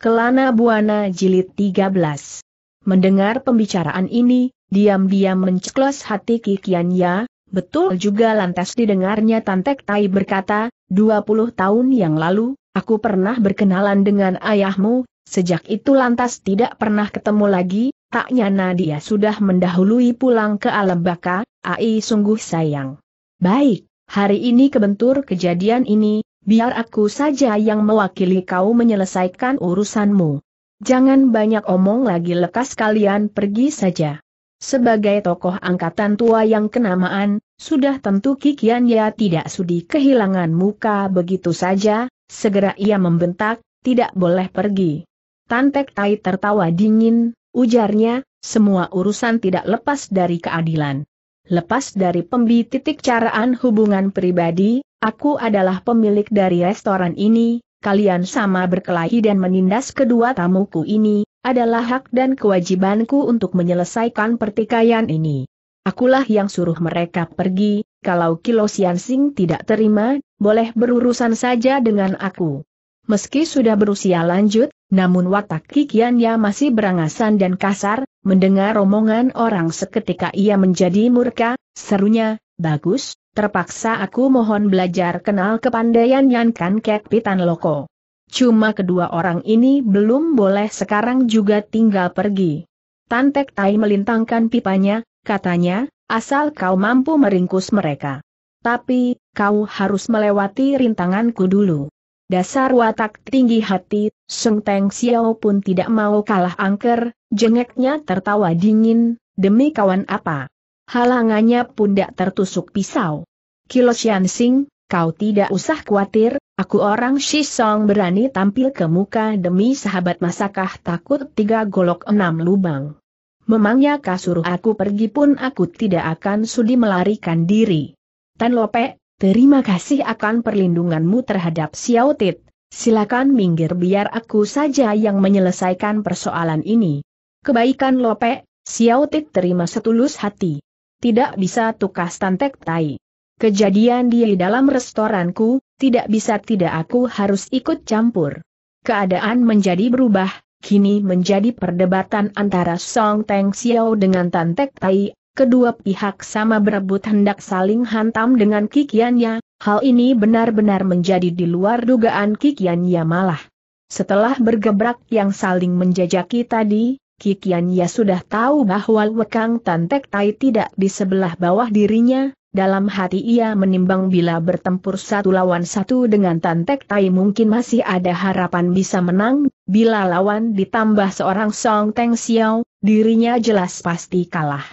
Kelana Buana Jilid 13. Mendengar pembicaraan ini, diam-diam menceklos hati Kikianya, betul juga lantas didengarnya Tante Tai berkata, 20 tahun yang lalu, aku pernah berkenalan dengan ayahmu, sejak itu lantas tidak pernah ketemu lagi, tak nyana dia sudah mendahului pulang ke alam baka, ai sungguh sayang. Baik, hari ini kebentur kejadian ini, Biar aku saja yang mewakili kau menyelesaikan urusanmu. Jangan banyak omong lagi lekas kalian pergi saja. Sebagai tokoh angkatan tua yang kenamaan, sudah tentu Kikian ya tidak sudi kehilangan muka begitu saja, segera ia membentak, tidak boleh pergi. Tantek Tai tertawa dingin, ujarnya, semua urusan tidak lepas dari keadilan. Lepas dari pembi titik caraan hubungan pribadi, Aku adalah pemilik dari restoran ini, kalian sama berkelahi dan menindas kedua tamuku ini, adalah hak dan kewajibanku untuk menyelesaikan pertikaian ini. Akulah yang suruh mereka pergi, kalau Kilo Sian Sing tidak terima, boleh berurusan saja dengan aku. Meski sudah berusia lanjut, namun watak kikiannya masih berangasan dan kasar, mendengar omongan orang seketika ia menjadi murka, serunya, bagus, terpaksa aku mohon belajar kenal kepandaian yang Kan Kek Pitan Loko. Cuma kedua orang ini belum boleh sekarang juga tinggal pergi. Tantek Tai melintangkan pipanya, katanya, asal kau mampu meringkus mereka. Tapi, kau harus melewati rintanganku dulu. Dasar watak tinggi hati, Sung Teng Xiao pun tidak mau kalah angker, jengeknya tertawa dingin, demi kawan apa halangannya pun tak tertusuk pisau. Kilo Sing, kau tidak usah khawatir, aku orang Shisong berani tampil ke muka demi sahabat masakah takut tiga golok enam lubang. Memangnya suruh aku pergi pun aku tidak akan sudi melarikan diri. Tan Lope, terima kasih akan perlindunganmu terhadap Xiao Tit. Silakan minggir biar aku saja yang menyelesaikan persoalan ini. Kebaikan Lope, Xiao Tit terima setulus hati tidak bisa tukas tantek tai. Kejadian di dalam restoranku, tidak bisa tidak aku harus ikut campur. Keadaan menjadi berubah, kini menjadi perdebatan antara Song Teng Xiao dengan Tan Tai, kedua pihak sama berebut hendak saling hantam dengan kikiannya, hal ini benar-benar menjadi di luar dugaan kikiannya malah. Setelah bergebrak yang saling menjajaki tadi, Kikian Ya sudah tahu bahwa Wekang Tantek Tai tidak di sebelah bawah dirinya, dalam hati ia menimbang bila bertempur satu lawan satu dengan Tantek Tai mungkin masih ada harapan bisa menang, bila lawan ditambah seorang Song Teng Xiao, dirinya jelas pasti kalah.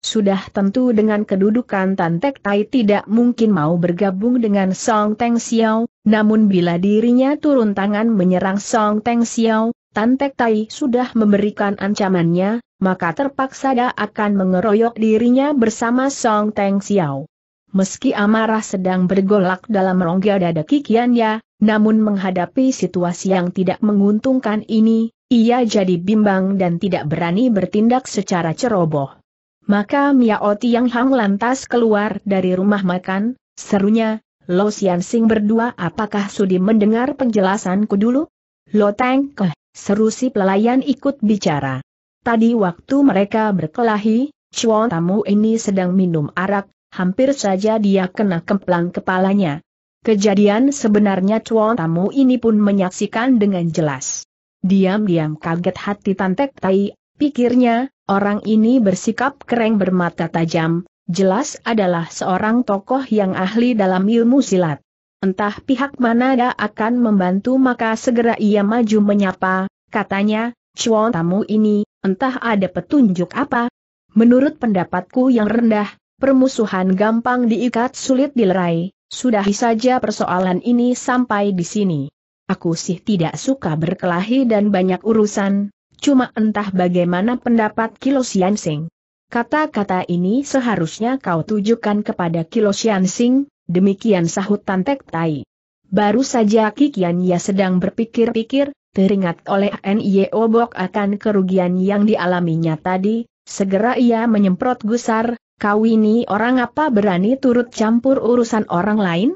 Sudah tentu dengan kedudukan Tantek Tai tidak mungkin mau bergabung dengan Song Teng Xiao, namun bila dirinya turun tangan menyerang Song Teng Xiao, Tantek Tai sudah memberikan ancamannya, maka terpaksa dia akan mengeroyok dirinya bersama Song Teng Xiao. Meski amarah sedang bergolak dalam rongga dada kikiannya, namun menghadapi situasi yang tidak menguntungkan ini, ia jadi bimbang dan tidak berani bertindak secara ceroboh. Maka Miao Tiang Hang lantas keluar dari rumah makan, serunya, Lo Sian Sing berdua apakah sudi mendengar penjelasanku dulu? Lo Teng Keh Seru si pelayan ikut bicara. Tadi waktu mereka berkelahi, Chuan tamu ini sedang minum arak, hampir saja dia kena kemplang kepalanya. Kejadian sebenarnya Chuan tamu ini pun menyaksikan dengan jelas. Diam-diam kaget hati tante Tai, pikirnya, orang ini bersikap kering bermata tajam, jelas adalah seorang tokoh yang ahli dalam ilmu silat. Entah pihak mana dia akan membantu maka segera ia maju menyapa, katanya, cuan tamu ini, entah ada petunjuk apa. Menurut pendapatku yang rendah, permusuhan gampang diikat sulit dilerai, sudahi saja persoalan ini sampai di sini. Aku sih tidak suka berkelahi dan banyak urusan, cuma entah bagaimana pendapat Kilo Kata-kata ini seharusnya kau tujukan kepada Kilo Demikian sahut Tantek Tai. Baru saja ia sedang berpikir-pikir, teringat oleh NIE Obok akan kerugian yang dialaminya tadi, segera ia menyemprot gusar, kau ini orang apa berani turut campur urusan orang lain?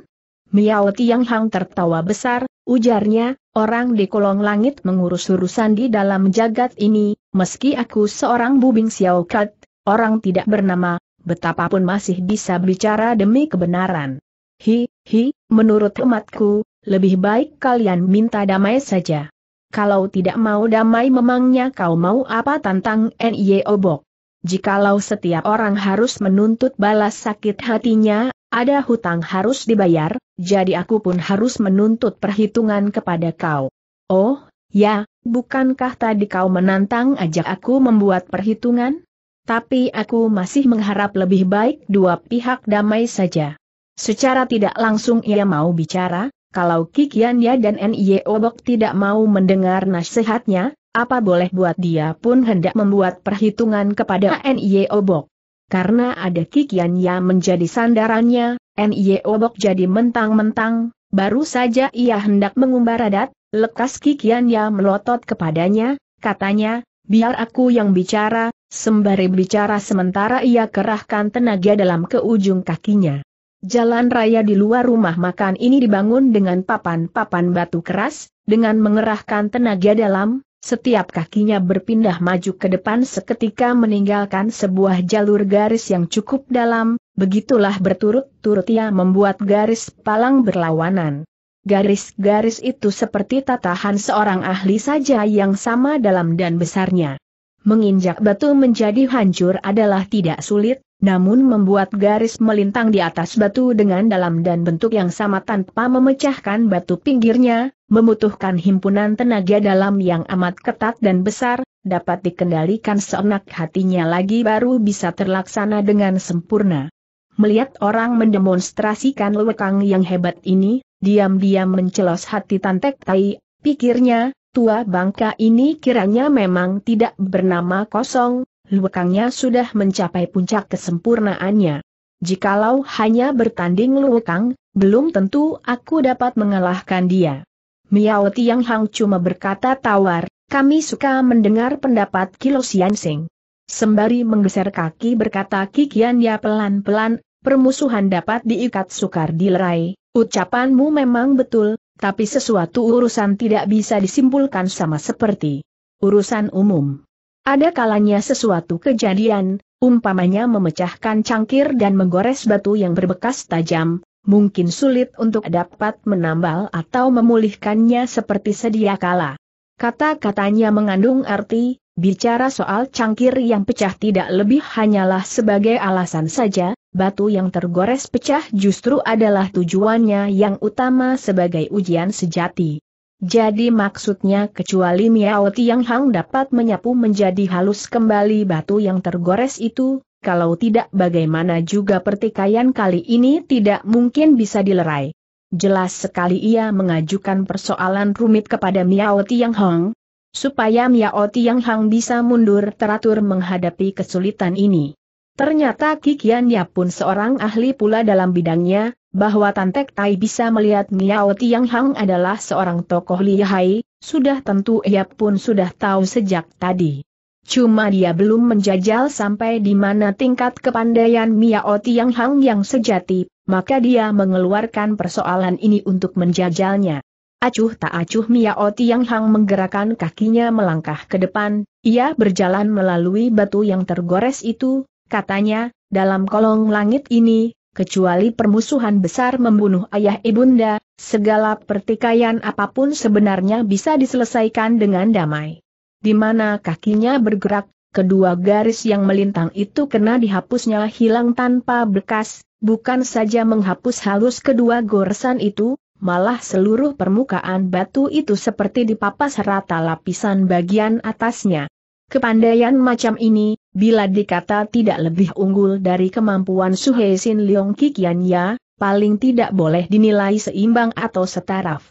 Miao Tiang Hang tertawa besar, ujarnya, orang di kolong langit mengurus urusan di dalam jagat ini, meski aku seorang bubing Xiao Kat, orang tidak bernama, betapapun masih bisa bicara demi kebenaran. Hi, hi, menurut umatku, lebih baik kalian minta damai saja. Kalau tidak mau damai memangnya kau mau apa tantang NIE Obok. Jikalau setiap orang harus menuntut balas sakit hatinya, ada hutang harus dibayar, jadi aku pun harus menuntut perhitungan kepada kau. Oh, ya, bukankah tadi kau menantang ajak aku membuat perhitungan? tapi aku masih mengharap lebih baik dua pihak damai saja. Secara tidak langsung ia mau bicara, kalau Kikianya dan Nye Obok tidak mau mendengar nasihatnya, apa boleh buat dia pun hendak membuat perhitungan kepada Nye Obok. Karena ada Kikianya menjadi sandarannya, Nye Obok jadi mentang-mentang, baru saja ia hendak mengumbar adat, lekas Kikianya melotot kepadanya, katanya, biar aku yang bicara, Sembari bicara sementara ia kerahkan tenaga dalam ke ujung kakinya. Jalan raya di luar rumah makan ini dibangun dengan papan-papan batu keras, dengan mengerahkan tenaga dalam, setiap kakinya berpindah maju ke depan seketika meninggalkan sebuah jalur garis yang cukup dalam, begitulah berturut-turut ia membuat garis palang berlawanan. Garis-garis itu seperti tatahan seorang ahli saja yang sama dalam dan besarnya. Menginjak batu menjadi hancur adalah tidak sulit, namun membuat garis melintang di atas batu dengan dalam dan bentuk yang sama tanpa memecahkan batu pinggirnya, membutuhkan himpunan tenaga dalam yang amat ketat dan besar, dapat dikendalikan seenak hatinya lagi baru bisa terlaksana dengan sempurna. Melihat orang mendemonstrasikan lewekang yang hebat ini, diam-diam mencelos hati Tantek Tai, pikirnya, tua bangka ini kiranya memang tidak bernama kosong, Lukangnya sudah mencapai puncak kesempurnaannya. Jikalau hanya bertanding lukang, belum tentu aku dapat mengalahkan dia. Miao Tiang Hang cuma berkata tawar, kami suka mendengar pendapat Kilo Sing. Sembari menggeser kaki berkata Kikian ya pelan-pelan, permusuhan dapat diikat sukar dilerai, ucapanmu memang betul, tapi sesuatu urusan tidak bisa disimpulkan sama seperti urusan umum. Ada kalanya sesuatu kejadian, umpamanya memecahkan cangkir dan menggores batu yang berbekas tajam, mungkin sulit untuk dapat menambal atau memulihkannya seperti sedia kala. Kata-katanya mengandung arti, bicara soal cangkir yang pecah tidak lebih hanyalah sebagai alasan saja, batu yang tergores pecah justru adalah tujuannya yang utama sebagai ujian sejati. Jadi maksudnya kecuali Miao Tiang Hang dapat menyapu menjadi halus kembali batu yang tergores itu, kalau tidak bagaimana juga pertikaian kali ini tidak mungkin bisa dilerai. Jelas sekali ia mengajukan persoalan rumit kepada Miao Tiang Hang, supaya Miao Tiang Hang bisa mundur teratur menghadapi kesulitan ini. Ternyata Kikiannya pun seorang ahli pula dalam bidangnya, bahwa Tantek Tai bisa melihat Miao Tiang Hang adalah seorang tokoh lihai, sudah tentu ia pun sudah tahu sejak tadi. Cuma dia belum menjajal sampai di mana tingkat kepandaian Miao Tiang Hang yang sejati, maka dia mengeluarkan persoalan ini untuk menjajalnya. Acuh tak acuh Miao Tiang Hang menggerakkan kakinya melangkah ke depan, ia berjalan melalui batu yang tergores itu, Katanya, dalam kolong langit ini, kecuali permusuhan besar membunuh ayah ibunda, segala pertikaian apapun sebenarnya bisa diselesaikan dengan damai. Di mana kakinya bergerak, kedua garis yang melintang itu kena dihapusnya hilang tanpa bekas, bukan saja menghapus halus kedua goresan itu, malah seluruh permukaan batu itu seperti dipapas rata lapisan bagian atasnya. Kepandaian macam ini, bila dikata tidak lebih unggul dari kemampuan Suhe Sin Leong Kikianya, paling tidak boleh dinilai seimbang atau setaraf.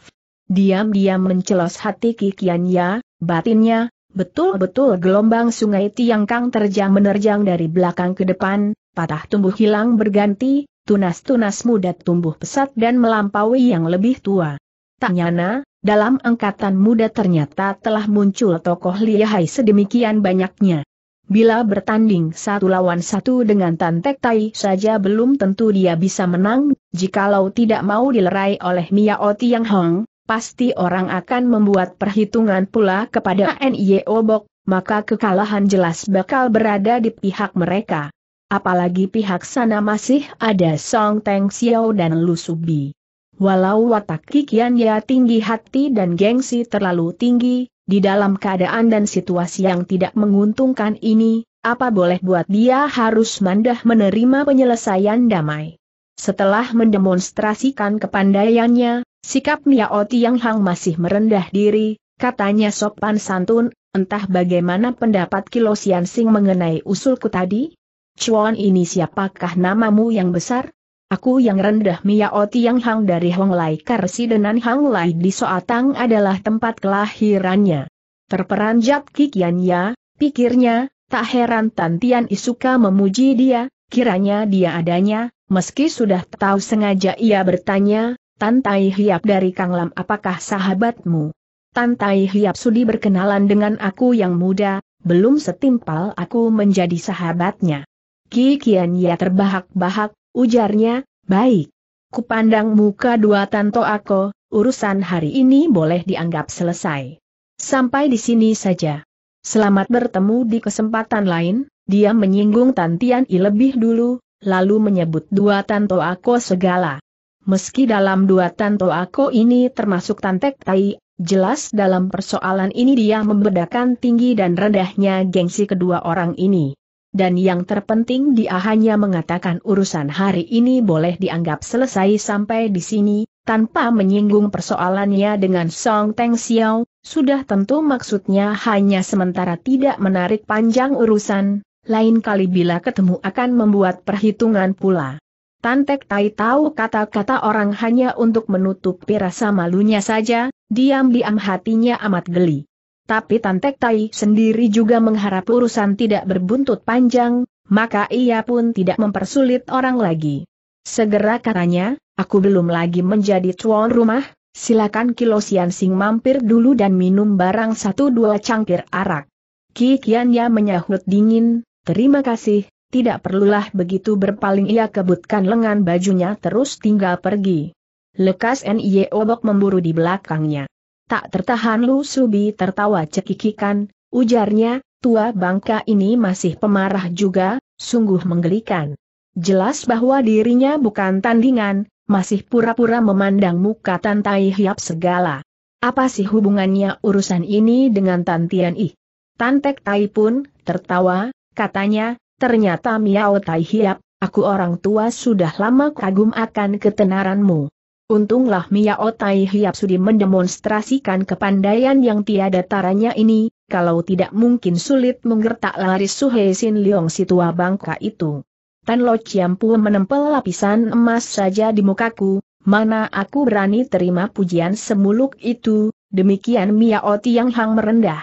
Diam-diam mencelos hati Kikianya, batinnya, betul-betul gelombang sungai Tiang Kang terjang menerjang dari belakang ke depan, patah tumbuh hilang berganti, tunas-tunas muda tumbuh pesat dan melampaui yang lebih tua. Tak nyana, dalam angkatan muda ternyata telah muncul tokoh lihai sedemikian banyaknya. Bila bertanding satu lawan satu dengan Tan Tek Tai saja belum tentu dia bisa menang, jikalau tidak mau dilerai oleh Miao Tiang Hong, pasti orang akan membuat perhitungan pula kepada Nye Obok. maka kekalahan jelas bakal berada di pihak mereka. Apalagi pihak sana masih ada Song Teng Xiao dan Lu Subi. Walau watak Kikian ya tinggi hati dan gengsi terlalu tinggi, di dalam keadaan dan situasi yang tidak menguntungkan ini, apa boleh buat dia harus mandah menerima penyelesaian damai. Setelah mendemonstrasikan kepandaiannya, sikap Miao Tiang Hang masih merendah diri, katanya sopan santun, entah bagaimana pendapat Kilo Sian Sing mengenai usulku tadi? Cuan ini siapakah namamu yang besar? Aku yang rendah Miao yang Hang dari Hong Lai Karsi dengan Hang Lai di Soatang adalah tempat kelahirannya. Terperanjat ya, pikirnya, tak heran tantian Isuka memuji dia, kiranya dia adanya, meski sudah tahu sengaja ia bertanya, Tan Tai Hiap dari Kang Lam apakah sahabatmu? Tan Tai Hiap sudi berkenalan dengan aku yang muda, belum setimpal aku menjadi sahabatnya. Kikian ya terbahak-bahak, Ujarnya, baik. Kupandang muka dua tanto aku, urusan hari ini boleh dianggap selesai. Sampai di sini saja. Selamat bertemu di kesempatan lain, dia menyinggung Tantian I lebih dulu, lalu menyebut dua tanto aku segala. Meski dalam dua tanto aku ini termasuk Tantek Tai, jelas dalam persoalan ini dia membedakan tinggi dan rendahnya gengsi kedua orang ini dan yang terpenting dia hanya mengatakan urusan hari ini boleh dianggap selesai sampai di sini, tanpa menyinggung persoalannya dengan Song Teng Xiao, sudah tentu maksudnya hanya sementara tidak menarik panjang urusan, lain kali bila ketemu akan membuat perhitungan pula. Tantek Tai tahu kata-kata orang hanya untuk menutup rasa malunya saja, diam-diam hatinya amat geli tapi Tante Tai sendiri juga mengharap urusan tidak berbuntut panjang, maka ia pun tidak mempersulit orang lagi. Segera katanya, aku belum lagi menjadi tuan rumah, silakan Kilosian Sing mampir dulu dan minum barang satu dua cangkir arak. Kikiannya menyahut dingin, terima kasih, tidak perlulah begitu berpaling ia kebutkan lengan bajunya terus tinggal pergi. Lekas N.I.O. Bok memburu di belakangnya. Tak tertahan Lu Subi tertawa cekikikan, ujarnya, tua bangka ini masih pemarah juga, sungguh menggelikan. Jelas bahwa dirinya bukan tandingan, masih pura-pura memandang muka Tan Hiap segala. Apa sih hubungannya urusan ini dengan Tan Tian Ih? Tai pun tertawa, katanya, ternyata Miao Tai Hiap, aku orang tua sudah lama kagum akan ketenaranmu. Untunglah Otai Hiap Hiapsudi mendemonstrasikan kepandaian yang tiada taranya ini, kalau tidak mungkin sulit menggertak laris Suhei Sin Leong si tua bangka itu. Tan Lo Chiampu menempel lapisan emas saja di mukaku, mana aku berani terima pujian semuluk itu, demikian Mia Oti yang Hang merendah.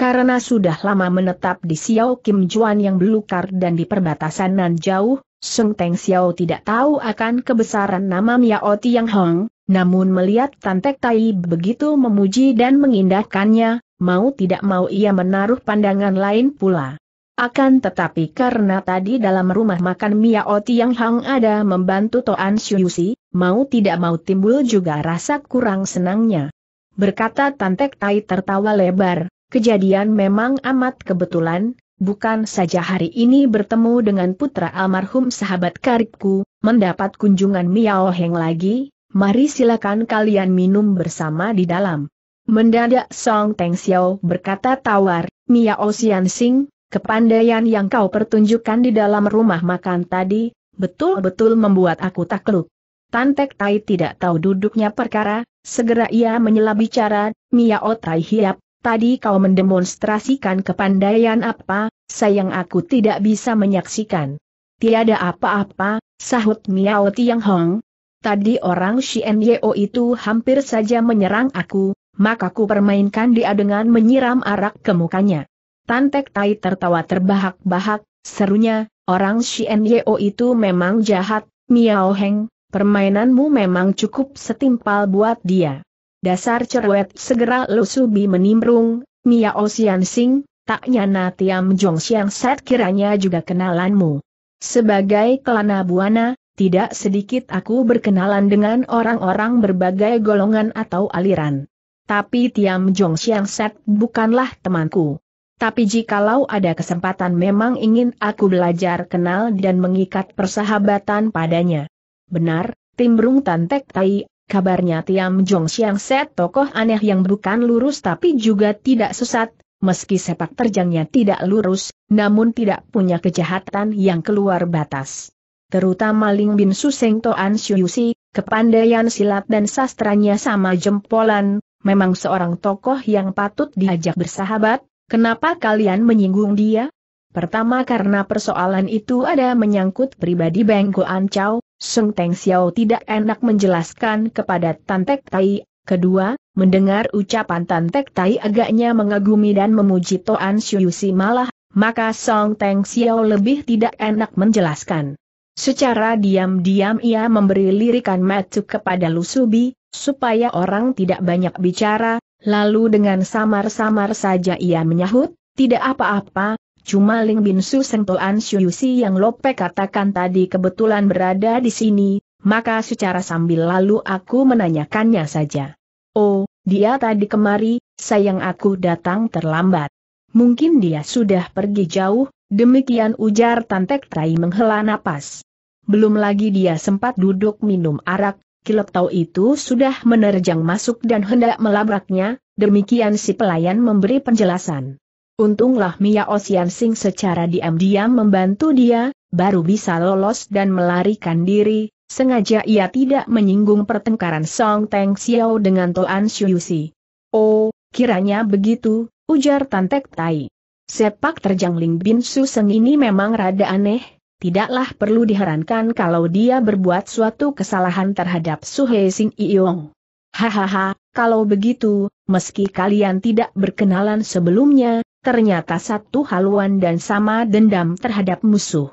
Karena sudah lama menetap di Siau Kim Juan yang belukar dan di perbatasan nan jauh, Sung Teng Xiao tidak tahu akan kebesaran nama Miao Tiang Hong, namun melihat Tantek Tai begitu memuji dan mengindahkannya, mau tidak mau ia menaruh pandangan lain pula. Akan tetapi karena tadi dalam rumah makan Miao Tiang Hong ada membantu Toan Si, mau tidak mau timbul juga rasa kurang senangnya. Berkata Tantek Tai tertawa lebar, kejadian memang amat kebetulan, bukan saja hari ini bertemu dengan putra almarhum sahabat karibku, mendapat kunjungan Miao Heng lagi, mari silakan kalian minum bersama di dalam. Mendadak Song Teng Xiao berkata tawar, Miao Xian Sing, kepandaian yang kau pertunjukkan di dalam rumah makan tadi, betul-betul membuat aku takluk. Tek Tai tidak tahu duduknya perkara, segera ia menyela bicara, Miao Tai Hiap, Tadi kau mendemonstrasikan kepandaian apa, sayang aku tidak bisa menyaksikan. Tiada apa-apa, sahut Miao Tiang Hong. Tadi orang Xian Yeo itu hampir saja menyerang aku, maka ku permainkan dia dengan menyiram arak ke mukanya. Tantek Tai tertawa terbahak-bahak, serunya, orang Xian Yeo itu memang jahat, Miao Heng, permainanmu memang cukup setimpal buat dia. Dasar cerewet segera Lu Subi menimbrung, Mia Osian Sing, tak nyana Tiam Jong Siang Set kiranya juga kenalanmu. Sebagai kelana buana, tidak sedikit aku berkenalan dengan orang-orang berbagai golongan atau aliran. Tapi Tiam Jong Siang Set bukanlah temanku. Tapi jikalau ada kesempatan memang ingin aku belajar kenal dan mengikat persahabatan padanya. Benar, Timbrung Tantek Tai kabarnya Tiam Jong Siang Set tokoh aneh yang bukan lurus tapi juga tidak sesat, meski sepak terjangnya tidak lurus, namun tidak punya kejahatan yang keluar batas. Terutama Ling Bin Suseng Toan Syuyusi, kepandaian silat dan sastranya sama jempolan, memang seorang tokoh yang patut diajak bersahabat, kenapa kalian menyinggung dia? Pertama karena persoalan itu ada menyangkut pribadi Beng Goan Chow, Seng Teng Xiao tidak enak menjelaskan kepada Tan Tek Tai. Kedua, mendengar ucapan Tan Tek Tai agaknya mengagumi dan memuji Toan Si malah, maka Song Teng Xiao lebih tidak enak menjelaskan. Secara diam-diam ia memberi lirikan mata kepada Lusubi, supaya orang tidak banyak bicara, lalu dengan samar-samar saja ia menyahut, tidak apa-apa, Cuma Ling Bin Su Seng Toan yang Lope katakan tadi kebetulan berada di sini, maka secara sambil lalu aku menanyakannya saja. Oh, dia tadi kemari, sayang aku datang terlambat. Mungkin dia sudah pergi jauh, demikian ujar Tante Trai menghela napas. Belum lagi dia sempat duduk minum arak, Kilep Tau itu sudah menerjang masuk dan hendak melabraknya, demikian si pelayan memberi penjelasan. Untunglah Mia Osian Sing secara diam-diam membantu dia, baru bisa lolos dan melarikan diri, sengaja ia tidak menyinggung pertengkaran Song Teng Xiao dengan Toan si. Oh, kiranya begitu, ujar Tante Tai. Sepak terjang Ling Bin Su Seng ini memang rada aneh, tidaklah perlu diherankan kalau dia berbuat suatu kesalahan terhadap Su He Sing Iyong. Hahaha, kalau begitu, meski kalian tidak berkenalan sebelumnya, ternyata satu haluan dan sama dendam terhadap musuh.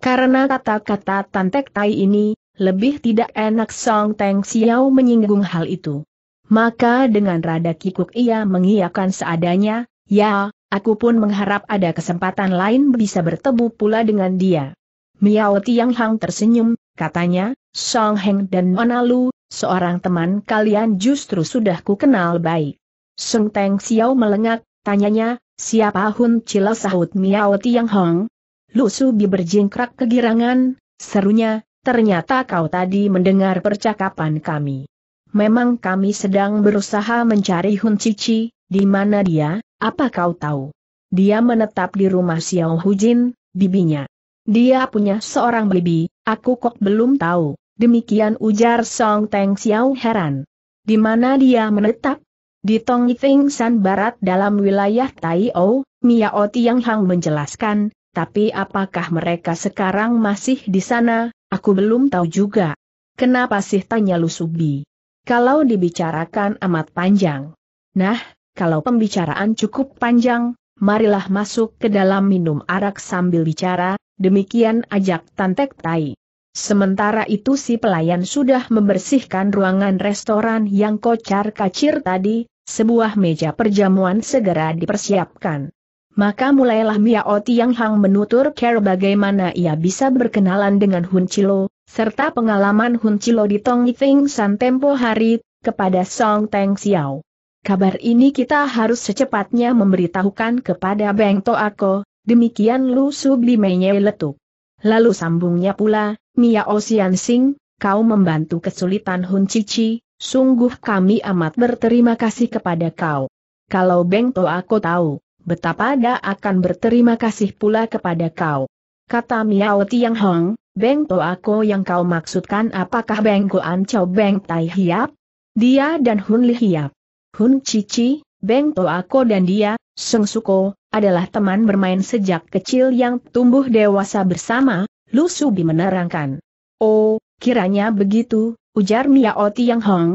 Karena kata-kata Tantek Tai ini, lebih tidak enak Song Teng Xiao menyinggung hal itu. Maka dengan rada kikuk ia mengiyakan seadanya, ya, aku pun mengharap ada kesempatan lain bisa bertemu pula dengan dia. Miao Tiang Hang tersenyum, katanya, Song Heng dan Lu, seorang teman kalian justru sudah ku kenal baik. Song Teng Xiao melengak, tanyanya, Siapa Hun Chilo sahut Miao Tiang Hong? Lu Subi berjingkrak kegirangan, serunya, ternyata kau tadi mendengar percakapan kami. Memang kami sedang berusaha mencari Hun Cici, di mana dia, apa kau tahu? Dia menetap di rumah Xiao Hujin, bibinya. Dia punya seorang bibi, aku kok belum tahu. Demikian ujar Song Teng Xiao heran. Di mana dia menetap? Di Tong San Barat dalam wilayah Tai Taiou, Miao Tiang Hang menjelaskan, tapi apakah mereka sekarang masih di sana, aku belum tahu juga. Kenapa sih tanya Lusubi? Kalau dibicarakan amat panjang. Nah, kalau pembicaraan cukup panjang, marilah masuk ke dalam minum arak sambil bicara, demikian ajak Tantek Tai. Sementara itu si pelayan sudah membersihkan ruangan restoran yang kocar kacir tadi, sebuah meja perjamuan segera dipersiapkan. Maka mulailah Miao Tiang Hang menutur cara bagaimana ia bisa berkenalan dengan Hun Chilo, serta pengalaman Hun Chilo di Tong Yifeng San Tempo Hari, kepada Song Teng Xiao. Kabar ini kita harus secepatnya memberitahukan kepada Beng Ako, demikian Lu Sublimeye letuk. Lalu sambungnya pula, Mia Osian Sing, kau membantu kesulitan Hun Cici, sungguh kami amat berterima kasih kepada kau. Kalau Beng To aku tahu, betapa dia akan berterima kasih pula kepada kau. Kata Miao Tiang Hong, Beng To aku yang kau maksudkan apakah Beng Guan Chow Beng Tai Hiap? Dia dan Hun Li Hiap. Hun Cici, Beng To aku dan dia, Seng Suko, adalah teman bermain sejak kecil yang tumbuh dewasa bersama, Lu Subi menerangkan. Oh, kiranya begitu, ujar Miao Tiang Hong.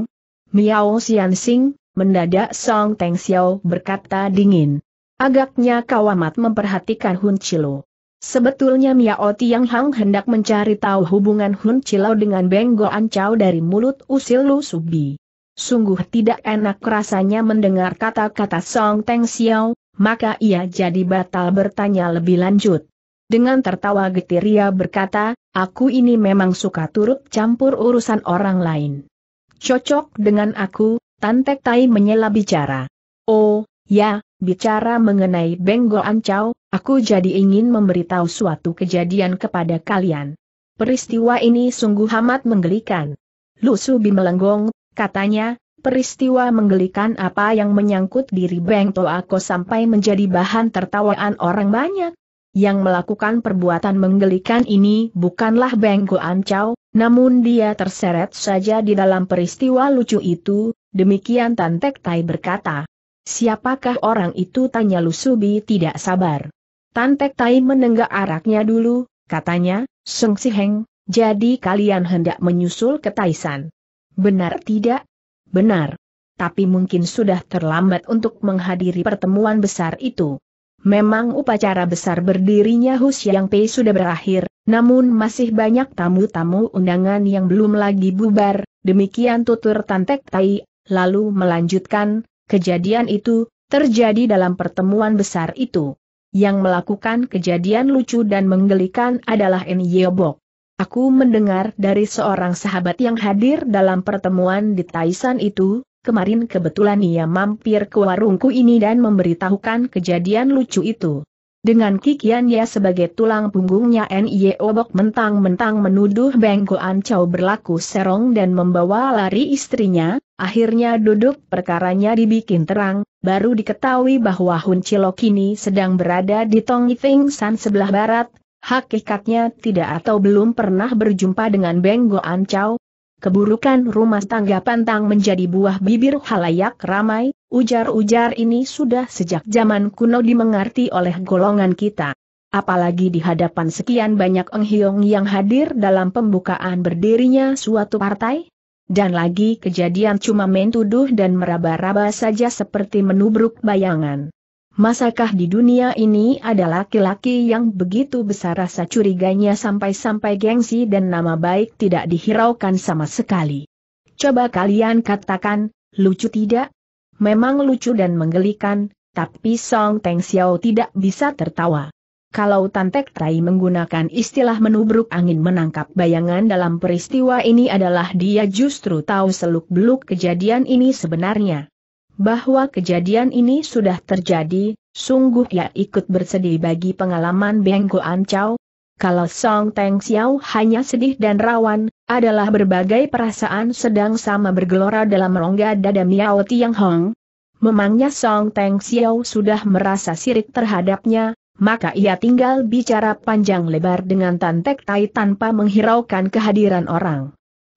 Miao Xian Sing, mendadak Song Teng Xiao berkata dingin. Agaknya kau amat memperhatikan Hun Chilo. Sebetulnya Miao Tiang Hong hendak mencari tahu hubungan Hun Chilo dengan Beng Goan Chao dari mulut usil Lu Subi. Sungguh tidak enak rasanya mendengar kata-kata Song Teng Xiao, maka ia jadi batal bertanya lebih lanjut. Dengan tertawa getir ia berkata, aku ini memang suka turut campur urusan orang lain. Cocok dengan aku, Tante Tai menyela bicara. Oh, ya, bicara mengenai Benggo Ancau, aku jadi ingin memberitahu suatu kejadian kepada kalian. Peristiwa ini sungguh amat menggelikan. Lu subi melenggong, katanya, peristiwa menggelikan apa yang menyangkut diri Beng Toako sampai menjadi bahan tertawaan orang banyak. Yang melakukan perbuatan menggelikan ini bukanlah Beng Chow, namun dia terseret saja di dalam peristiwa lucu itu, demikian Tan Tek Tai berkata. Siapakah orang itu tanya Lusubi tidak sabar. Tan Tek Tai menenggak araknya dulu, katanya, Sung Si Heng, jadi kalian hendak menyusul ke Taisan. Benar tidak? benar. Tapi mungkin sudah terlambat untuk menghadiri pertemuan besar itu. Memang upacara besar berdirinya Husyang Yang Pei sudah berakhir, namun masih banyak tamu-tamu undangan yang belum lagi bubar, demikian tutur Tantek Tai, lalu melanjutkan, kejadian itu, terjadi dalam pertemuan besar itu. Yang melakukan kejadian lucu dan menggelikan adalah Nyeobok. Aku mendengar dari seorang sahabat yang hadir dalam pertemuan di Taisan itu, kemarin kebetulan ia mampir ke warungku ini dan memberitahukan kejadian lucu itu. Dengan kikian ya sebagai tulang punggungnya NIE Obok mentang-mentang menuduh Beng ancau berlaku serong dan membawa lari istrinya, akhirnya duduk perkaranya dibikin terang, baru diketahui bahwa Hun Cilok ini sedang berada di Tong San sebelah barat, Hakikatnya tidak atau belum pernah berjumpa dengan Benggo Ancau. Keburukan rumah tangga pantang menjadi buah bibir halayak ramai, ujar-ujar ini sudah sejak zaman kuno dimengerti oleh golongan kita. Apalagi di hadapan sekian banyak enghiong yang hadir dalam pembukaan berdirinya suatu partai, dan lagi kejadian cuma mentuduh dan meraba-raba saja seperti menubruk bayangan. Masakah di dunia ini ada laki-laki yang begitu besar rasa curiganya sampai-sampai gengsi dan nama baik tidak dihiraukan sama sekali? Coba kalian katakan, lucu tidak? Memang lucu dan menggelikan, tapi Song Teng Xiao tidak bisa tertawa. Kalau Tantek Tai menggunakan istilah menubruk angin menangkap bayangan dalam peristiwa ini adalah dia justru tahu seluk-beluk kejadian ini sebenarnya. Bahwa kejadian ini sudah terjadi, sungguh ya ikut bersedih bagi pengalaman Beng An Chow. Kalau Song Teng Xiao hanya sedih dan rawan, adalah berbagai perasaan sedang sama bergelora dalam rongga dada Miao Tiang Hong. Memangnya Song Teng Xiao sudah merasa sirik terhadapnya, maka ia tinggal bicara panjang lebar dengan Tan Tek Tai tanpa menghiraukan kehadiran orang.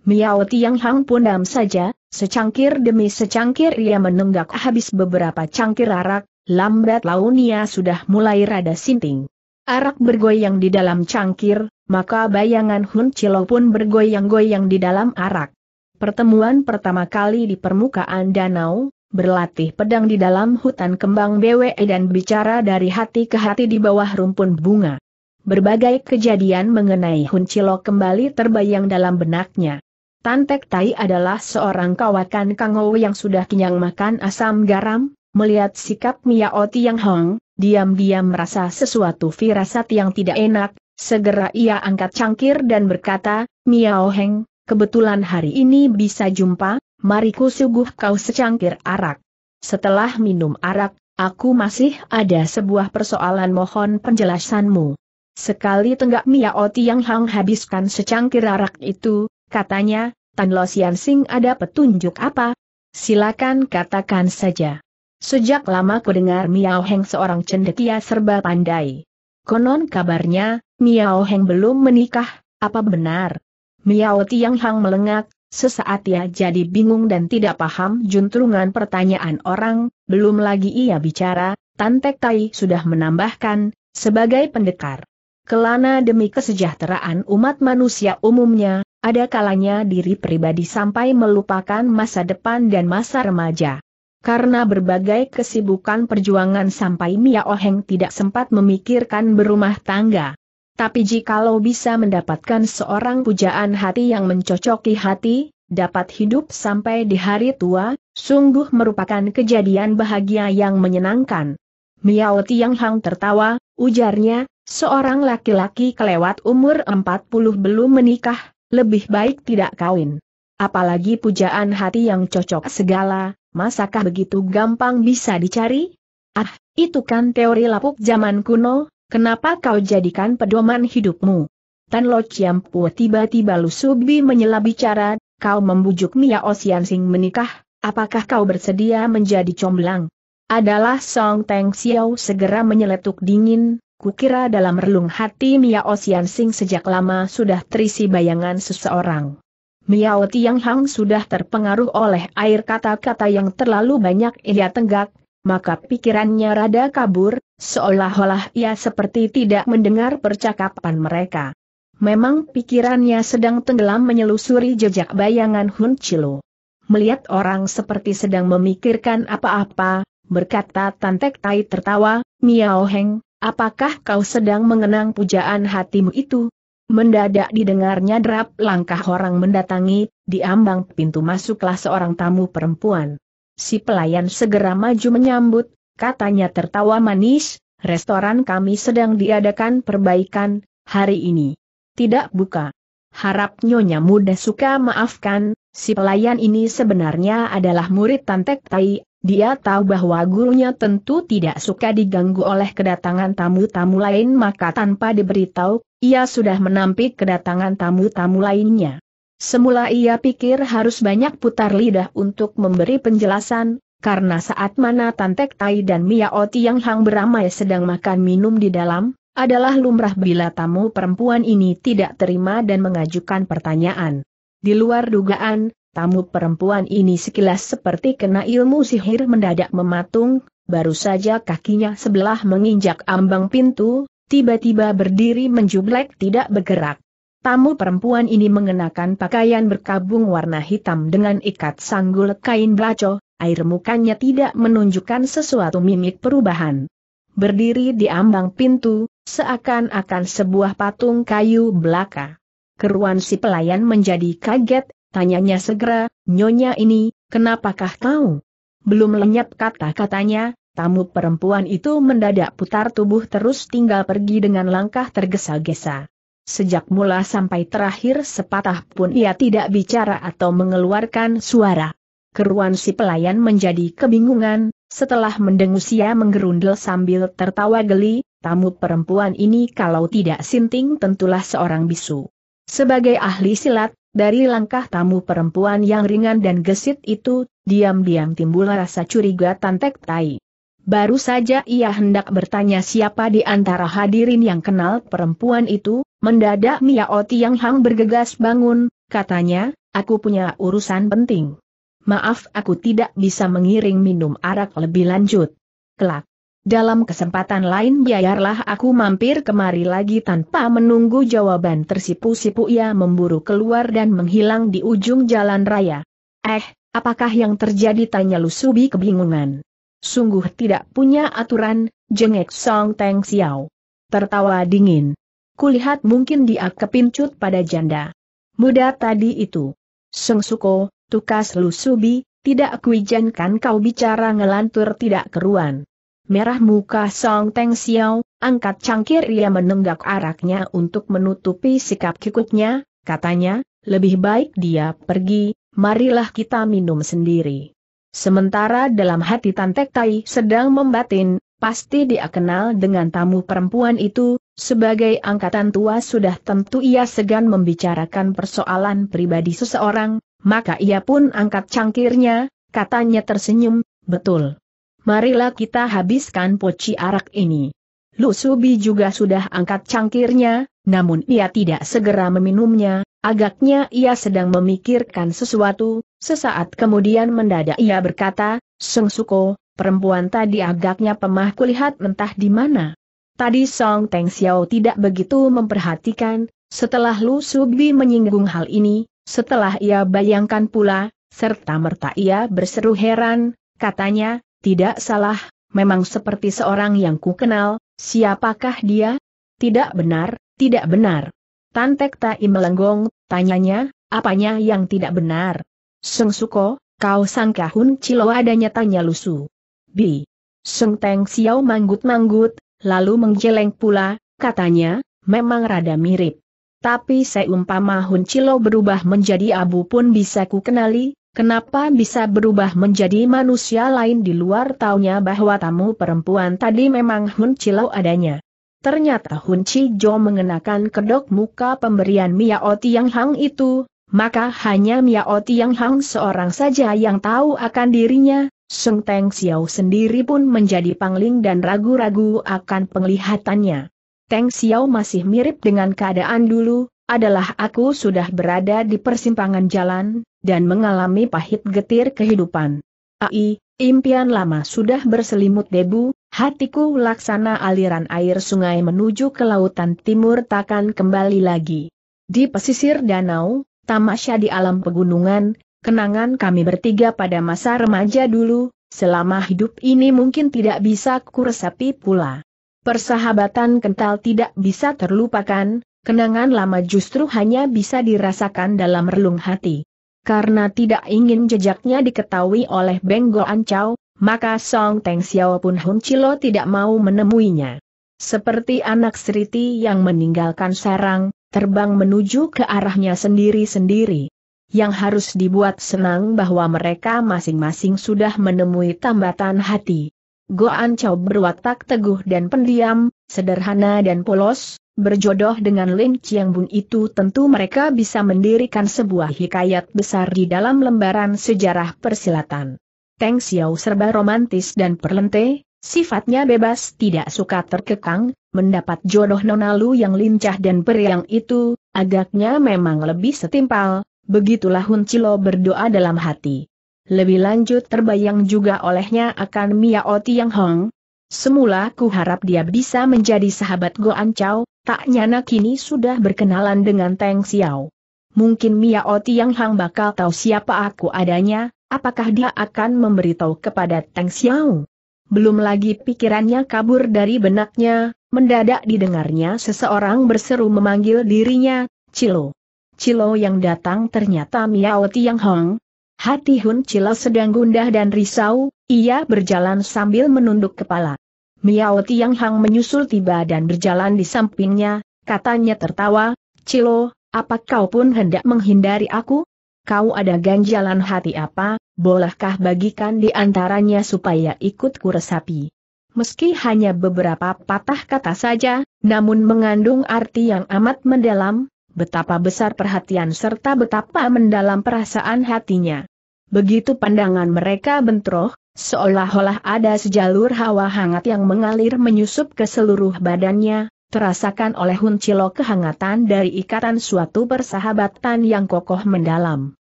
Miao Tiang Hang pun dam saja, secangkir demi secangkir ia menenggak habis beberapa cangkir arak, lambat laun ia sudah mulai rada sinting. Arak bergoyang di dalam cangkir, maka bayangan Hun Chilo pun bergoyang-goyang di dalam arak. Pertemuan pertama kali di permukaan danau, berlatih pedang di dalam hutan kembang BWE dan bicara dari hati ke hati di bawah rumpun bunga. Berbagai kejadian mengenai Hun Chilo kembali terbayang dalam benaknya. Tantek Tai adalah seorang kawakan kango yang sudah kenyang makan asam garam, melihat sikap Oti Yang Hong, diam-diam merasa sesuatu firasat yang tidak enak, segera ia angkat cangkir dan berkata, Miao Heng, kebetulan hari ini bisa jumpa, mari ku suguh kau secangkir arak. Setelah minum arak, aku masih ada sebuah persoalan mohon penjelasanmu. Sekali tenggak Oti Yang Hang habiskan secangkir arak itu, katanya, Tan Lo Sian Sing ada petunjuk apa? Silakan katakan saja. Sejak lama ku dengar Miao Heng seorang cendekia serba pandai. Konon kabarnya, Miao Heng belum menikah, apa benar? Miao Tiang Hang melengak, sesaat ia jadi bingung dan tidak paham juntrungan pertanyaan orang, belum lagi ia bicara, Tek Tai sudah menambahkan, sebagai pendekar. Kelana demi kesejahteraan umat manusia umumnya, ada kalanya diri pribadi sampai melupakan masa depan dan masa remaja. Karena berbagai kesibukan perjuangan sampai Mia Oheng tidak sempat memikirkan berumah tangga. Tapi jikalau bisa mendapatkan seorang pujaan hati yang mencocoki hati, dapat hidup sampai di hari tua, sungguh merupakan kejadian bahagia yang menyenangkan. Miao Tiang Hang tertawa, ujarnya, seorang laki-laki kelewat umur 40 belum menikah, lebih baik tidak kawin. Apalagi pujaan hati yang cocok segala, masakah begitu gampang bisa dicari? Ah, itu kan teori lapuk zaman kuno, kenapa kau jadikan pedoman hidupmu? Tan Lo Chiampu tiba-tiba lusubi menyela bicara, kau membujuk Mia Osian Sing menikah, apakah kau bersedia menjadi comblang? Adalah Song Teng Xiao segera menyeletuk dingin, Kukira dalam relung hati Miao Xian Sing sejak lama sudah terisi bayangan seseorang. Miao Tiang Hang sudah terpengaruh oleh air kata-kata yang terlalu banyak ia tenggak, maka pikirannya rada kabur, seolah-olah ia seperti tidak mendengar percakapan mereka. Memang pikirannya sedang tenggelam menyelusuri jejak bayangan Hun Chilo. Melihat orang seperti sedang memikirkan apa-apa, berkata Tantek Tai tertawa, Miao Heng, Apakah kau sedang mengenang pujaan hatimu itu? Mendadak didengarnya derap langkah orang mendatangi, di ambang pintu masuklah seorang tamu perempuan. Si pelayan segera maju menyambut, katanya tertawa manis, restoran kami sedang diadakan perbaikan, hari ini. Tidak buka. Harap Nyonya muda suka maafkan, si pelayan ini sebenarnya adalah murid Tantek Tai dia tahu bahwa gurunya tentu tidak suka diganggu oleh kedatangan tamu-tamu lain maka tanpa diberitahu, ia sudah menampik kedatangan tamu-tamu lainnya. Semula ia pikir harus banyak putar lidah untuk memberi penjelasan, karena saat mana Tantek Tai dan Mia Oti yang Hang beramai sedang makan minum di dalam, adalah lumrah bila tamu perempuan ini tidak terima dan mengajukan pertanyaan. Di luar dugaan, Tamu perempuan ini sekilas seperti kena ilmu sihir mendadak mematung, baru saja kakinya sebelah menginjak ambang pintu, tiba-tiba berdiri menjublek tidak bergerak. Tamu perempuan ini mengenakan pakaian berkabung warna hitam dengan ikat sanggul kain belaco, air mukanya tidak menunjukkan sesuatu mimik perubahan. Berdiri di ambang pintu, seakan-akan sebuah patung kayu belaka. Keruan si pelayan menjadi kaget, Tanyanya segera, nyonya ini, kenapakah kau? Belum lenyap kata-katanya, tamu perempuan itu mendadak putar tubuh terus tinggal pergi dengan langkah tergesa-gesa. Sejak mula sampai terakhir sepatah pun ia tidak bicara atau mengeluarkan suara. Keruan si pelayan menjadi kebingungan, setelah mendengus ia menggerundel sambil tertawa geli, tamu perempuan ini kalau tidak sinting tentulah seorang bisu. Sebagai ahli silat, dari langkah tamu perempuan yang ringan dan gesit itu, diam-diam timbul rasa curiga Tantek Tai. Baru saja ia hendak bertanya siapa di antara hadirin yang kenal perempuan itu, mendadak Mia Oti yang Hang bergegas bangun, katanya, aku punya urusan penting. Maaf aku tidak bisa mengiring minum arak lebih lanjut. Kelak, dalam kesempatan lain biarlah aku mampir kemari lagi tanpa menunggu jawaban tersipu-sipu ia memburu keluar dan menghilang di ujung jalan raya. Eh, apakah yang terjadi tanya Lusubi kebingungan. Sungguh tidak punya aturan, jengek Song Teng Xiao. Tertawa dingin. Kulihat mungkin dia kepincut pada janda. Muda tadi itu. Seng Suko, tukas Lusubi, tidak kuijankan kau bicara ngelantur tidak keruan. Merah muka Song Teng Xiao, angkat cangkir ia menenggak araknya untuk menutupi sikap kikutnya, katanya, lebih baik dia pergi, marilah kita minum sendiri. Sementara dalam hati Tante Tai sedang membatin, pasti dia kenal dengan tamu perempuan itu, sebagai angkatan tua sudah tentu ia segan membicarakan persoalan pribadi seseorang, maka ia pun angkat cangkirnya, katanya tersenyum, betul marilah kita habiskan poci arak ini. Lu Subi juga sudah angkat cangkirnya, namun ia tidak segera meminumnya, agaknya ia sedang memikirkan sesuatu, sesaat kemudian mendadak ia berkata, Seng Suko, perempuan tadi agaknya pemah kulihat mentah di mana. Tadi Song Teng Xiao tidak begitu memperhatikan, setelah Lu Subi menyinggung hal ini, setelah ia bayangkan pula, serta merta ia berseru heran, katanya, tidak salah, memang seperti seorang yang ku kenal, siapakah dia? Tidak benar, tidak benar. Tantek Tai melenggong, tanyanya, apanya yang tidak benar? Seng Suko, kau sangka Hun Cilo adanya tanya lusu. Bi. Seng Teng Xiao manggut-manggut, lalu menggeleng pula, katanya, memang rada mirip. Tapi seumpama Hun Cilo berubah menjadi abu pun bisa ku kenali, Kenapa bisa berubah menjadi manusia lain di luar taunya bahwa tamu perempuan tadi memang Hun adanya? Ternyata Hun Chi mengenakan kedok muka pemberian Miao Tiang Hang itu, maka hanya Miao Tiang Hang seorang saja yang tahu akan dirinya, Sung Teng Xiao sendiri pun menjadi pangling dan ragu-ragu akan penglihatannya. Teng Xiao masih mirip dengan keadaan dulu, adalah aku sudah berada di persimpangan jalan, dan mengalami pahit getir kehidupan. Ai, impian lama sudah berselimut debu, hatiku laksana aliran air sungai menuju ke lautan timur takkan kembali lagi. Di pesisir danau, tamasya di alam pegunungan, kenangan kami bertiga pada masa remaja dulu, selama hidup ini mungkin tidak bisa kuresapi pula. Persahabatan kental tidak bisa terlupakan, kenangan lama justru hanya bisa dirasakan dalam relung hati. Karena tidak ingin jejaknya diketahui oleh Benggol Ancau, maka Song Teng Xiao pun Hun Chilo tidak mau menemuinya. Seperti anak seriti yang meninggalkan sarang, terbang menuju ke arahnya sendiri-sendiri. Yang harus dibuat senang bahwa mereka masing-masing sudah menemui tambatan hati. Goan Chow berwatak teguh dan pendiam, sederhana dan polos, berjodoh dengan Lin Chiang Bun itu tentu mereka bisa mendirikan sebuah hikayat besar di dalam lembaran sejarah persilatan. Teng Xiao serba romantis dan perlente, sifatnya bebas tidak suka terkekang, mendapat jodoh nonalu yang lincah dan periang itu, agaknya memang lebih setimpal, begitulah Hun Chilo berdoa dalam hati. Lebih lanjut terbayang juga olehnya akan Mia Oti yang Hong, Semula ku harap dia bisa menjadi sahabat Goan Chow, tak nyana kini sudah berkenalan dengan Teng Xiao. Mungkin Mia O Tiang Hang bakal tahu siapa aku adanya, apakah dia akan memberitahu kepada Teng Xiao? Belum lagi pikirannya kabur dari benaknya, mendadak didengarnya seseorang berseru memanggil dirinya, Cilo. Cilo yang datang ternyata Mia O Tiang hang. Hati Hun Chila sedang gundah dan risau, ia berjalan sambil menunduk kepala. Miao Tiang Hang menyusul tiba dan berjalan di sampingnya, katanya tertawa, Cilo, apa kau pun hendak menghindari aku? Kau ada ganjalan hati apa, bolehkah bagikan di antaranya supaya ikut kuresapi? Meski hanya beberapa patah kata saja, namun mengandung arti yang amat mendalam, betapa besar perhatian serta betapa mendalam perasaan hatinya. Begitu pandangan mereka bentroh, seolah-olah ada sejalur hawa hangat yang mengalir menyusup ke seluruh badannya, terasakan oleh Hun Chilo kehangatan dari ikatan suatu persahabatan yang kokoh mendalam.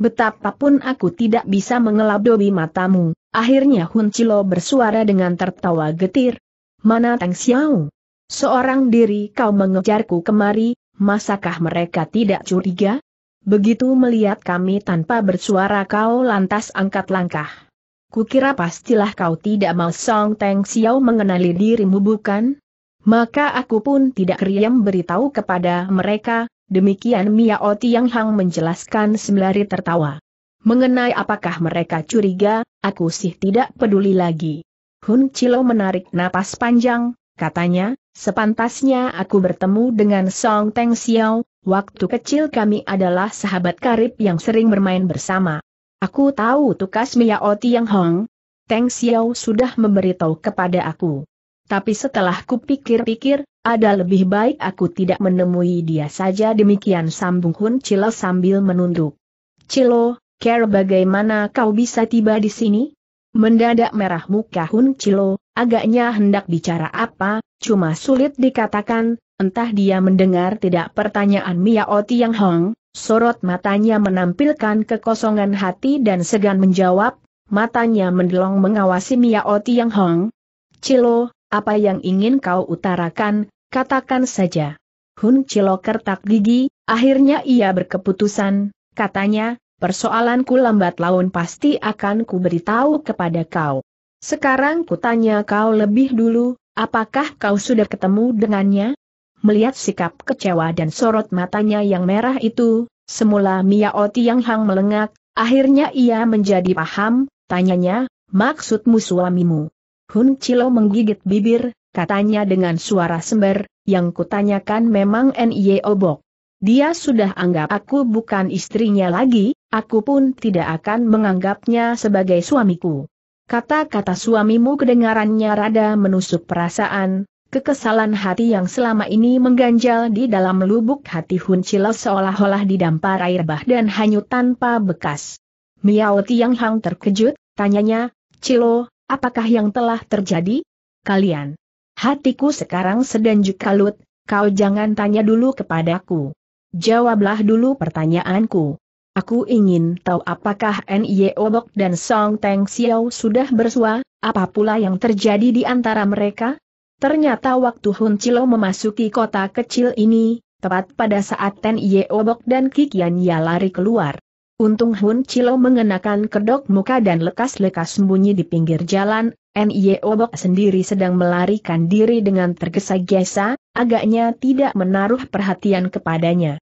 Betapapun aku tidak bisa mengelabui matamu, akhirnya Hun Chilo bersuara dengan tertawa getir. Mana Tang Xiao? Seorang diri kau mengejarku kemari, masakah mereka tidak curiga? Begitu melihat kami tanpa bersuara kau lantas angkat langkah. Kukira pastilah kau tidak mau Song Teng Xiao mengenali dirimu bukan? Maka aku pun tidak riam beritahu kepada mereka, demikian Mia O Tiang Hang menjelaskan sembari tertawa. Mengenai apakah mereka curiga, aku sih tidak peduli lagi. Hun Chilo menarik napas panjang, katanya, sepantasnya aku bertemu dengan Song Teng Xiao, waktu kecil kami adalah sahabat karib yang sering bermain bersama. Aku tahu tukas Miao Tiang Hong. Teng Xiao sudah memberitahu kepada aku. Tapi setelah kupikir-pikir, ada lebih baik aku tidak menemui dia saja demikian sambung Hun Cilo sambil menunduk. Cilo, care bagaimana kau bisa tiba di sini? Mendadak merah muka Hun Cilo, Agaknya hendak bicara apa, cuma sulit dikatakan, entah dia mendengar tidak pertanyaan Miao yang Hong, sorot matanya menampilkan kekosongan hati dan segan menjawab, matanya mendelong mengawasi Miao yang Hong. Cilo, apa yang ingin kau utarakan, katakan saja. Hun Cilo kertak gigi, akhirnya ia berkeputusan, katanya, persoalanku lambat laun pasti akan ku beritahu kepada kau. Sekarang kutanya kau lebih dulu, apakah kau sudah ketemu dengannya? Melihat sikap kecewa dan sorot matanya yang merah itu, semula Mia Oti yang Hang melengak, akhirnya ia menjadi paham, tanyanya, maksudmu suamimu? Hun Chilo menggigit bibir, katanya dengan suara sember, yang kutanyakan memang N.I.E. Obok. Dia sudah anggap aku bukan istrinya lagi, aku pun tidak akan menganggapnya sebagai suamiku. Kata-kata suamimu kedengarannya rada menusuk perasaan, kekesalan hati yang selama ini mengganjal di dalam lubuk hati Hun Chilo seolah-olah didampar air bah dan hanyut tanpa bekas. Miao Tiang Hang terkejut, tanyanya, Cilo, apakah yang telah terjadi? Kalian. Hatiku sekarang sedang kalut, kau jangan tanya dulu kepadaku. Jawablah dulu pertanyaanku. Aku ingin tahu apakah Nye Obok dan Song Teng Xiao sudah bersua, apa pula yang terjadi di antara mereka? Ternyata waktu Hun Chilo memasuki kota kecil ini, tepat pada saat N.Y. Obok dan Kikian Ya lari keluar. Untung Hun Chilo mengenakan kedok muka dan lekas-lekas sembunyi di pinggir jalan, N.Y. Obok sendiri sedang melarikan diri dengan tergesa-gesa, agaknya tidak menaruh perhatian kepadanya.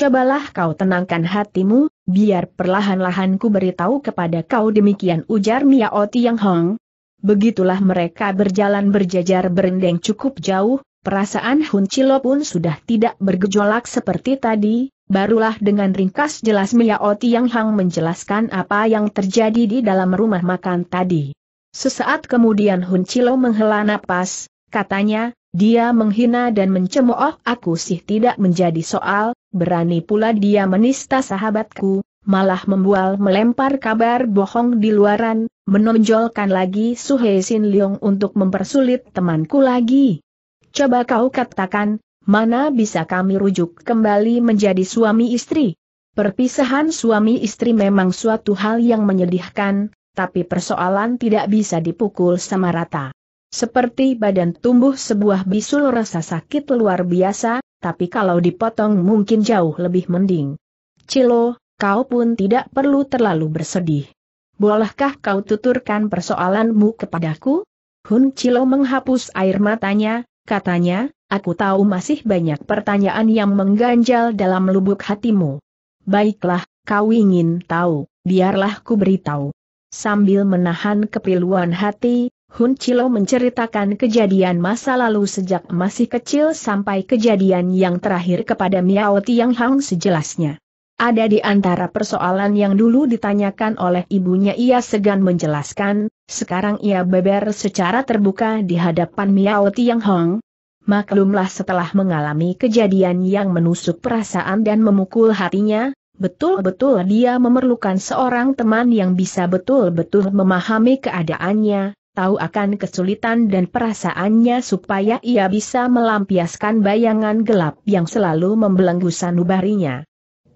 Cobalah kau tenangkan hatimu, biar perlahan-lahan ku beritahu kepada kau demikian ujar Miao Tiang Hong. Begitulah mereka berjalan berjajar berendeng cukup jauh, perasaan Hun Chilo pun sudah tidak bergejolak seperti tadi, barulah dengan ringkas jelas Miao Tiang Hong menjelaskan apa yang terjadi di dalam rumah makan tadi. Sesaat kemudian Hun Chilo menghela napas, katanya, dia menghina dan mencemooh aku sih tidak menjadi soal, Berani pula dia menista sahabatku, malah membual melempar kabar bohong di luaran, menonjolkan lagi Suhe Sin Leong untuk mempersulit temanku lagi. Coba kau katakan, mana bisa kami rujuk kembali menjadi suami istri? Perpisahan suami istri memang suatu hal yang menyedihkan, tapi persoalan tidak bisa dipukul sama rata. Seperti badan tumbuh sebuah bisul rasa sakit luar biasa, tapi kalau dipotong mungkin jauh lebih mending. Cilo, kau pun tidak perlu terlalu bersedih. Bolehkah kau tuturkan persoalanmu kepadaku? Hun Cilo menghapus air matanya, katanya, aku tahu masih banyak pertanyaan yang mengganjal dalam lubuk hatimu. Baiklah, kau ingin tahu, biarlah ku beritahu. Sambil menahan kepiluan hati, Hun Chilo menceritakan kejadian masa lalu sejak masih kecil sampai kejadian yang terakhir kepada Miao Tiang Hang sejelasnya. Ada di antara persoalan yang dulu ditanyakan oleh ibunya ia segan menjelaskan, sekarang ia beber secara terbuka di hadapan Miao Tiang Hong. Maklumlah setelah mengalami kejadian yang menusuk perasaan dan memukul hatinya, betul-betul dia memerlukan seorang teman yang bisa betul-betul memahami keadaannya, tahu akan kesulitan dan perasaannya supaya ia bisa melampiaskan bayangan gelap yang selalu membelenggu sanubarinya.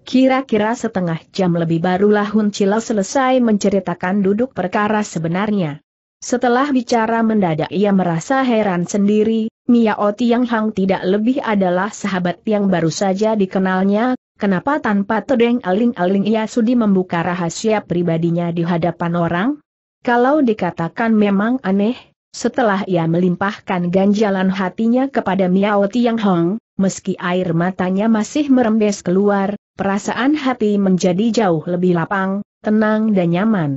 Kira-kira setengah jam lebih barulah Hun Cilau selesai menceritakan duduk perkara sebenarnya. Setelah bicara mendadak ia merasa heran sendiri, Mia Oti yang Hang tidak lebih adalah sahabat yang baru saja dikenalnya, kenapa tanpa tedeng aling-aling ia sudi membuka rahasia pribadinya di hadapan orang? Kalau dikatakan memang aneh, setelah ia melimpahkan ganjalan hatinya kepada Miao Tiang Hong, meski air matanya masih merembes keluar, perasaan hati menjadi jauh lebih lapang, tenang dan nyaman.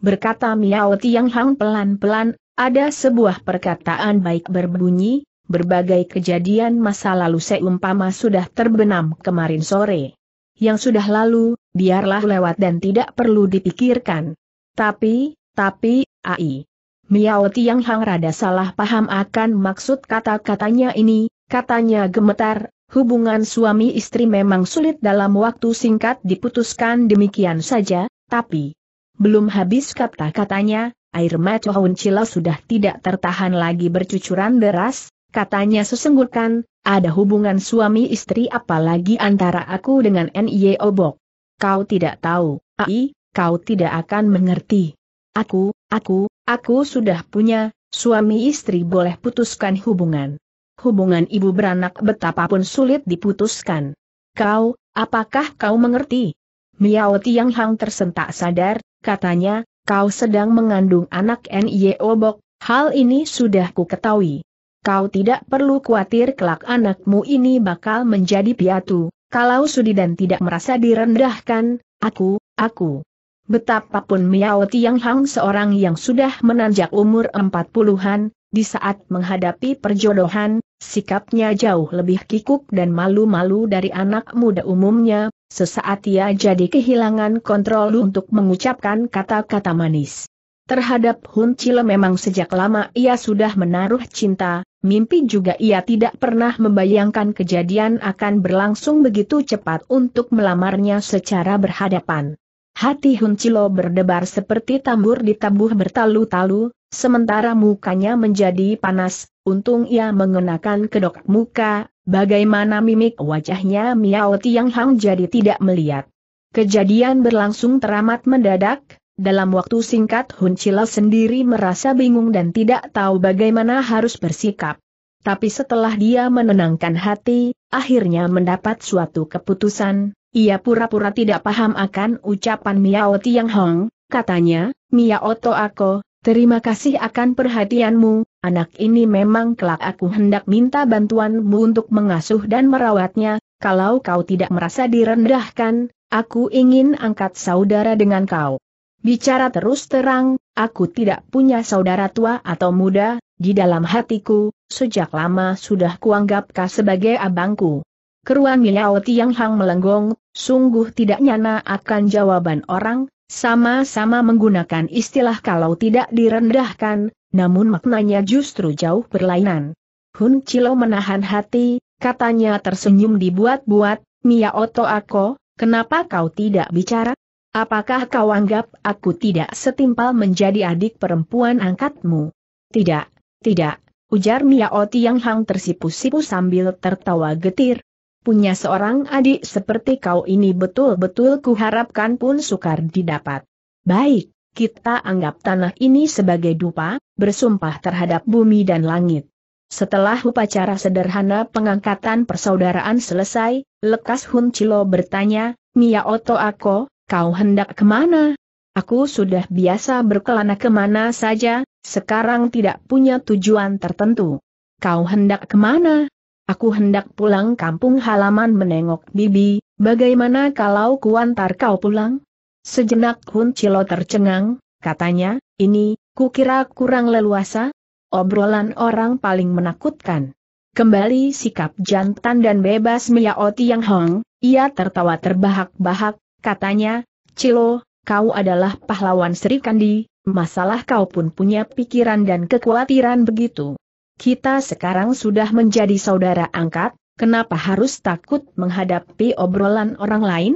Berkata Miao Tiang Hong pelan-pelan, ada sebuah perkataan baik berbunyi, berbagai kejadian masa lalu seumpama sudah terbenam kemarin sore. Yang sudah lalu, biarlah lewat dan tidak perlu dipikirkan. Tapi, tapi, ai. Miao Tiang Hang rada salah paham akan maksud kata-katanya ini, katanya gemetar, hubungan suami istri memang sulit dalam waktu singkat diputuskan demikian saja, tapi... Belum habis kata-katanya, air mata Hon Chila sudah tidak tertahan lagi bercucuran deras, katanya sesenggukan, ada hubungan suami istri apalagi antara aku dengan N.I.O. Bok. Kau tidak tahu, ai, kau tidak akan mengerti. Aku, aku, aku sudah punya, suami istri boleh putuskan hubungan. Hubungan ibu beranak betapapun sulit diputuskan. Kau, apakah kau mengerti? Miao Tiang Hang tersentak sadar, katanya, kau sedang mengandung anak N.Y.O. Obok, hal ini sudah ku ketahui. Kau tidak perlu khawatir kelak anakmu ini bakal menjadi piatu, kalau sudi dan tidak merasa direndahkan, aku, aku. Betapapun Miao Tiang Hang seorang yang sudah menanjak umur empat puluhan, di saat menghadapi perjodohan, sikapnya jauh lebih kikuk dan malu-malu dari anak muda umumnya, sesaat ia jadi kehilangan kontrol untuk mengucapkan kata-kata manis. Terhadap Hun Chile memang sejak lama ia sudah menaruh cinta, mimpi juga ia tidak pernah membayangkan kejadian akan berlangsung begitu cepat untuk melamarnya secara berhadapan. Hati Hun Cilo berdebar seperti tambur ditabuh bertalu-talu, sementara mukanya menjadi panas, untung ia mengenakan kedok muka, bagaimana mimik wajahnya Miao Tiang Hang jadi tidak melihat. Kejadian berlangsung teramat mendadak, dalam waktu singkat Hun Cilo sendiri merasa bingung dan tidak tahu bagaimana harus bersikap. Tapi setelah dia menenangkan hati, akhirnya mendapat suatu keputusan, ia pura-pura tidak paham akan ucapan Miao Tiang Hong, katanya, Miao To Ako, terima kasih akan perhatianmu, anak ini memang kelak aku hendak minta bantuanmu untuk mengasuh dan merawatnya, kalau kau tidak merasa direndahkan, aku ingin angkat saudara dengan kau. Bicara terus terang, aku tidak punya saudara tua atau muda, di dalam hatiku, sejak lama sudah kuanggap kau sebagai abangku keruan Miao Tiang Hang melenggong, sungguh tidak nyana akan jawaban orang, sama-sama menggunakan istilah kalau tidak direndahkan, namun maknanya justru jauh berlainan. Hun Chilo menahan hati, katanya tersenyum dibuat-buat, Miao Oto Ako, kenapa kau tidak bicara? Apakah kau anggap aku tidak setimpal menjadi adik perempuan angkatmu? Tidak, tidak, ujar Miao yang Hang tersipu-sipu sambil tertawa getir, punya seorang adik seperti kau ini betul-betul kuharapkan pun sukar didapat. Baik, kita anggap tanah ini sebagai dupa, bersumpah terhadap bumi dan langit. Setelah upacara sederhana pengangkatan persaudaraan selesai, lekas Hun Chilo bertanya, Mia Oto Ako, kau hendak kemana? Aku sudah biasa berkelana kemana saja, sekarang tidak punya tujuan tertentu. Kau hendak kemana? Aku hendak pulang kampung halaman menengok bibi, bagaimana kalau kuantar kau pulang? Sejenak Hun Cilo tercengang, katanya, ini, kukira kurang leluasa? Obrolan orang paling menakutkan. Kembali sikap jantan dan bebas Miyaoti Yang Hong, ia tertawa terbahak-bahak, katanya, Cilo, kau adalah pahlawan Sri Kandi, masalah kau pun punya pikiran dan kekhawatiran begitu. Kita sekarang sudah menjadi saudara angkat, kenapa harus takut menghadapi obrolan orang lain?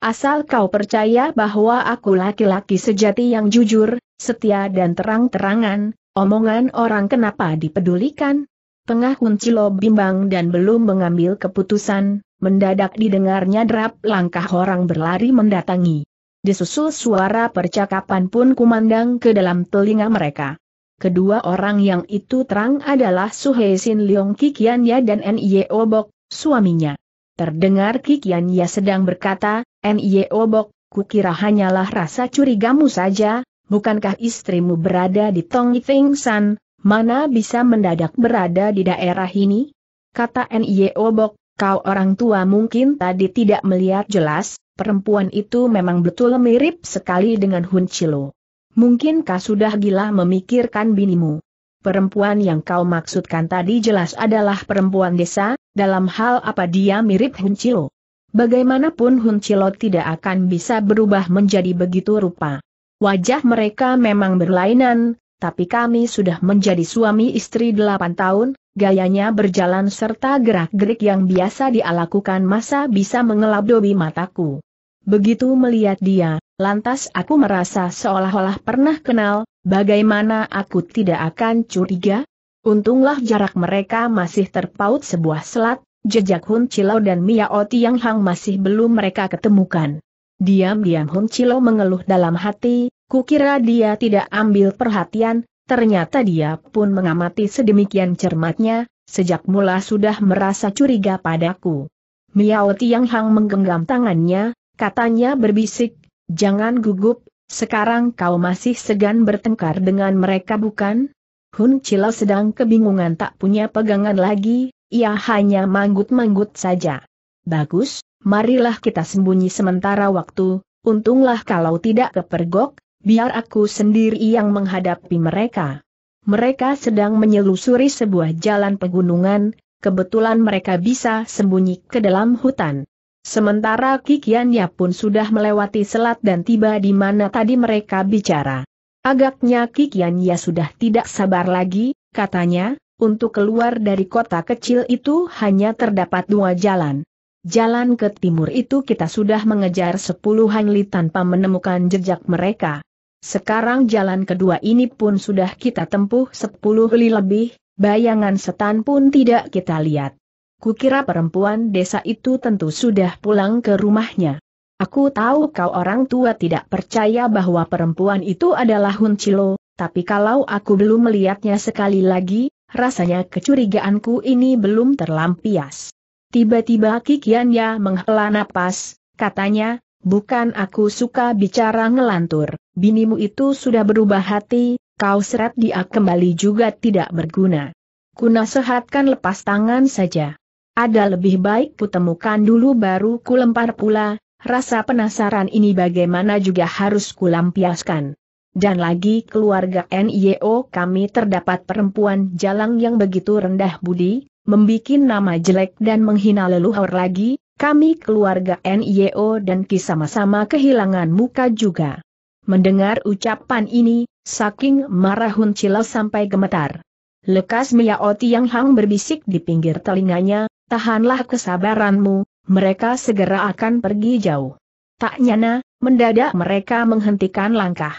Asal kau percaya bahwa aku laki-laki sejati yang jujur, setia dan terang-terangan, omongan orang kenapa dipedulikan? Tengah Kuncilo bimbang dan belum mengambil keputusan, mendadak didengarnya derap langkah orang berlari mendatangi. Disusul suara percakapan pun kumandang ke dalam telinga mereka. Kedua orang yang itu terang adalah Suhe Sin Leong Ya dan Nye Obok, suaminya. Terdengar Kikian Ya sedang berkata, Nye Obok, kukira hanyalah rasa curigamu saja, bukankah istrimu berada di Tong Ting San, mana bisa mendadak berada di daerah ini? Kata Nye Obok, kau orang tua mungkin tadi tidak melihat jelas, perempuan itu memang betul mirip sekali dengan Hun Chilo. Mungkinkah sudah gila memikirkan binimu? Perempuan yang kau maksudkan tadi jelas adalah perempuan desa, dalam hal apa dia mirip Hun Chilo. Bagaimanapun Hun Chilo tidak akan bisa berubah menjadi begitu rupa. Wajah mereka memang berlainan, tapi kami sudah menjadi suami istri delapan tahun, gayanya berjalan serta gerak-gerik yang biasa dia lakukan masa bisa mengelabdobi mataku. Begitu melihat dia, Lantas aku merasa seolah-olah pernah kenal, bagaimana aku tidak akan curiga? Untunglah jarak mereka masih terpaut sebuah selat, jejak Hun Cilau dan Mia Oti Yang Hang masih belum mereka ketemukan. Diam-diam Hun Cilau mengeluh dalam hati, kukira dia tidak ambil perhatian, ternyata dia pun mengamati sedemikian cermatnya, sejak mula sudah merasa curiga padaku. Mia Oti Yang Hang menggenggam tangannya, katanya berbisik, Jangan gugup, sekarang kau masih segan bertengkar dengan mereka bukan? Hun Chilo sedang kebingungan tak punya pegangan lagi, ia hanya manggut-manggut saja. Bagus, marilah kita sembunyi sementara waktu, untunglah kalau tidak kepergok, biar aku sendiri yang menghadapi mereka. Mereka sedang menyelusuri sebuah jalan pegunungan, kebetulan mereka bisa sembunyi ke dalam hutan. Sementara Kikiannya pun sudah melewati selat dan tiba di mana tadi mereka bicara. Agaknya Kikiannya sudah tidak sabar lagi, katanya, untuk keluar dari kota kecil itu hanya terdapat dua jalan. Jalan ke timur itu kita sudah mengejar sepuluhan li tanpa menemukan jejak mereka. Sekarang jalan kedua ini pun sudah kita tempuh sepuluh li lebih, bayangan setan pun tidak kita lihat. Kukira perempuan desa itu tentu sudah pulang ke rumahnya. Aku tahu kau orang tua tidak percaya bahwa perempuan itu adalah Hun Chilo, tapi kalau aku belum melihatnya sekali lagi, rasanya kecurigaanku ini belum terlampias. Tiba-tiba Kikianya menghela napas, katanya, bukan aku suka bicara ngelantur, binimu itu sudah berubah hati, kau seret dia kembali juga tidak berguna. Kuna sehatkan lepas tangan saja. Ada lebih baik kutemukan dulu baru kulempar pula, rasa penasaran ini bagaimana juga harus kulampiaskan. Dan lagi keluarga NIO kami terdapat perempuan jalang yang begitu rendah budi, membikin nama jelek dan menghina leluhur lagi, kami keluarga NIO dan Ki sama-sama kehilangan muka juga. Mendengar ucapan ini, saking marah Hun Cilo sampai gemetar. Lekas Miaoti yang hang berbisik di pinggir telinganya, Tahanlah kesabaranmu, mereka segera akan pergi jauh. Tak nyana, mendadak mereka menghentikan langkah.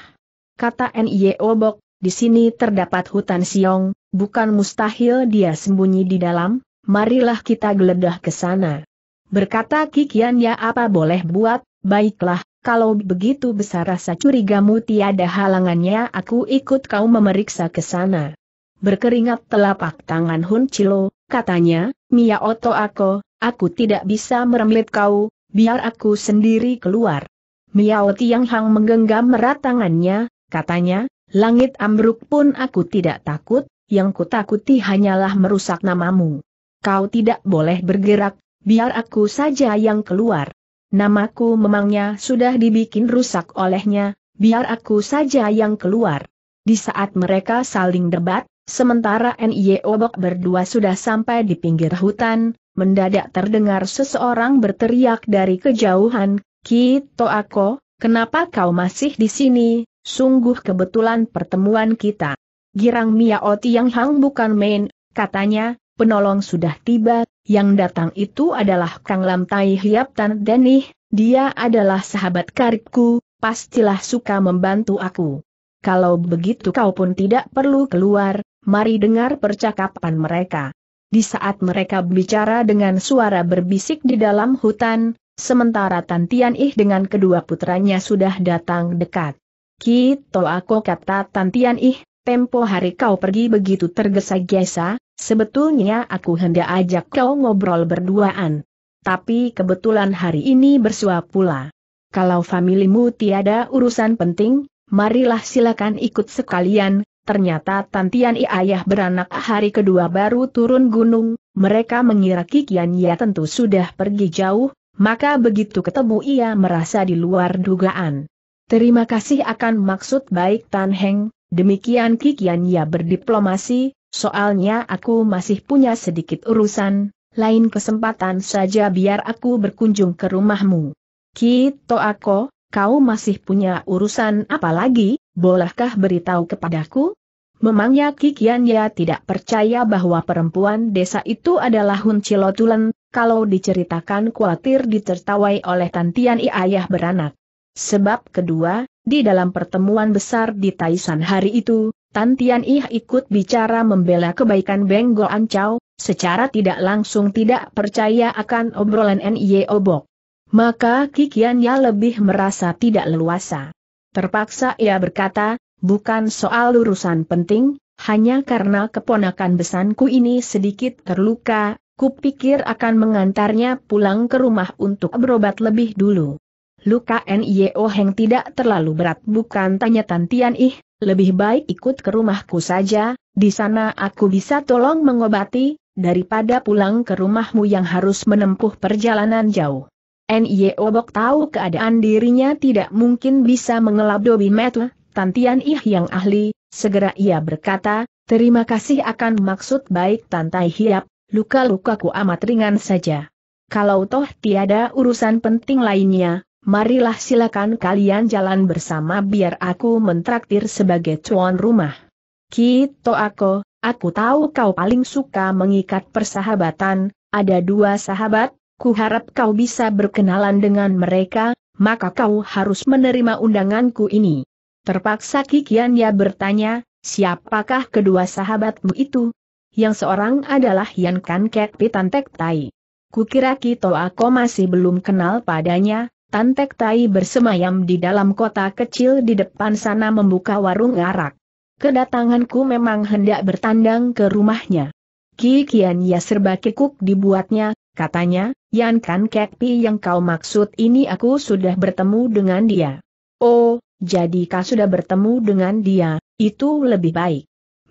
Kata Nie Obok, di sini terdapat hutan siong, bukan mustahil dia sembunyi di dalam, marilah kita geledah ke sana. Berkata Kikian ya apa boleh buat, baiklah, kalau begitu besar rasa curigamu tiada halangannya aku ikut kau memeriksa ke sana. Berkeringat telapak tangan Hun Chilo, katanya, Mia Oto aku, aku tidak bisa meremit kau, biar aku sendiri keluar. Miao Tiang Hang menggenggam meratangannya, tangannya, katanya, langit ambruk pun aku tidak takut, yang kutakuti hanyalah merusak namamu. Kau tidak boleh bergerak, biar aku saja yang keluar. Namaku memangnya sudah dibikin rusak olehnya, biar aku saja yang keluar. Di saat mereka saling debat, Sementara NIE Obok berdua sudah sampai di pinggir hutan, mendadak terdengar seseorang berteriak dari kejauhan, Ki Toako, kenapa kau masih di sini, sungguh kebetulan pertemuan kita. Girang Miao yang Hang bukan main, katanya, penolong sudah tiba, yang datang itu adalah Kang Lam Tai Hiap Tan Denih, dia adalah sahabat karibku, pastilah suka membantu aku. Kalau begitu kau pun tidak perlu keluar, mari dengar percakapan mereka. Di saat mereka bicara dengan suara berbisik di dalam hutan, sementara Tantian Ih dengan kedua putranya sudah datang dekat. Kito aku kata Tantian Ih, tempo hari kau pergi begitu tergesa-gesa, sebetulnya aku hendak ajak kau ngobrol berduaan. Tapi kebetulan hari ini bersua pula. Kalau familimu tiada urusan penting, marilah silakan ikut sekalian, Ternyata Tantian I ayah beranak hari kedua baru turun gunung, mereka mengira Kikian ia tentu sudah pergi jauh, maka begitu ketemu ia merasa di luar dugaan. Terima kasih akan maksud baik Tan Heng, demikian Kikian ia berdiplomasi, soalnya aku masih punya sedikit urusan, lain kesempatan saja biar aku berkunjung ke rumahmu. Kito Ako, kau masih punya urusan apa lagi? bolehkah beritahu kepadaku? Memangnya Kikianya tidak percaya bahwa perempuan desa itu adalah Hun Cilotulen, kalau diceritakan khawatir ditertawai oleh Tantian I ayah beranak. Sebab kedua, di dalam pertemuan besar di Taisan hari itu, Tantian I ikut bicara membela kebaikan Benggo Ancau, secara tidak langsung tidak percaya akan obrolan Nye Obok. Maka Kikianya lebih merasa tidak leluasa. Terpaksa ia berkata, bukan soal urusan penting, hanya karena keponakan besanku ini sedikit terluka, kupikir akan mengantarnya pulang ke rumah untuk berobat lebih dulu. Luka N.Y.O. Heng tidak terlalu berat bukan tanya Tantian Ih, lebih baik ikut ke rumahku saja, di sana aku bisa tolong mengobati, daripada pulang ke rumahmu yang harus menempuh perjalanan jauh. NIE Obok tahu keadaan dirinya tidak mungkin bisa mengelab Dobi Metu, Tantian Ih yang ahli, segera ia berkata, terima kasih akan maksud baik Tantai Hiap, luka-lukaku amat ringan saja. Kalau toh tiada urusan penting lainnya, marilah silakan kalian jalan bersama biar aku mentraktir sebagai tuan rumah. Kito aku, aku tahu kau paling suka mengikat persahabatan, ada dua sahabat, Ku harap kau bisa berkenalan dengan mereka, maka kau harus menerima undanganku ini. Terpaksa Kikian ya bertanya, siapakah kedua sahabatmu itu? Yang seorang adalah Yan Kan Kek Pi Tai. Kukira Kito aku masih belum kenal padanya, Tantek Tai bersemayam di dalam kota kecil di depan sana membuka warung arak. Kedatanganku memang hendak bertandang ke rumahnya. Kikian ya serba kikuk dibuatnya, katanya, Yan Kan Pi yang kau maksud ini aku sudah bertemu dengan dia. Oh, jadi kau sudah bertemu dengan dia, itu lebih baik.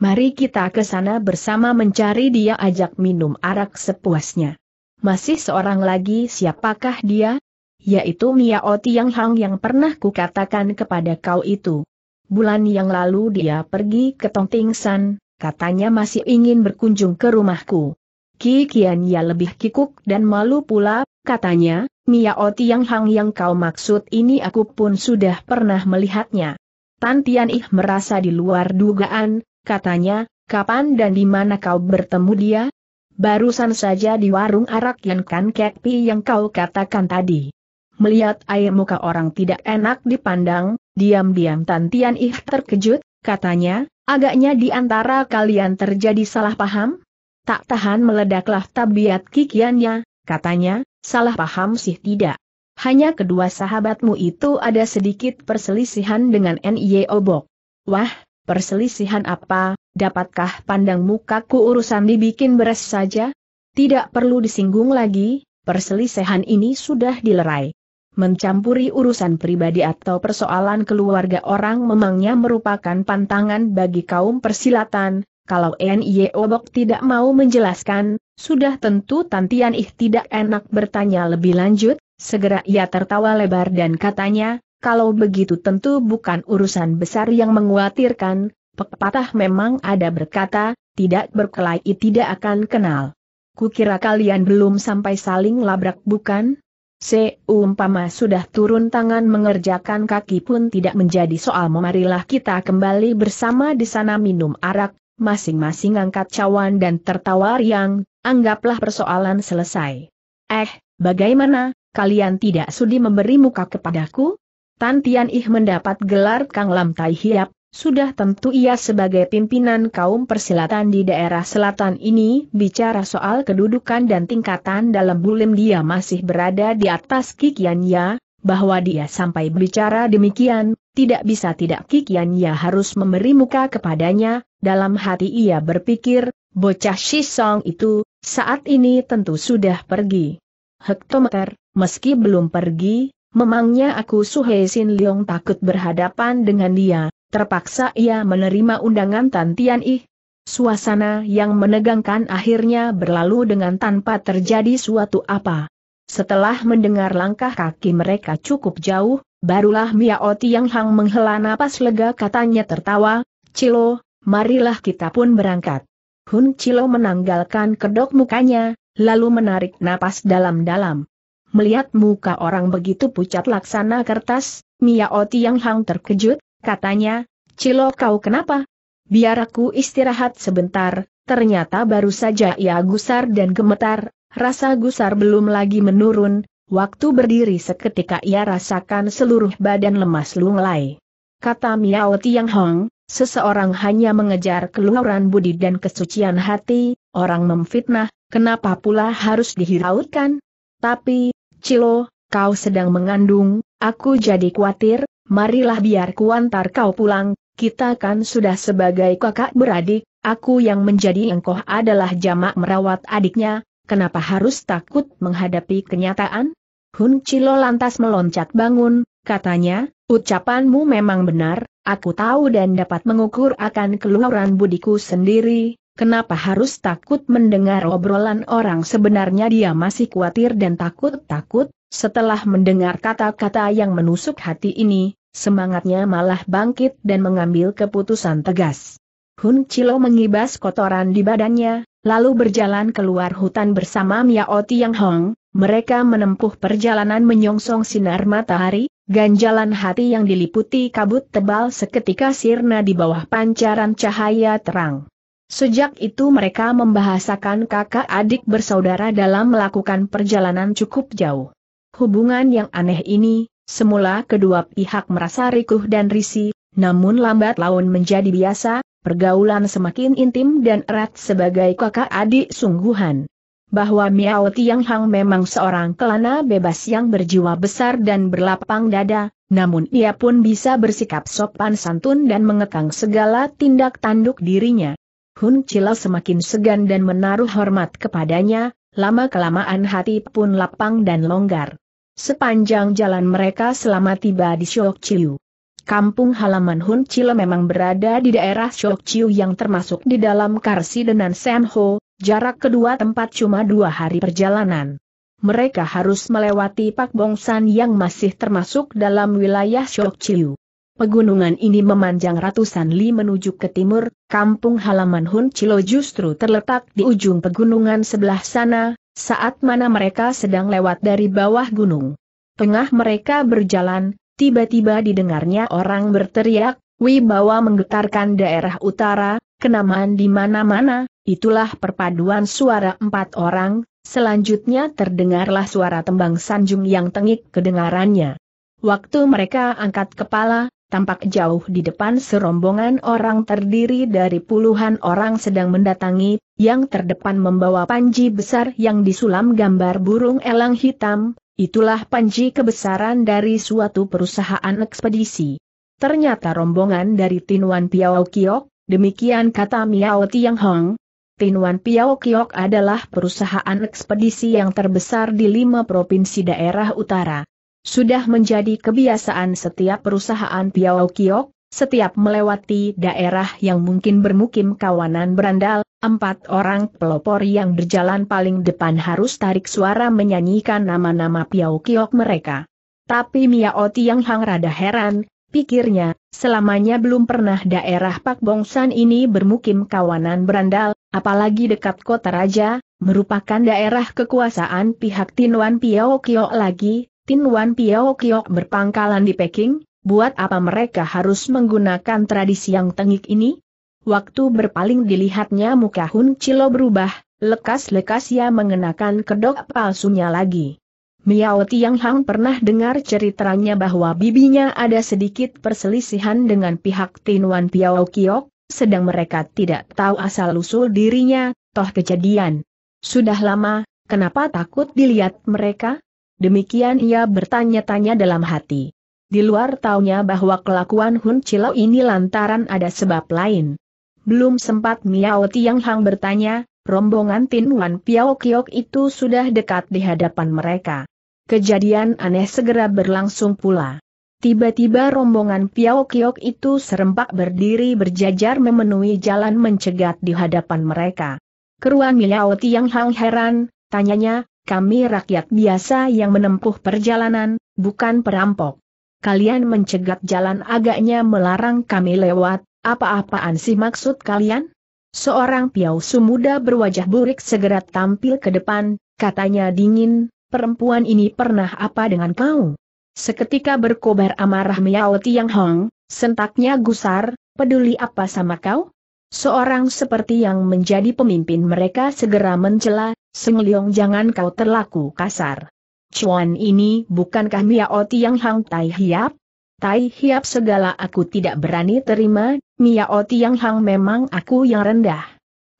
Mari kita ke sana bersama mencari dia ajak minum arak sepuasnya. Masih seorang lagi siapakah dia? Yaitu Mia Oti Tiang Hang yang pernah kukatakan kepada kau itu. Bulan yang lalu dia pergi ke Tongting San, katanya masih ingin berkunjung ke rumahku. Ki Kian Ya lebih kikuk dan malu pula, katanya, Mia Oti Tiang Hang yang kau maksud ini aku pun sudah pernah melihatnya. Tan Tian Ih merasa di luar dugaan, katanya, kapan dan di mana kau bertemu dia? Barusan saja di warung arak yang kan kekpi yang kau katakan tadi. Melihat air muka orang tidak enak dipandang, diam-diam Tan Tian Ih terkejut, katanya, agaknya di antara kalian terjadi salah paham? Tak tahan meledaklah tabiat kikiannya, katanya, salah paham sih tidak. Hanya kedua sahabatmu itu ada sedikit perselisihan dengan N.I.E. Obok. Wah, perselisihan apa, dapatkah pandang mukaku urusan dibikin beres saja? Tidak perlu disinggung lagi, perselisihan ini sudah dilerai. Mencampuri urusan pribadi atau persoalan keluarga orang memangnya merupakan pantangan bagi kaum persilatan, kalau N.Y.E. Obok tidak mau menjelaskan, sudah tentu tantian Ih tidak enak bertanya lebih lanjut, segera ia tertawa lebar dan katanya, kalau begitu tentu bukan urusan besar yang menguatirkan, pepatah memang ada berkata, tidak berkelahi tidak akan kenal. Kukira kalian belum sampai saling labrak bukan? Seumpama sudah turun tangan mengerjakan kaki pun tidak menjadi soal memarilah kita kembali bersama di sana minum arak, masing-masing angkat cawan dan tertawa riang, anggaplah persoalan selesai. Eh, bagaimana, kalian tidak sudi memberi muka kepadaku? Tan Tian Ih mendapat gelar Kang Lam Tai Hiap, sudah tentu ia sebagai pimpinan kaum persilatan di daerah selatan ini bicara soal kedudukan dan tingkatan dalam bulim dia masih berada di atas Kikian Ya, bahwa dia sampai bicara demikian, tidak bisa tidak Kikian Ya harus memberi muka kepadanya, dalam hati ia berpikir, bocah Shisong itu, saat ini tentu sudah pergi. Hektometer, meski belum pergi, memangnya aku Suhe Sin Leong takut berhadapan dengan dia, terpaksa ia menerima undangan Tan Tian Ih. Suasana yang menegangkan akhirnya berlalu dengan tanpa terjadi suatu apa. Setelah mendengar langkah kaki mereka cukup jauh, Barulah Miao Tiang Hang menghela napas lega katanya tertawa, Cilo, marilah kita pun berangkat. Hun Cilo menanggalkan kedok mukanya, lalu menarik napas dalam-dalam. Melihat muka orang begitu pucat laksana kertas, Miao Tiang Hang terkejut, katanya, Cilo kau kenapa? Biar aku istirahat sebentar, ternyata baru saja ia gusar dan gemetar, rasa gusar belum lagi menurun, Waktu berdiri seketika ia rasakan seluruh badan lemas lunglai. Kata Miao Tiang Hong, seseorang hanya mengejar keluaran budi dan kesucian hati, orang memfitnah, kenapa pula harus dihiraukan? Tapi, Cilo, kau sedang mengandung, aku jadi khawatir, marilah biar kuantar kau pulang, kita kan sudah sebagai kakak beradik, aku yang menjadi engkau adalah jamak merawat adiknya, kenapa harus takut menghadapi kenyataan? Hun Chilo lantas meloncat bangun, katanya, ucapanmu memang benar, aku tahu dan dapat mengukur akan keluaran budiku sendiri, kenapa harus takut mendengar obrolan orang sebenarnya dia masih khawatir dan takut-takut, setelah mendengar kata-kata yang menusuk hati ini, semangatnya malah bangkit dan mengambil keputusan tegas. Hun Chilo mengibas kotoran di badannya, Lalu berjalan keluar hutan bersama Miao Tiang Hong, mereka menempuh perjalanan menyongsong sinar matahari, ganjalan hati yang diliputi kabut tebal seketika sirna di bawah pancaran cahaya terang. Sejak itu mereka membahasakan kakak adik bersaudara dalam melakukan perjalanan cukup jauh. Hubungan yang aneh ini, semula kedua pihak merasa rikuh dan risih, namun lambat laun menjadi biasa, Pergaulan semakin intim dan erat sebagai kakak adik sungguhan. Bahwa Miao Tiang Hang memang seorang kelana bebas yang berjiwa besar dan berlapang dada, namun ia pun bisa bersikap sopan santun dan mengekang segala tindak tanduk dirinya. Hun Chila semakin segan dan menaruh hormat kepadanya, lama-kelamaan hati pun lapang dan longgar. Sepanjang jalan mereka selama tiba di Shok Chiu, Kampung halaman Hun Chile memang berada di daerah Shokchiu yang termasuk di dalam Karsi dan Senho, jarak kedua tempat cuma dua hari perjalanan. Mereka harus melewati Pak Bongsan yang masih termasuk dalam wilayah Shokchiu. Pegunungan ini memanjang ratusan li menuju ke timur, kampung halaman Hun Chilo justru terletak di ujung pegunungan sebelah sana, saat mana mereka sedang lewat dari bawah gunung. Tengah mereka berjalan, tiba-tiba didengarnya orang berteriak, wibawa menggetarkan daerah utara, kenamaan di mana-mana, itulah perpaduan suara empat orang, selanjutnya terdengarlah suara tembang sanjung yang tengik kedengarannya. Waktu mereka angkat kepala, tampak jauh di depan serombongan orang terdiri dari puluhan orang sedang mendatangi, yang terdepan membawa panji besar yang disulam gambar burung elang hitam, Itulah panji kebesaran dari suatu perusahaan ekspedisi. Ternyata rombongan dari Tinuan Piao Kiok, demikian kata Miao Tiang Hong, Tinuan Piao Kiok adalah perusahaan ekspedisi yang terbesar di lima provinsi daerah utara. Sudah menjadi kebiasaan setiap perusahaan Piao Kiok, setiap melewati daerah yang mungkin bermukim kawanan berandal, empat orang pelopor yang berjalan paling depan harus tarik suara menyanyikan nama-nama Piau Kiok mereka. Tapi Miao Tiang Hang rada heran, pikirnya, selamanya belum pernah daerah Pak Bongsan ini bermukim kawanan berandal, apalagi dekat kota raja, merupakan daerah kekuasaan pihak Tinwan Piao Kiok lagi, Tinwan Piao Kiok berpangkalan di Peking, buat apa mereka harus menggunakan tradisi yang tengik ini? Waktu berpaling dilihatnya muka Hun Cilo berubah, lekas-lekas ia mengenakan kedok palsunya lagi. Miao Tiang Hang pernah dengar ceritanya bahwa bibinya ada sedikit perselisihan dengan pihak Tinuan Piao Kiok, sedang mereka tidak tahu asal-usul dirinya, toh kejadian. Sudah lama, kenapa takut dilihat mereka? Demikian ia bertanya-tanya dalam hati. Di luar taunya bahwa kelakuan Hun Chilo ini lantaran ada sebab lain. Belum sempat Miao Tiang Hang bertanya, rombongan Tin Wan Piao Kiok itu sudah dekat di hadapan mereka. Kejadian aneh segera berlangsung pula. Tiba-tiba rombongan Piao Kiok itu serempak berdiri berjajar memenuhi jalan mencegat di hadapan mereka. Keruan Miao Tiang Hang heran, tanyanya, kami rakyat biasa yang menempuh perjalanan, bukan perampok kalian mencegat jalan agaknya melarang kami lewat, apa-apaan sih maksud kalian? Seorang piau sumuda berwajah burik segera tampil ke depan, katanya dingin, perempuan ini pernah apa dengan kau? Seketika berkobar amarah Miao Tiang Hong, sentaknya gusar, peduli apa sama kau? Seorang seperti yang menjadi pemimpin mereka segera mencela, Seng jangan kau terlaku kasar. Cuan ini bukankah Miao Tiang Hang Tai Hiap? Tai Hiap segala aku tidak berani terima, Miao Tiang Hang memang aku yang rendah.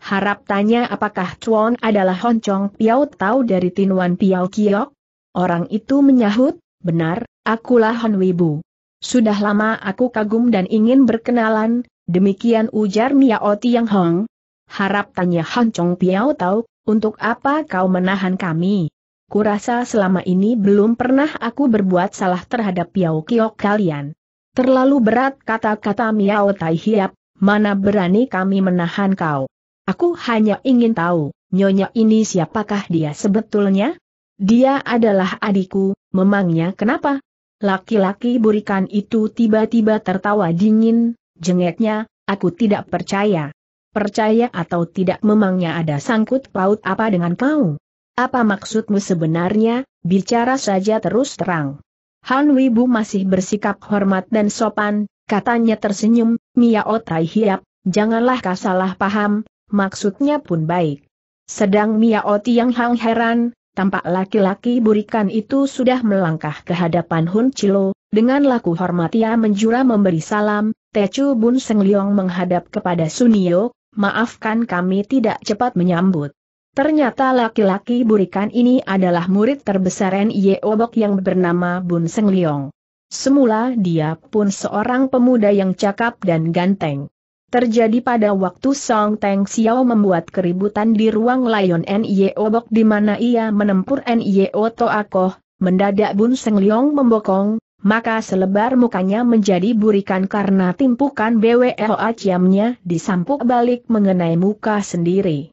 Harap tanya apakah Chuan adalah Honcong Piao Tau dari Tinuan Piao Kiok? Orang itu menyahut, benar, akulah Hon Wibu. Sudah lama aku kagum dan ingin berkenalan, demikian ujar Miao Tiang Hang. Harap tanya Honcong Piao Tau, untuk apa kau menahan kami? kurasa selama ini belum pernah aku berbuat salah terhadap Piao Kiok kalian. Terlalu berat kata-kata Miao Tai Hiap, mana berani kami menahan kau. Aku hanya ingin tahu, nyonya ini siapakah dia sebetulnya? Dia adalah adikku, memangnya kenapa? Laki-laki burikan itu tiba-tiba tertawa dingin, jengeknya, aku tidak percaya. Percaya atau tidak memangnya ada sangkut paut apa dengan kau? Apa maksudmu sebenarnya, bicara saja terus terang. Han Wibu masih bersikap hormat dan sopan, katanya tersenyum, Mia Otai Hiap, janganlah kau salah paham, maksudnya pun baik. Sedang Oti yang Hang heran, tampak laki-laki burikan itu sudah melangkah ke hadapan Hun Chilo, dengan laku hormat ia menjura memberi salam, Techu Bun Seng Liong menghadap kepada Sunio, maafkan kami tidak cepat menyambut. Ternyata laki-laki burikan ini adalah murid terbesar Nye Obok yang bernama Bun Seng Liong. Semula dia pun seorang pemuda yang cakap dan ganteng. Terjadi pada waktu Song Teng Xiao membuat keributan di ruang Lion Nye Obok di mana ia menempur Nye Oto Akoh, mendadak Bun Seng Liong membokong, maka selebar mukanya menjadi burikan karena timpukan BWO Aciamnya disampuk balik mengenai muka sendiri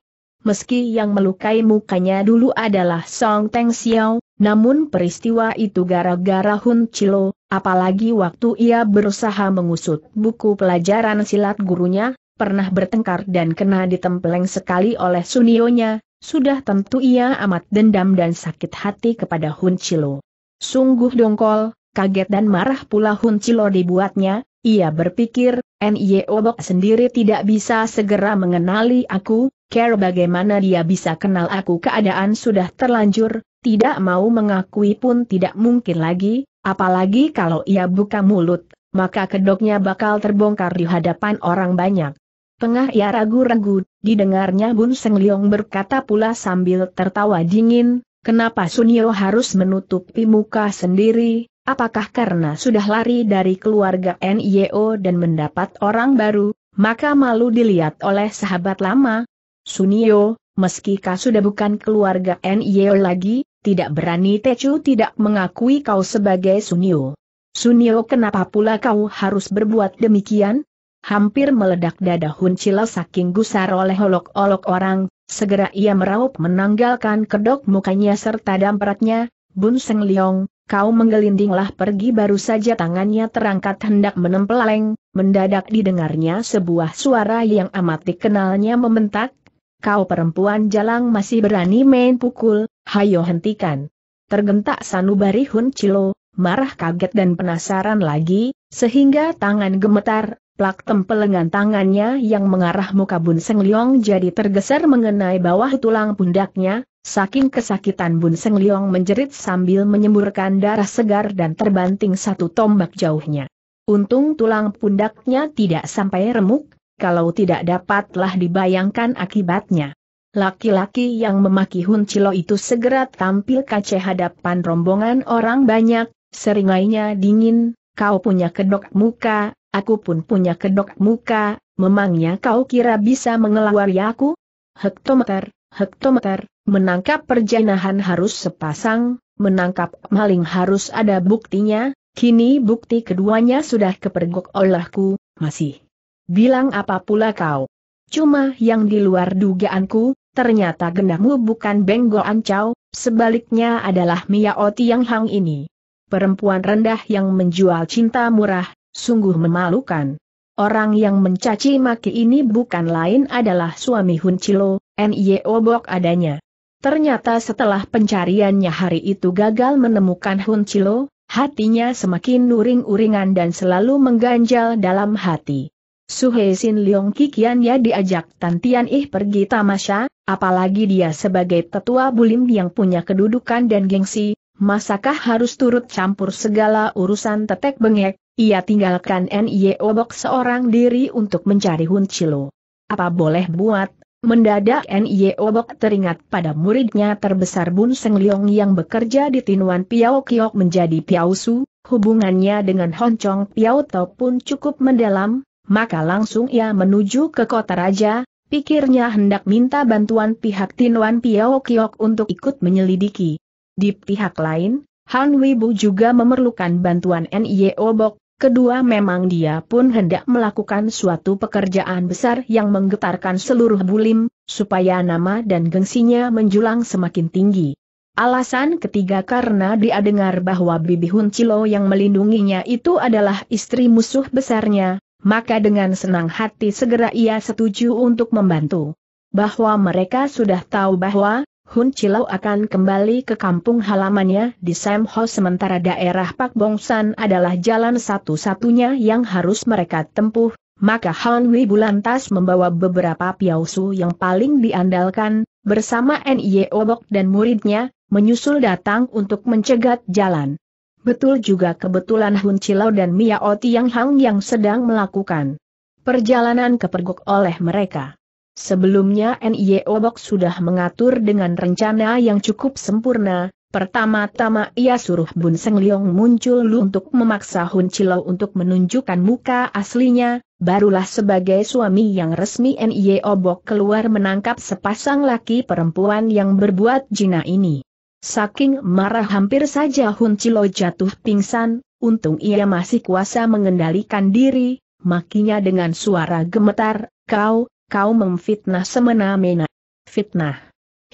meski yang melukai mukanya dulu adalah Song Teng Xiao, namun peristiwa itu gara-gara Hun Chilo, apalagi waktu ia berusaha mengusut buku pelajaran silat gurunya, pernah bertengkar dan kena ditempeleng sekali oleh sunionya, sudah tentu ia amat dendam dan sakit hati kepada Hun Chilo. Sungguh dongkol, kaget dan marah pula Hun Chilo dibuatnya, ia berpikir, Nye Obok sendiri tidak bisa segera mengenali aku, care bagaimana dia bisa kenal aku keadaan sudah terlanjur, tidak mau mengakui pun tidak mungkin lagi, apalagi kalau ia buka mulut, maka kedoknya bakal terbongkar di hadapan orang banyak. Tengah ia ragu-ragu, didengarnya Bun Seng Leong berkata pula sambil tertawa dingin, kenapa Sunio harus menutupi muka sendiri, apakah karena sudah lari dari keluarga NIO dan mendapat orang baru, maka malu dilihat oleh sahabat lama, Sunio, meski kau sudah bukan keluarga Nyo lagi, tidak berani Tecu tidak mengakui kau sebagai Sunio. Sunio kenapa pula kau harus berbuat demikian? Hampir meledak dada Hun Chila saking gusar oleh olok-olok orang, segera ia meraup menanggalkan kedok mukanya serta dampratnya, Bun Seng Liong, kau menggelindinglah pergi baru saja tangannya terangkat hendak menempeleng, mendadak didengarnya sebuah suara yang amat dikenalnya membentak, kau perempuan jalang masih berani main pukul, hayo hentikan. Tergentak sanubari Hun Chilo, marah kaget dan penasaran lagi, sehingga tangan gemetar, plak tempel lengan tangannya yang mengarah muka Bun Seng Liong jadi tergeser mengenai bawah tulang pundaknya, saking kesakitan Bun Seng Liong menjerit sambil menyemburkan darah segar dan terbanting satu tombak jauhnya. Untung tulang pundaknya tidak sampai remuk, kalau tidak dapatlah dibayangkan akibatnya. Laki-laki yang memaki Hun Cilo itu segera tampil kaceh hadapan rombongan orang banyak, seringainya dingin, kau punya kedok muka, aku pun punya kedok muka, memangnya kau kira bisa mengelawari aku? Hektometer, hektometer, menangkap perjanahan harus sepasang, menangkap maling harus ada buktinya, kini bukti keduanya sudah kepergok olehku, masih Bilang apa pula kau? Cuma yang di luar dugaanku, ternyata gendahmu bukan Benggo Ancau, sebaliknya adalah Miao yang Hang ini. Perempuan rendah yang menjual cinta murah, sungguh memalukan. Orang yang mencaci maki ini bukan lain adalah suami Hun Chilo, Nye obok adanya. Ternyata setelah pencariannya hari itu gagal menemukan Hun Chilo, hatinya semakin nuring-uringan dan selalu mengganjal dalam hati. Suhe Sin Leong Kikian ya diajak Tan Tian Ih pergi tamasya, apalagi dia sebagai tetua bulim yang punya kedudukan dan gengsi, masakah harus turut campur segala urusan tetek bengek, ia tinggalkan NIE Obok seorang diri untuk mencari Hun Chilo. Apa boleh buat, Mendadak NIE Obok teringat pada muridnya terbesar Bun Seng Leong yang bekerja di Tinuan Piao Kiok menjadi Piao Su, hubungannya dengan Chong Piao Tau pun cukup mendalam, maka langsung ia menuju ke kota raja, pikirnya hendak minta bantuan pihak Tinwan Piao Kiok untuk ikut menyelidiki. Di pihak lain, Han Wibu juga memerlukan bantuan Nye Obok. kedua memang dia pun hendak melakukan suatu pekerjaan besar yang menggetarkan seluruh bulim, supaya nama dan gengsinya menjulang semakin tinggi. Alasan ketiga karena dia dengar bahwa Bibi Hun Cilo yang melindunginya itu adalah istri musuh besarnya, maka dengan senang hati segera ia setuju untuk membantu. Bahwa mereka sudah tahu bahwa Hun Chilau akan kembali ke kampung halamannya di Sam sementara daerah Pak Bongsan adalah jalan satu-satunya yang harus mereka tempuh, maka Han Wei Bulantas membawa beberapa piausu yang paling diandalkan, bersama N.Y. E Obok dan muridnya, menyusul datang untuk mencegat jalan. Betul juga kebetulan Hun Chilau dan Mia Oti Yang Hang yang sedang melakukan perjalanan ke pergok oleh mereka. Sebelumnya Nye Obok sudah mengatur dengan rencana yang cukup sempurna, pertama-tama ia suruh Bun Seng Leong muncul untuk memaksa Hun Chilau untuk menunjukkan muka aslinya, barulah sebagai suami yang resmi Nye Obok keluar menangkap sepasang laki perempuan yang berbuat jina ini. Saking marah hampir saja Hun Cilo jatuh pingsan, untung ia masih kuasa mengendalikan diri, makinya dengan suara gemetar, kau, kau memfitnah semena-mena. Fitnah.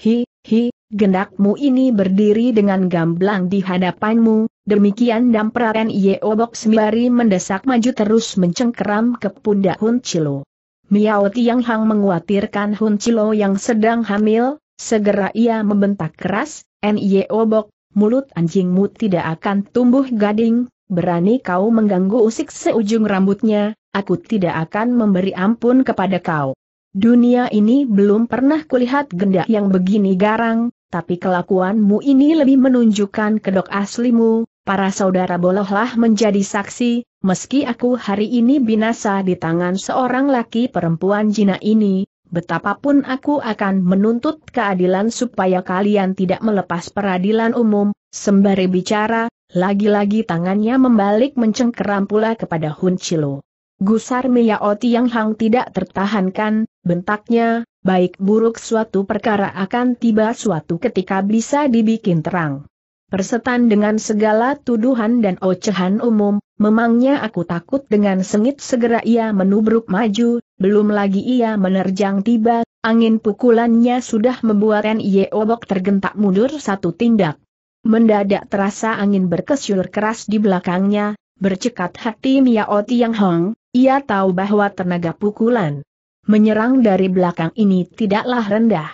Hi, hi, gendakmu ini berdiri dengan gamblang di hadapanmu, demikian dampraren Obok sembari mendesak maju terus mencengkeram ke pundak Hun Cilo. Miao Tiang Hang menguatirkan Hun Cilo yang sedang hamil, segera ia membentak keras, NIO e Bok, mulut anjingmu tidak akan tumbuh gading, berani kau mengganggu usik seujung rambutnya, aku tidak akan memberi ampun kepada kau. Dunia ini belum pernah kulihat gendak yang begini garang, tapi kelakuanmu ini lebih menunjukkan kedok aslimu, para saudara bolehlah menjadi saksi, meski aku hari ini binasa di tangan seorang laki perempuan jina ini, Betapapun aku akan menuntut keadilan supaya kalian tidak melepas peradilan umum, sembari bicara, lagi-lagi tangannya membalik mencengkeram pula kepada Hun Chilo. Gusar Miao yang hang tidak tertahankan, bentaknya, baik buruk suatu perkara akan tiba suatu ketika bisa dibikin terang. Persetan dengan segala tuduhan dan ocehan umum, memangnya aku takut dengan sengit segera ia menubruk maju, belum lagi ia menerjang tiba, angin pukulannya sudah membuat Nye Obok tergentak mundur satu tindak. Mendadak terasa angin berkesyur keras di belakangnya, bercekat hati Mia O Tiang Hong, ia tahu bahwa tenaga pukulan menyerang dari belakang ini tidaklah rendah.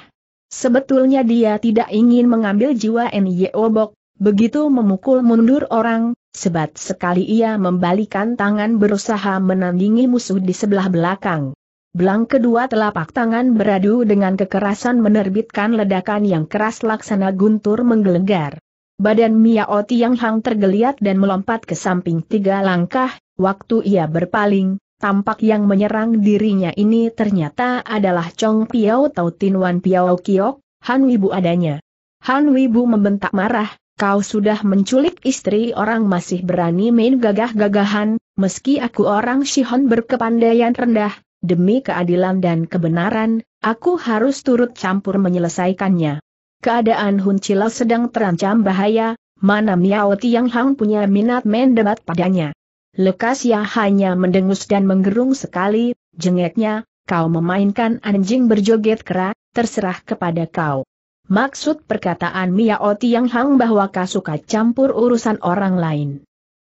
Sebetulnya dia tidak ingin mengambil jiwa Nye Obok, Begitu memukul mundur orang, sebat sekali ia membalikan tangan berusaha menandingi musuh di sebelah belakang. Belang kedua telapak tangan beradu dengan kekerasan menerbitkan ledakan yang keras laksana guntur menggelegar. Badan Miao Tiang Hang tergeliat dan melompat ke samping tiga langkah, waktu ia berpaling, tampak yang menyerang dirinya ini ternyata adalah Chong Piao Tau Tin Wan Piao Kiok, Han Wibu adanya. Han Wibu membentak marah, kau sudah menculik istri orang masih berani main gagah-gagahan, meski aku orang Shihon berkepandaian rendah, demi keadilan dan kebenaran, aku harus turut campur menyelesaikannya. Keadaan Hun Chila sedang terancam bahaya, mana Miao Tiang Hang punya minat main debat padanya. Lekas ya hanya mendengus dan menggerung sekali, jengeknya, kau memainkan anjing berjoget kera, terserah kepada kau. Maksud perkataan Miao yang Hang bahwa kasuka campur urusan orang lain.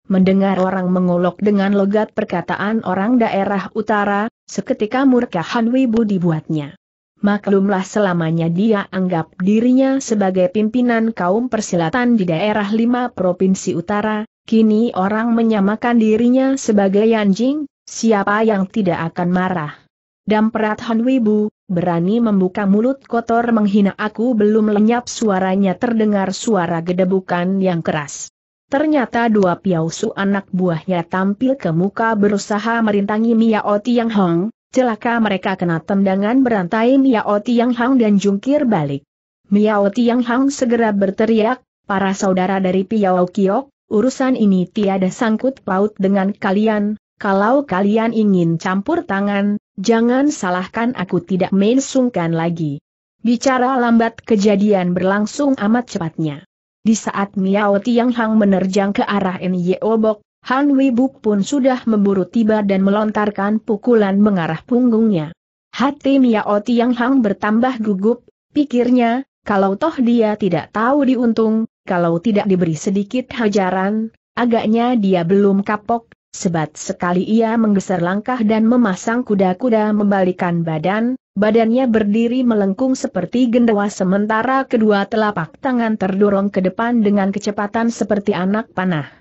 Mendengar orang mengolok dengan logat perkataan orang daerah utara, seketika murka Han Wibu dibuatnya. Maklumlah selamanya dia anggap dirinya sebagai pimpinan kaum persilatan di daerah lima provinsi utara, kini orang menyamakan dirinya sebagai anjing, siapa yang tidak akan marah. Damperat Han Wibu, berani membuka mulut kotor menghina aku belum lenyap suaranya terdengar suara gedebukan yang keras. Ternyata dua piausu anak buahnya tampil ke muka berusaha merintangi Miao Tiang Hong, celaka mereka kena tendangan berantai Miao Tiang Hong dan jungkir balik. Miao Tiang Hong segera berteriak, para saudara dari Piao Kiok, urusan ini tiada sangkut paut dengan kalian, kalau kalian ingin campur tangan, Jangan salahkan aku tidak main sungkan lagi. Bicara lambat kejadian berlangsung amat cepatnya. Di saat Miao Tiang Hang menerjang ke arah Nye Obok, Han Wibu pun sudah memburu tiba dan melontarkan pukulan mengarah punggungnya. Hati Miao Tiang Hang bertambah gugup, pikirnya, kalau toh dia tidak tahu diuntung, kalau tidak diberi sedikit hajaran, agaknya dia belum kapok, Sebat sekali ia menggeser langkah dan memasang kuda-kuda membalikan badan, badannya berdiri melengkung seperti gendewa sementara kedua telapak tangan terdorong ke depan dengan kecepatan seperti anak panah.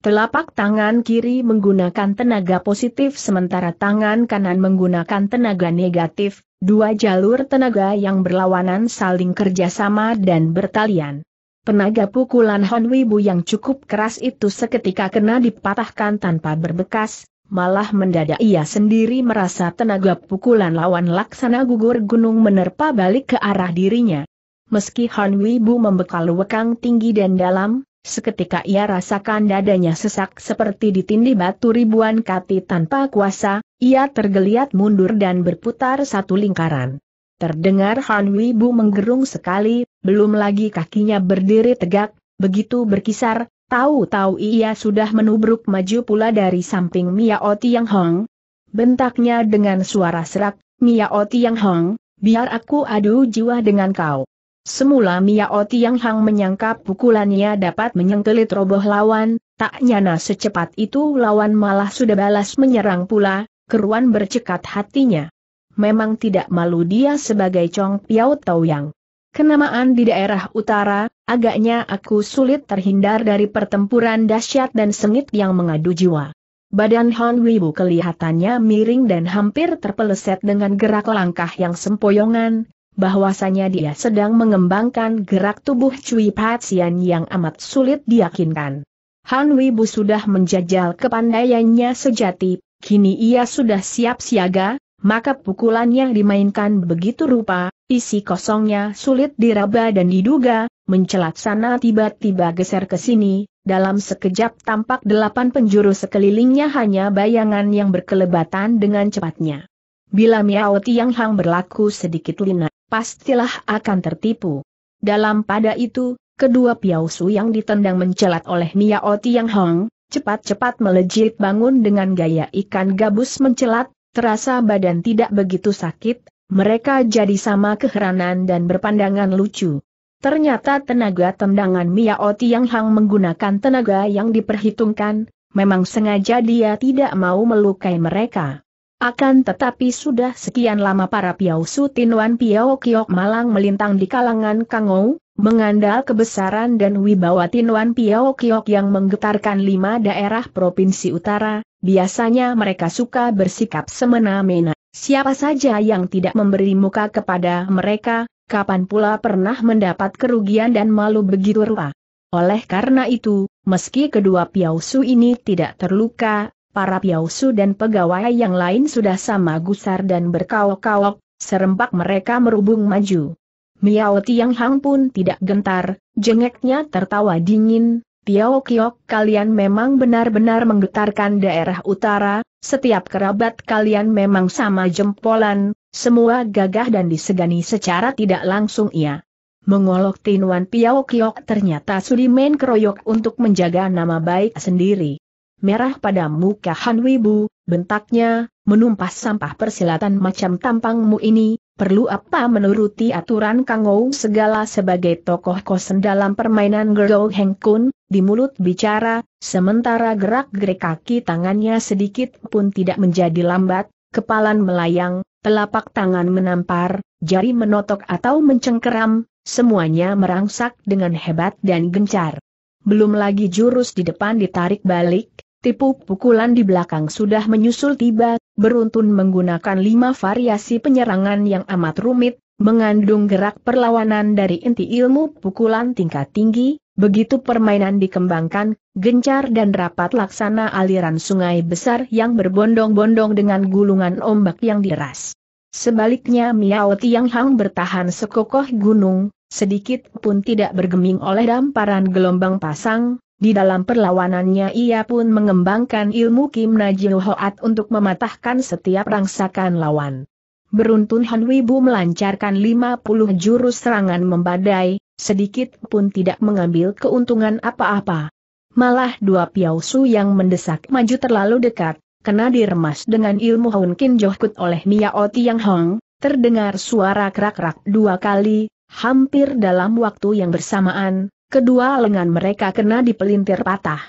Telapak tangan kiri menggunakan tenaga positif sementara tangan kanan menggunakan tenaga negatif, dua jalur tenaga yang berlawanan saling kerjasama dan bertalian. Tenaga pukulan Hon Wibu yang cukup keras itu seketika kena dipatahkan tanpa berbekas, malah mendadak ia sendiri merasa tenaga pukulan lawan laksana gugur gunung menerpa balik ke arah dirinya. Meski Hon Wibu membekal wekang tinggi dan dalam, seketika ia rasakan dadanya sesak seperti ditindih batu ribuan kati tanpa kuasa, ia tergeliat mundur dan berputar satu lingkaran. Terdengar Han Wibu menggerung sekali, belum lagi kakinya berdiri tegak, begitu berkisar, tahu-tahu ia sudah menubruk maju pula dari samping Miao Tiang Hong. Bentaknya dengan suara serak, Miao Tiang Hong, biar aku adu jiwa dengan kau. Semula Miao Tiang Hong menyangka pukulannya dapat menyengkelit roboh lawan, tak nyana secepat itu lawan malah sudah balas menyerang pula, keruan bercekat hatinya memang tidak malu dia sebagai Chong Piao Yang. Kenamaan di daerah utara, agaknya aku sulit terhindar dari pertempuran dahsyat dan sengit yang mengadu jiwa. Badan Han Wibu kelihatannya miring dan hampir terpeleset dengan gerak langkah yang sempoyongan, bahwasanya dia sedang mengembangkan gerak tubuh Cui Patsian yang amat sulit diyakinkan. Han Wibu sudah menjajal kepandaiannya sejati, kini ia sudah siap siaga, maka pukulan yang dimainkan begitu rupa, isi kosongnya sulit diraba dan diduga, mencelat sana tiba-tiba geser ke sini, dalam sekejap tampak delapan penjuru sekelilingnya hanya bayangan yang berkelebatan dengan cepatnya. Bila Miao Tiang Hang berlaku sedikit lina, pastilah akan tertipu. Dalam pada itu, kedua Piao yang ditendang mencelat oleh Miao Tiang Hang, cepat-cepat melejit bangun dengan gaya ikan gabus mencelat, terasa badan tidak begitu sakit, mereka jadi sama keheranan dan berpandangan lucu. Ternyata tenaga tendangan Oti yang Hang menggunakan tenaga yang diperhitungkan, memang sengaja dia tidak mau melukai mereka. Akan tetapi sudah sekian lama para Piao Su Tinwan Piao Kiok Malang melintang di kalangan Kangou, mengandal kebesaran dan wibawa Tinuan Piao Kiok yang menggetarkan lima daerah Provinsi Utara, biasanya mereka suka bersikap semena-mena. Siapa saja yang tidak memberi muka kepada mereka, kapan pula pernah mendapat kerugian dan malu begitu rupa. Oleh karena itu, meski kedua piausu ini tidak terluka, para piausu dan pegawai yang lain sudah sama gusar dan berkaok-kaok, serempak mereka merubung maju. Miao Tiang Hang pun tidak gentar, jengeknya tertawa dingin, Tiao Kiok kalian memang benar-benar menggetarkan daerah utara, setiap kerabat kalian memang sama jempolan, semua gagah dan disegani secara tidak langsung ia. Mengolok Tinuan Piao Kiok ternyata sudi main keroyok untuk menjaga nama baik sendiri. Merah pada muka Han Wibu, bentaknya, menumpas sampah persilatan macam tampangmu ini, perlu apa menuruti aturan Kang Ou segala sebagai tokoh kosen dalam permainan Gerou Heng Kun, di mulut bicara, sementara gerak-gerik kaki tangannya sedikit pun tidak menjadi lambat, kepalan melayang, telapak tangan menampar, jari menotok atau mencengkeram, semuanya merangsak dengan hebat dan gencar. Belum lagi jurus di depan ditarik balik, tipu pukulan di belakang sudah menyusul tiba, beruntun menggunakan lima variasi penyerangan yang amat rumit, mengandung gerak perlawanan dari inti ilmu pukulan tingkat tinggi, Begitu permainan dikembangkan, gencar dan rapat laksana aliran sungai besar yang berbondong-bondong dengan gulungan ombak yang deras. Sebaliknya Miao Tiang Hang bertahan sekokoh gunung, sedikit pun tidak bergeming oleh damparan gelombang pasang, di dalam perlawanannya ia pun mengembangkan ilmu Kim Najil Hoat untuk mematahkan setiap rangsakan lawan. Beruntun Han Wibu melancarkan 50 jurus serangan membadai, sedikit pun tidak mengambil keuntungan apa-apa. Malah dua piausu yang mendesak maju terlalu dekat, kena diremas dengan ilmu Hun Kin Johkut oleh Mia Miao Tiang Hong, terdengar suara kerak-kerak dua kali, hampir dalam waktu yang bersamaan, kedua lengan mereka kena dipelintir patah.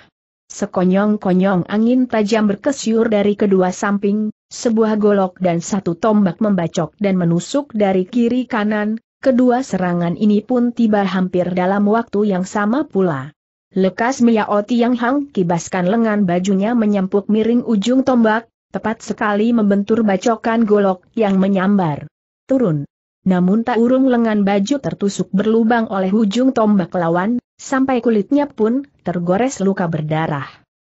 Sekonyong-konyong angin tajam berkesyur dari kedua samping, sebuah golok dan satu tombak membacok dan menusuk dari kiri kanan, kedua serangan ini pun tiba hampir dalam waktu yang sama pula. Lekas Miaoti yang hang kibaskan lengan bajunya menyempuk miring ujung tombak, tepat sekali membentur bacokan golok yang menyambar. Turun. Namun tak urung lengan baju tertusuk berlubang oleh ujung tombak lawan, sampai kulitnya pun tergores luka berdarah.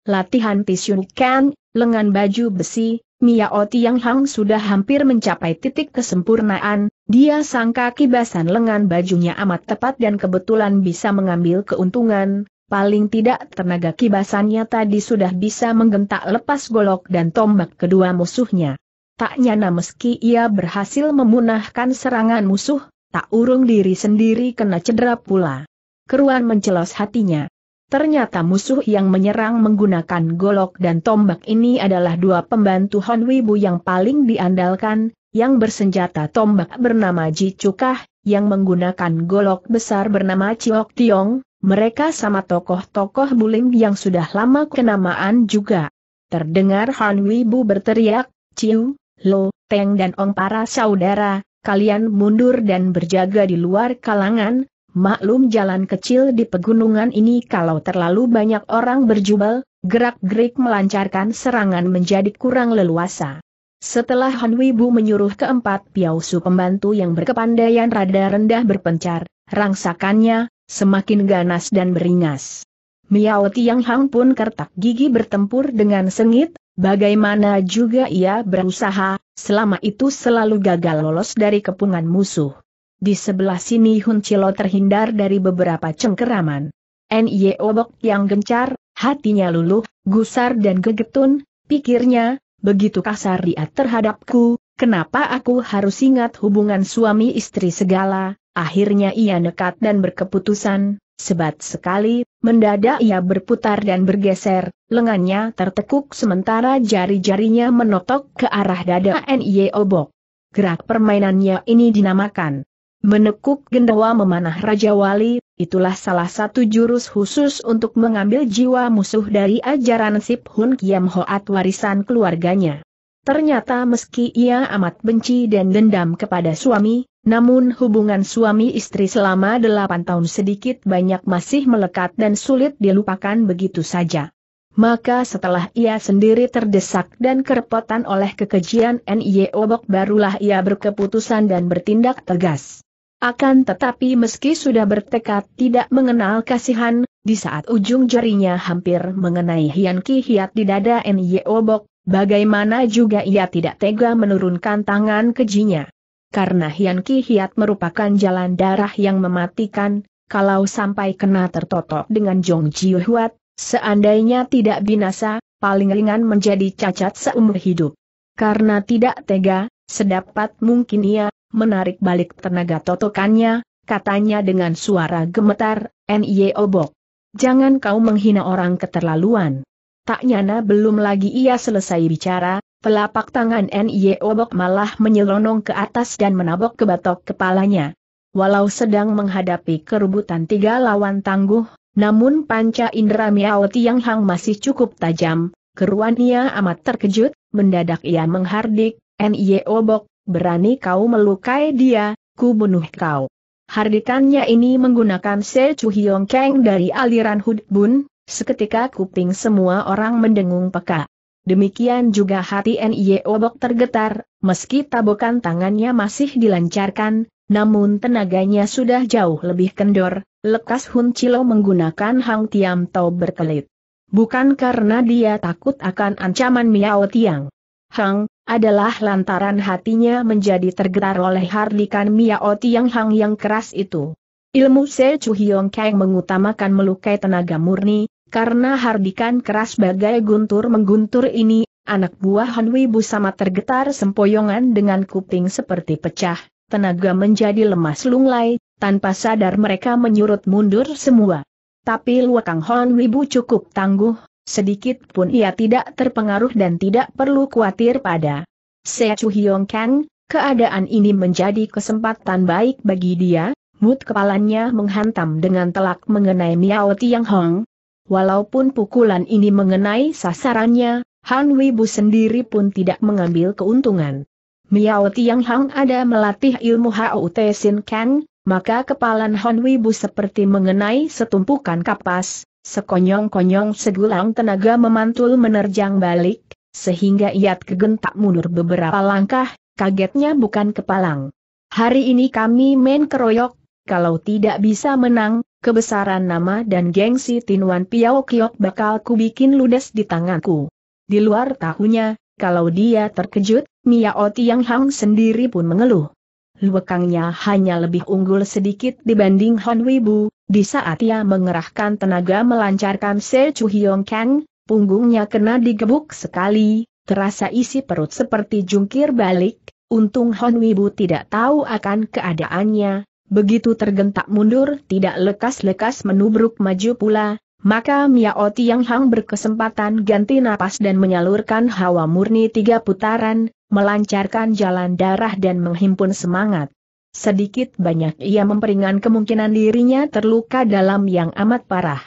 Latihan Pisyukan, lengan baju besi, Miao Tiang Hang sudah hampir mencapai titik kesempurnaan, dia sangka kibasan lengan bajunya amat tepat dan kebetulan bisa mengambil keuntungan, paling tidak tenaga kibasannya tadi sudah bisa menggentak lepas golok dan tombak kedua musuhnya. Tak nyana meski ia berhasil memunahkan serangan musuh, tak urung diri sendiri kena cedera pula. Keruan mencelos hatinya. Ternyata musuh yang menyerang menggunakan golok dan tombak ini adalah dua pembantu Hon Wibu yang paling diandalkan, yang bersenjata tombak bernama Ji Cukah, yang menggunakan golok besar bernama Chiok Tiong, mereka sama tokoh-tokoh bulim yang sudah lama kenamaan juga. Terdengar Han Wibu berteriak, Ciu, Lo, Teng dan Ong para saudara, kalian mundur dan berjaga di luar kalangan, Maklum jalan kecil di pegunungan ini kalau terlalu banyak orang berjubel, gerak-gerik melancarkan serangan menjadi kurang leluasa. Setelah Han Wibu menyuruh keempat piausu pembantu yang berkepandaian rada rendah berpencar, rangsakannya, semakin ganas dan beringas. Miao Tiang Hang pun kertak gigi bertempur dengan sengit, bagaimana juga ia berusaha, selama itu selalu gagal lolos dari kepungan musuh. Di sebelah sini Hun Chilo terhindar dari beberapa cengkeraman. N.Y. Obok yang gencar, hatinya luluh, gusar dan gegetun, pikirnya, begitu kasar dia terhadapku, kenapa aku harus ingat hubungan suami istri segala, akhirnya ia nekat dan berkeputusan, sebat sekali, mendadak ia berputar dan bergeser, lengannya tertekuk sementara jari-jarinya menotok ke arah dada N.Y. Obok. Gerak permainannya ini dinamakan Menekuk gendawa memanah Raja Wali, itulah salah satu jurus khusus untuk mengambil jiwa musuh dari ajaran Sip Hun Kiam Hoat warisan keluarganya. Ternyata meski ia amat benci dan dendam kepada suami, namun hubungan suami istri selama delapan tahun sedikit banyak masih melekat dan sulit dilupakan begitu saja. Maka setelah ia sendiri terdesak dan kerepotan oleh kekejian NIO Obok barulah ia berkeputusan dan bertindak tegas. Akan tetapi meski sudah bertekad tidak mengenal kasihan, di saat ujung jarinya hampir mengenai Hian Ki Hiat di dada Nyo Bok, bagaimana juga ia tidak tega menurunkan tangan kejinya. Karena Hian Ki Hiat merupakan jalan darah yang mematikan, kalau sampai kena tertotok dengan Jong Ji Huat, seandainya tidak binasa, paling ringan menjadi cacat seumur hidup. Karena tidak tega, sedapat mungkin ia menarik balik tenaga totokannya, katanya dengan suara gemetar, Nye Obok. Jangan kau menghina orang keterlaluan. Tak nyana belum lagi ia selesai bicara, telapak tangan N.I.E. Obok malah menyelonong ke atas dan menabok ke batok kepalanya. Walau sedang menghadapi kerubutan tiga lawan tangguh, namun panca indera Miao Tiang Hang masih cukup tajam, keruannya amat terkejut, mendadak ia menghardik, N.I.E. Obok, Berani kau melukai dia, ku bunuh kau. Hardikannya ini menggunakan Se Chu Hyong Kang dari aliran Hudbun, seketika kuping semua orang mendengung peka. Demikian juga hati N.I.E. Obok tergetar, meski tabokan tangannya masih dilancarkan, namun tenaganya sudah jauh lebih kendor, lekas Hun Chilo menggunakan Hang Tiam Tau berkelit. Bukan karena dia takut akan ancaman Miao Tiang. Hang, adalah lantaran hatinya menjadi tergetar oleh hardikan Miao yang Hang yang keras itu. Ilmu Se Chu Hiong Kang mengutamakan melukai tenaga murni, karena hardikan keras bagai guntur mengguntur ini, anak buah Han Wibu sama tergetar sempoyongan dengan kuping seperti pecah, tenaga menjadi lemas lunglai, tanpa sadar mereka menyurut mundur semua. Tapi Luakang Hon Wibu cukup tangguh, Sedikit pun ia tidak terpengaruh dan tidak perlu khawatir pada Se Chu Hyong Kang, keadaan ini menjadi kesempatan baik bagi dia, mut kepalanya menghantam dengan telak mengenai Miao Tiang Hong. Walaupun pukulan ini mengenai sasarannya, Han Wibu sendiri pun tidak mengambil keuntungan. Miao Tiang Hong ada melatih ilmu Hao Te Sin Kang, maka kepalan Han Wibu seperti mengenai setumpukan kapas, Sekonyong-konyong segulang tenaga memantul menerjang balik, sehingga Iat kegentak mundur beberapa langkah, kagetnya bukan kepalang. Hari ini kami main keroyok, kalau tidak bisa menang, kebesaran nama dan gengsi Tinuan Piao Kiok bakal kubikin ludes di tanganku. Di luar tahunya, kalau dia terkejut, Miao Tiang Hang sendiri pun mengeluh luekangnya hanya lebih unggul sedikit dibanding Hon Wibu, di saat ia mengerahkan tenaga melancarkan Se Chu Hyong Kang, punggungnya kena digebuk sekali, terasa isi perut seperti jungkir balik, untung Hon Wibu tidak tahu akan keadaannya, begitu tergentak mundur tidak lekas-lekas menubruk maju pula, maka Miao Tiang Hang berkesempatan ganti napas dan menyalurkan hawa murni tiga putaran, melancarkan jalan darah dan menghimpun semangat. Sedikit banyak ia memperingan kemungkinan dirinya terluka dalam yang amat parah.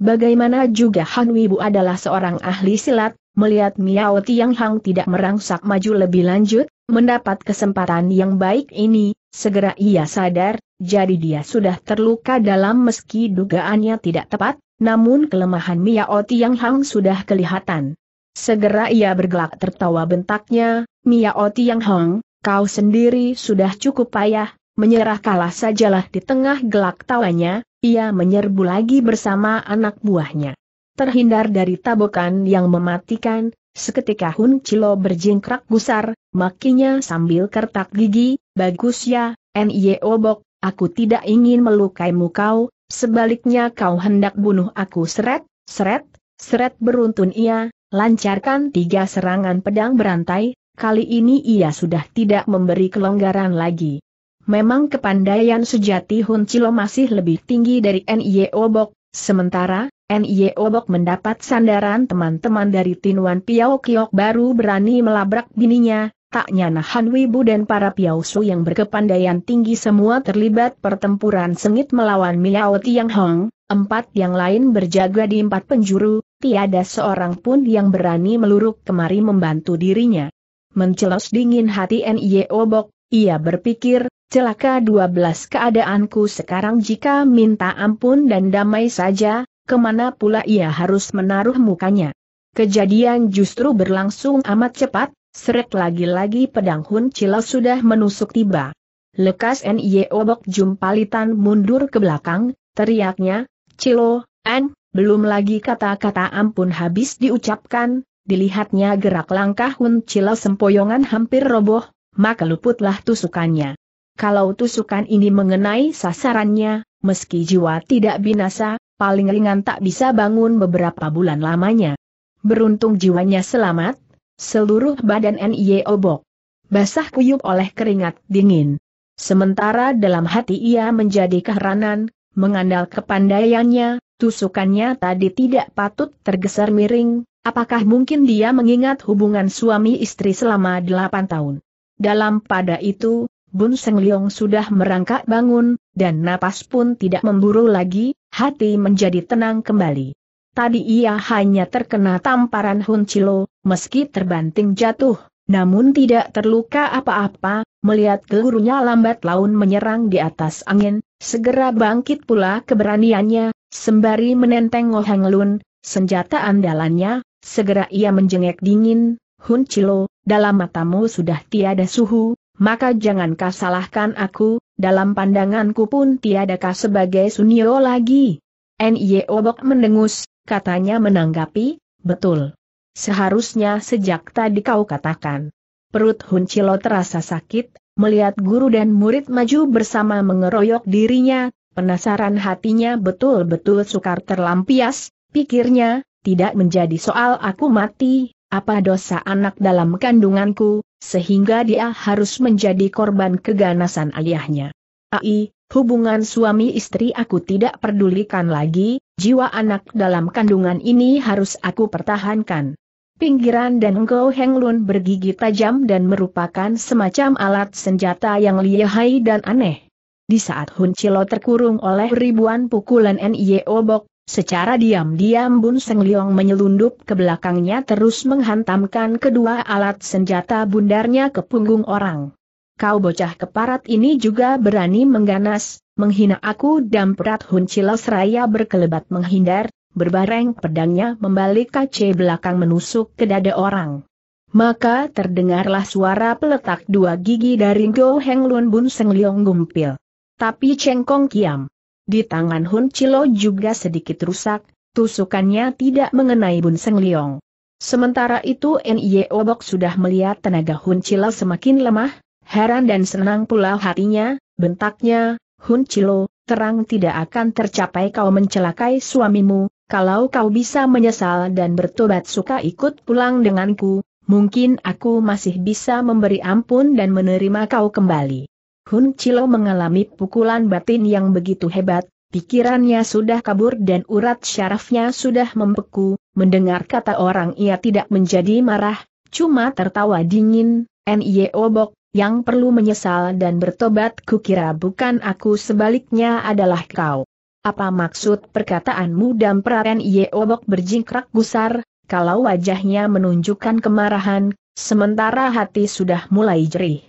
Bagaimana juga Han Wibu adalah seorang ahli silat, melihat Miao Tiang Hang tidak merangsak maju lebih lanjut, mendapat kesempatan yang baik ini, segera ia sadar, jadi dia sudah terluka dalam meski dugaannya tidak tepat, namun kelemahan Miao Tiang Hang sudah kelihatan. Segera ia bergelak tertawa bentaknya, Mia Oti yang Hong, kau sendiri sudah cukup payah, menyerah kalah sajalah di tengah gelak tawanya, ia menyerbu lagi bersama anak buahnya. Terhindar dari tabokan yang mematikan, seketika Hun Cilo berjingkrak gusar, makinya sambil kertak gigi, bagus ya, N.I.E. Obok, aku tidak ingin melukaimu kau, sebaliknya kau hendak bunuh aku seret, seret, seret beruntun ia, lancarkan tiga serangan pedang berantai, Kali ini ia sudah tidak memberi kelonggaran lagi. Memang kepandaian sejati Hun Chilo masih lebih tinggi dari Nye Obok, sementara Nye Obok mendapat sandaran teman-teman dari Tinuan Piao Kiok baru berani melabrak bininya, tak nyana Han Wibu dan para Piao Su yang berkepandaian tinggi semua terlibat pertempuran sengit melawan Miao Tiang Hong, empat yang lain berjaga di empat penjuru, tiada seorang pun yang berani meluruk kemari membantu dirinya. Mencelos dingin hati N.I.O. Obok, ia berpikir, celaka 12 keadaanku sekarang jika minta ampun dan damai saja, kemana pula ia harus menaruh mukanya. Kejadian justru berlangsung amat cepat, seret lagi-lagi pedang Hun Cilo sudah menusuk tiba. Lekas N.I.O. Obok jumpalitan mundur ke belakang, teriaknya, Cilo, an, belum lagi kata-kata ampun habis diucapkan, dilihatnya gerak langkah Hun Chilo sempoyongan hampir roboh, maka luputlah tusukannya. Kalau tusukan ini mengenai sasarannya, meski jiwa tidak binasa, paling ringan tak bisa bangun beberapa bulan lamanya. Beruntung jiwanya selamat, seluruh badan NIE obok. Basah kuyup oleh keringat dingin. Sementara dalam hati ia menjadi keheranan, mengandal kepandaiannya, tusukannya tadi tidak patut tergeser miring, Apakah mungkin dia mengingat hubungan suami istri selama delapan tahun? Dalam pada itu, Bun Seng Leong sudah merangkak bangun, dan napas pun tidak memburu lagi, hati menjadi tenang kembali. Tadi ia hanya terkena tamparan Hun Chilo, meski terbanting jatuh, namun tidak terluka apa-apa, melihat gurunya lambat laun menyerang di atas angin, segera bangkit pula keberaniannya, sembari menenteng Hang Lun, senjata andalannya, Segera ia menjengek dingin, Hun Chilo, dalam matamu sudah tiada suhu, maka jangankah salahkan aku, dalam pandanganku pun tiadakah sebagai Sunio lagi. Nye Obok mendengus, katanya menanggapi, betul. Seharusnya sejak tadi kau katakan. Perut Hun Chilo terasa sakit, melihat guru dan murid maju bersama mengeroyok dirinya, penasaran hatinya betul-betul sukar terlampias, pikirnya, tidak menjadi soal aku mati, apa dosa anak dalam kandunganku, sehingga dia harus menjadi korban keganasan ayahnya. Ai, hubungan suami istri aku tidak pedulikan lagi, jiwa anak dalam kandungan ini harus aku pertahankan. Pinggiran dan heng lun bergigi tajam dan merupakan semacam alat senjata yang lihai dan aneh. Di saat Hun Chilo terkurung oleh ribuan pukulan NIO Bok, Secara diam-diam Bun Seng Liong menyelundup ke belakangnya terus menghantamkan kedua alat senjata bundarnya ke punggung orang. Kau bocah keparat ini juga berani mengganas, menghina aku dan perat Hun Cilos Raya berkelebat menghindar, berbareng pedangnya membalik kace belakang menusuk ke dada orang. Maka terdengarlah suara peletak dua gigi dari Go Heng Lun Bun Seng Liong gumpil. Tapi Cheng Kong Kiam di tangan Hun Chilo juga sedikit rusak, tusukannya tidak mengenai Bun Seng Liong. Sementara itu N.I.E. Obok sudah melihat tenaga Hun Chilo semakin lemah, heran dan senang pula hatinya, bentaknya, Hun Chilo, terang tidak akan tercapai kau mencelakai suamimu, kalau kau bisa menyesal dan bertobat suka ikut pulang denganku, mungkin aku masih bisa memberi ampun dan menerima kau kembali. Hun Cilo mengalami pukulan batin yang begitu hebat, pikirannya sudah kabur dan urat syarafnya sudah membeku, mendengar kata orang ia tidak menjadi marah, cuma tertawa dingin, N.I.E. Obok, yang perlu menyesal dan bertobat kukira bukan aku sebaliknya adalah kau. Apa maksud perkataanmu dan peran Ye Obok berjingkrak gusar, kalau wajahnya menunjukkan kemarahan, sementara hati sudah mulai jerih.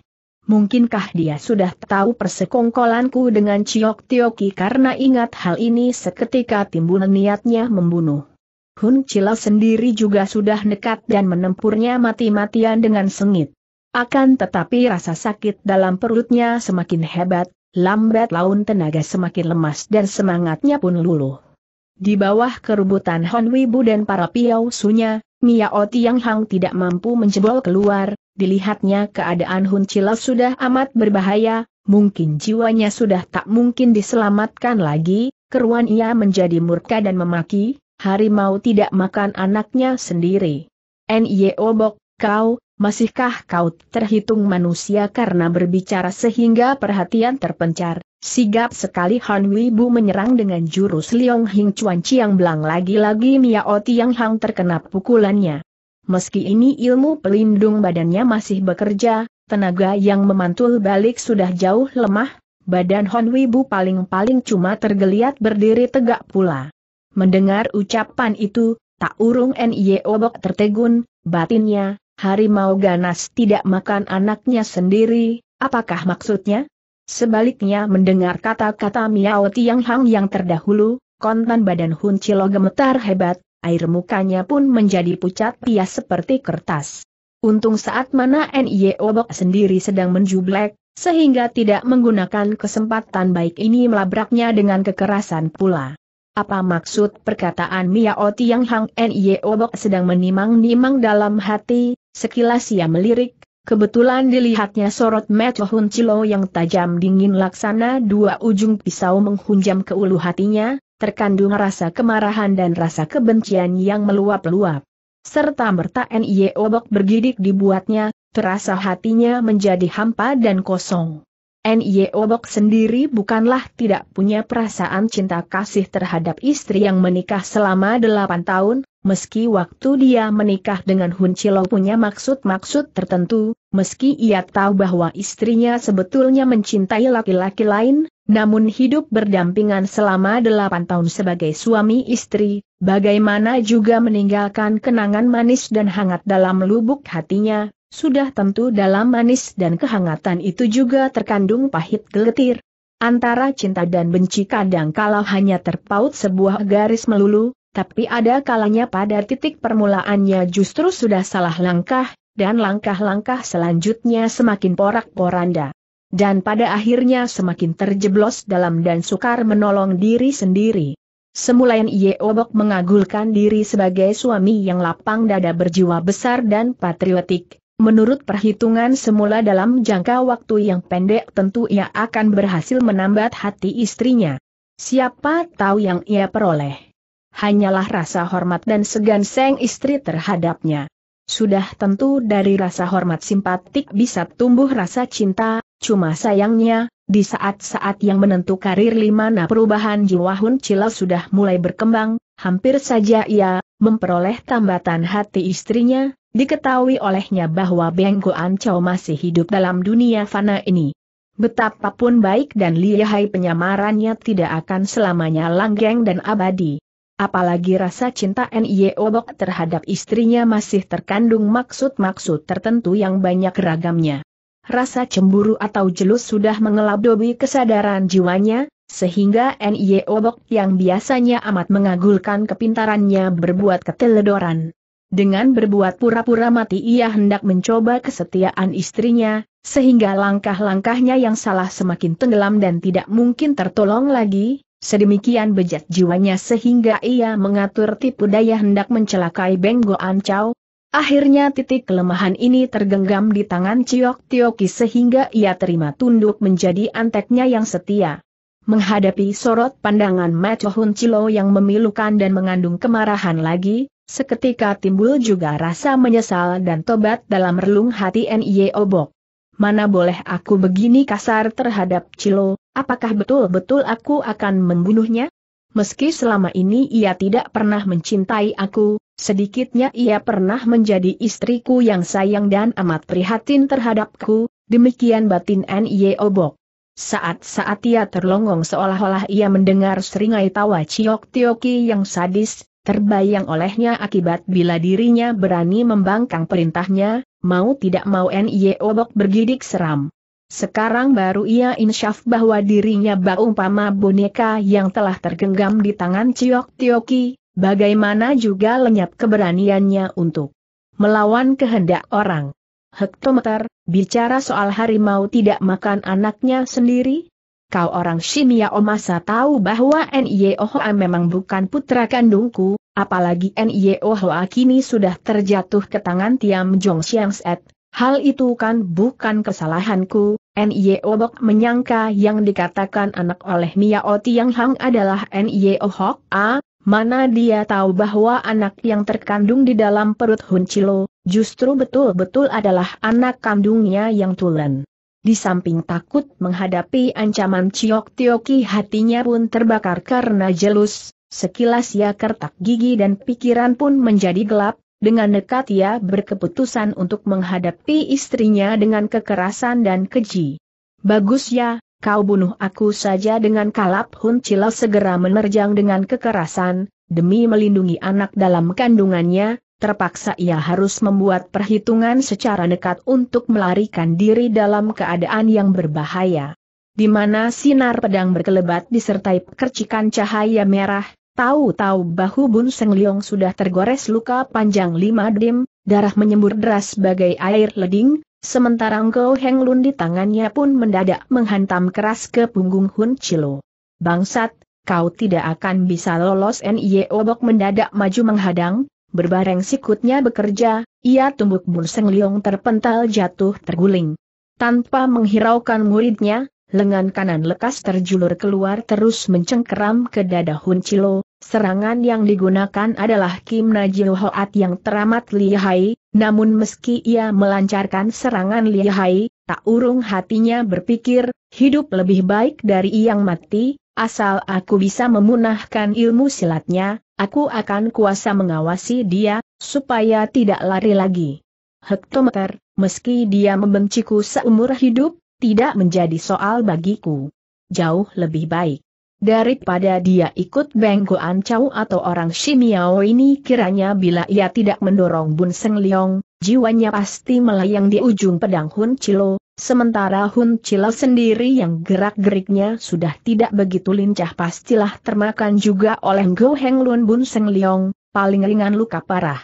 Mungkinkah dia sudah tahu persekongkolanku dengan Ciok Tioki karena ingat hal ini seketika timbul niatnya membunuh. Hun Chila sendiri juga sudah nekat dan menempurnya mati-matian dengan sengit. Akan tetapi rasa sakit dalam perutnya semakin hebat, lambat laun tenaga semakin lemas dan semangatnya pun luluh. Di bawah kerubutan Hon Wibu dan para piau sunya, Miao Tiang Hang tidak mampu menjebol keluar, dilihatnya keadaan Hun Chila sudah amat berbahaya, mungkin jiwanya sudah tak mungkin diselamatkan lagi, keruan ia menjadi murka dan memaki, harimau tidak makan anaknya sendiri. Nye Obok, kau, masihkah kau terhitung manusia karena berbicara sehingga perhatian terpencar? Sigap sekali Han Wibu menyerang dengan jurus Liong Hing Chuan Chiang Blang lagi-lagi Miao Tiang Hang terkena pukulannya meski ini ilmu pelindung badannya masih bekerja, tenaga yang memantul balik sudah jauh lemah, badan Hon Wibu paling-paling cuma tergeliat berdiri tegak pula. Mendengar ucapan itu, tak urung Nye obok tertegun, batinnya, harimau ganas tidak makan anaknya sendiri, apakah maksudnya? Sebaliknya mendengar kata-kata Miao Tiang Hang yang terdahulu, kontan badan Hun Cilo gemetar hebat, air mukanya pun menjadi pucat pias seperti kertas. Untung saat mana NIE Obok sendiri sedang menjublek, sehingga tidak menggunakan kesempatan baik ini melabraknya dengan kekerasan pula. Apa maksud perkataan Mia Oti yang Hang Nie Obok sedang menimang-nimang dalam hati, sekilas ia melirik, kebetulan dilihatnya sorot Mecho Hun yang tajam dingin laksana dua ujung pisau menghunjam ke ulu hatinya, terkandung rasa kemarahan dan rasa kebencian yang meluap-luap. Serta merta NIE Obok bergidik dibuatnya, terasa hatinya menjadi hampa dan kosong. NIE Obok sendiri bukanlah tidak punya perasaan cinta kasih terhadap istri yang menikah selama delapan tahun, meski waktu dia menikah dengan Hun Chilo punya maksud-maksud tertentu, meski ia tahu bahwa istrinya sebetulnya mencintai laki-laki lain, namun hidup berdampingan selama delapan tahun sebagai suami istri, bagaimana juga meninggalkan kenangan manis dan hangat dalam lubuk hatinya, sudah tentu dalam manis dan kehangatan itu juga terkandung pahit geletir. Antara cinta dan benci kadang kalau hanya terpaut sebuah garis melulu, tapi ada kalanya pada titik permulaannya justru sudah salah langkah, dan langkah-langkah selanjutnya semakin porak-poranda dan pada akhirnya semakin terjeblos dalam dan sukar menolong diri sendiri. Semulaian Ye Obok mengagulkan diri sebagai suami yang lapang dada berjiwa besar dan patriotik. Menurut perhitungan semula dalam jangka waktu yang pendek tentu ia akan berhasil menambat hati istrinya. Siapa tahu yang ia peroleh. Hanyalah rasa hormat dan segan seng istri terhadapnya. Sudah tentu dari rasa hormat simpatik bisa tumbuh rasa cinta, cuma sayangnya, di saat-saat yang menentu karir Limana perubahan jiwa Hun sudah mulai berkembang, hampir saja ia memperoleh tambatan hati istrinya, diketahui olehnya bahwa Beng Guan masih hidup dalam dunia fana ini. Betapapun baik dan lihai penyamarannya tidak akan selamanya langgeng dan abadi apalagi rasa cinta Nye Obok terhadap istrinya masih terkandung maksud-maksud tertentu yang banyak ragamnya. Rasa cemburu atau jelus sudah mengelabui kesadaran jiwanya, sehingga Nye Obok yang biasanya amat mengagulkan kepintarannya berbuat keteledoran. Dengan berbuat pura-pura mati ia hendak mencoba kesetiaan istrinya, sehingga langkah-langkahnya yang salah semakin tenggelam dan tidak mungkin tertolong lagi, Sedemikian bejat jiwanya sehingga ia mengatur tipu daya hendak mencelakai Benggo Ancau. Akhirnya titik kelemahan ini tergenggam di tangan Ciok Tioki sehingga ia terima tunduk menjadi anteknya yang setia. Menghadapi sorot pandangan Hun Cilo yang memilukan dan mengandung kemarahan lagi, Seketika timbul juga rasa menyesal dan tobat dalam relung hati Nye Obok. Mana boleh aku begini kasar terhadap Cilo, Apakah betul-betul aku akan membunuhnya? Meski selama ini ia tidak pernah mencintai aku, sedikitnya ia pernah menjadi istriku yang sayang dan amat prihatin terhadapku, demikian batin N.Y.O. Obok. Saat-saat ia terlongong seolah-olah ia mendengar seringai tawa Ciok Tioki yang sadis, terbayang olehnya akibat bila dirinya berani membangkang perintahnya, mau tidak mau N.Y.O. Obok bergidik seram. Sekarang baru ia insyaf bahwa dirinya bak umpama boneka yang telah tergenggam di tangan Ciok Tioki, bagaimana juga lenyap keberaniannya untuk melawan kehendak orang. Hektometer, bicara soal harimau tidak makan anaknya sendiri? Kau orang Shinya Omasa tahu bahwa Nyeohoa memang bukan putra kandungku, apalagi Nyeohoa kini sudah terjatuh ke tangan Tiam Jong Siang Set, Hal itu kan bukan kesalahanku, N.Y.O. Bok menyangka yang dikatakan anak oleh Oti yang Hang adalah N.Y.O. Hok A, mana dia tahu bahwa anak yang terkandung di dalam perut Hun Chilo, justru betul-betul adalah anak kandungnya yang tulen. Di samping takut menghadapi ancaman Ciok Tioki hatinya pun terbakar karena jelus, sekilas ia kertak gigi dan pikiran pun menjadi gelap, dengan nekat ia berkeputusan untuk menghadapi istrinya dengan kekerasan dan keji. Bagus ya, kau bunuh aku saja dengan kalap Hun Cilau segera menerjang dengan kekerasan, demi melindungi anak dalam kandungannya, terpaksa ia harus membuat perhitungan secara nekat untuk melarikan diri dalam keadaan yang berbahaya. Di mana sinar pedang berkelebat disertai percikan cahaya merah, Tahu-tahu bahu Bun Seng Liong sudah tergores luka panjang lima dim, darah menyembur deras bagai air leding, sementara Engkau Heng Lun di tangannya pun mendadak menghantam keras ke punggung Hun Chilo. Bangsat, kau tidak akan bisa lolos NIE Obok mendadak maju menghadang, berbareng sikutnya bekerja, ia tumbuk Bun Seng Liong terpental jatuh terguling. Tanpa menghiraukan muridnya, lengan kanan lekas terjulur keluar terus mencengkeram ke dada Hun Chilo, Serangan yang digunakan adalah Kim Najil Hoat yang teramat lihai, namun meski ia melancarkan serangan lihai, tak urung hatinya berpikir, hidup lebih baik dari yang mati, asal aku bisa memunahkan ilmu silatnya, aku akan kuasa mengawasi dia, supaya tidak lari lagi. Hektometer, meski dia membenciku seumur hidup, tidak menjadi soal bagiku. Jauh lebih baik. Daripada dia ikut Benggo Ancau atau orang Shimiao ini kiranya bila ia tidak mendorong Bun Seng liong, jiwanya pasti melayang di ujung pedang Hun Chilo, sementara Hun Chilo sendiri yang gerak-geriknya sudah tidak begitu lincah pastilah termakan juga oleh Go Heng Lun Bun Seng liong, paling ringan luka parah.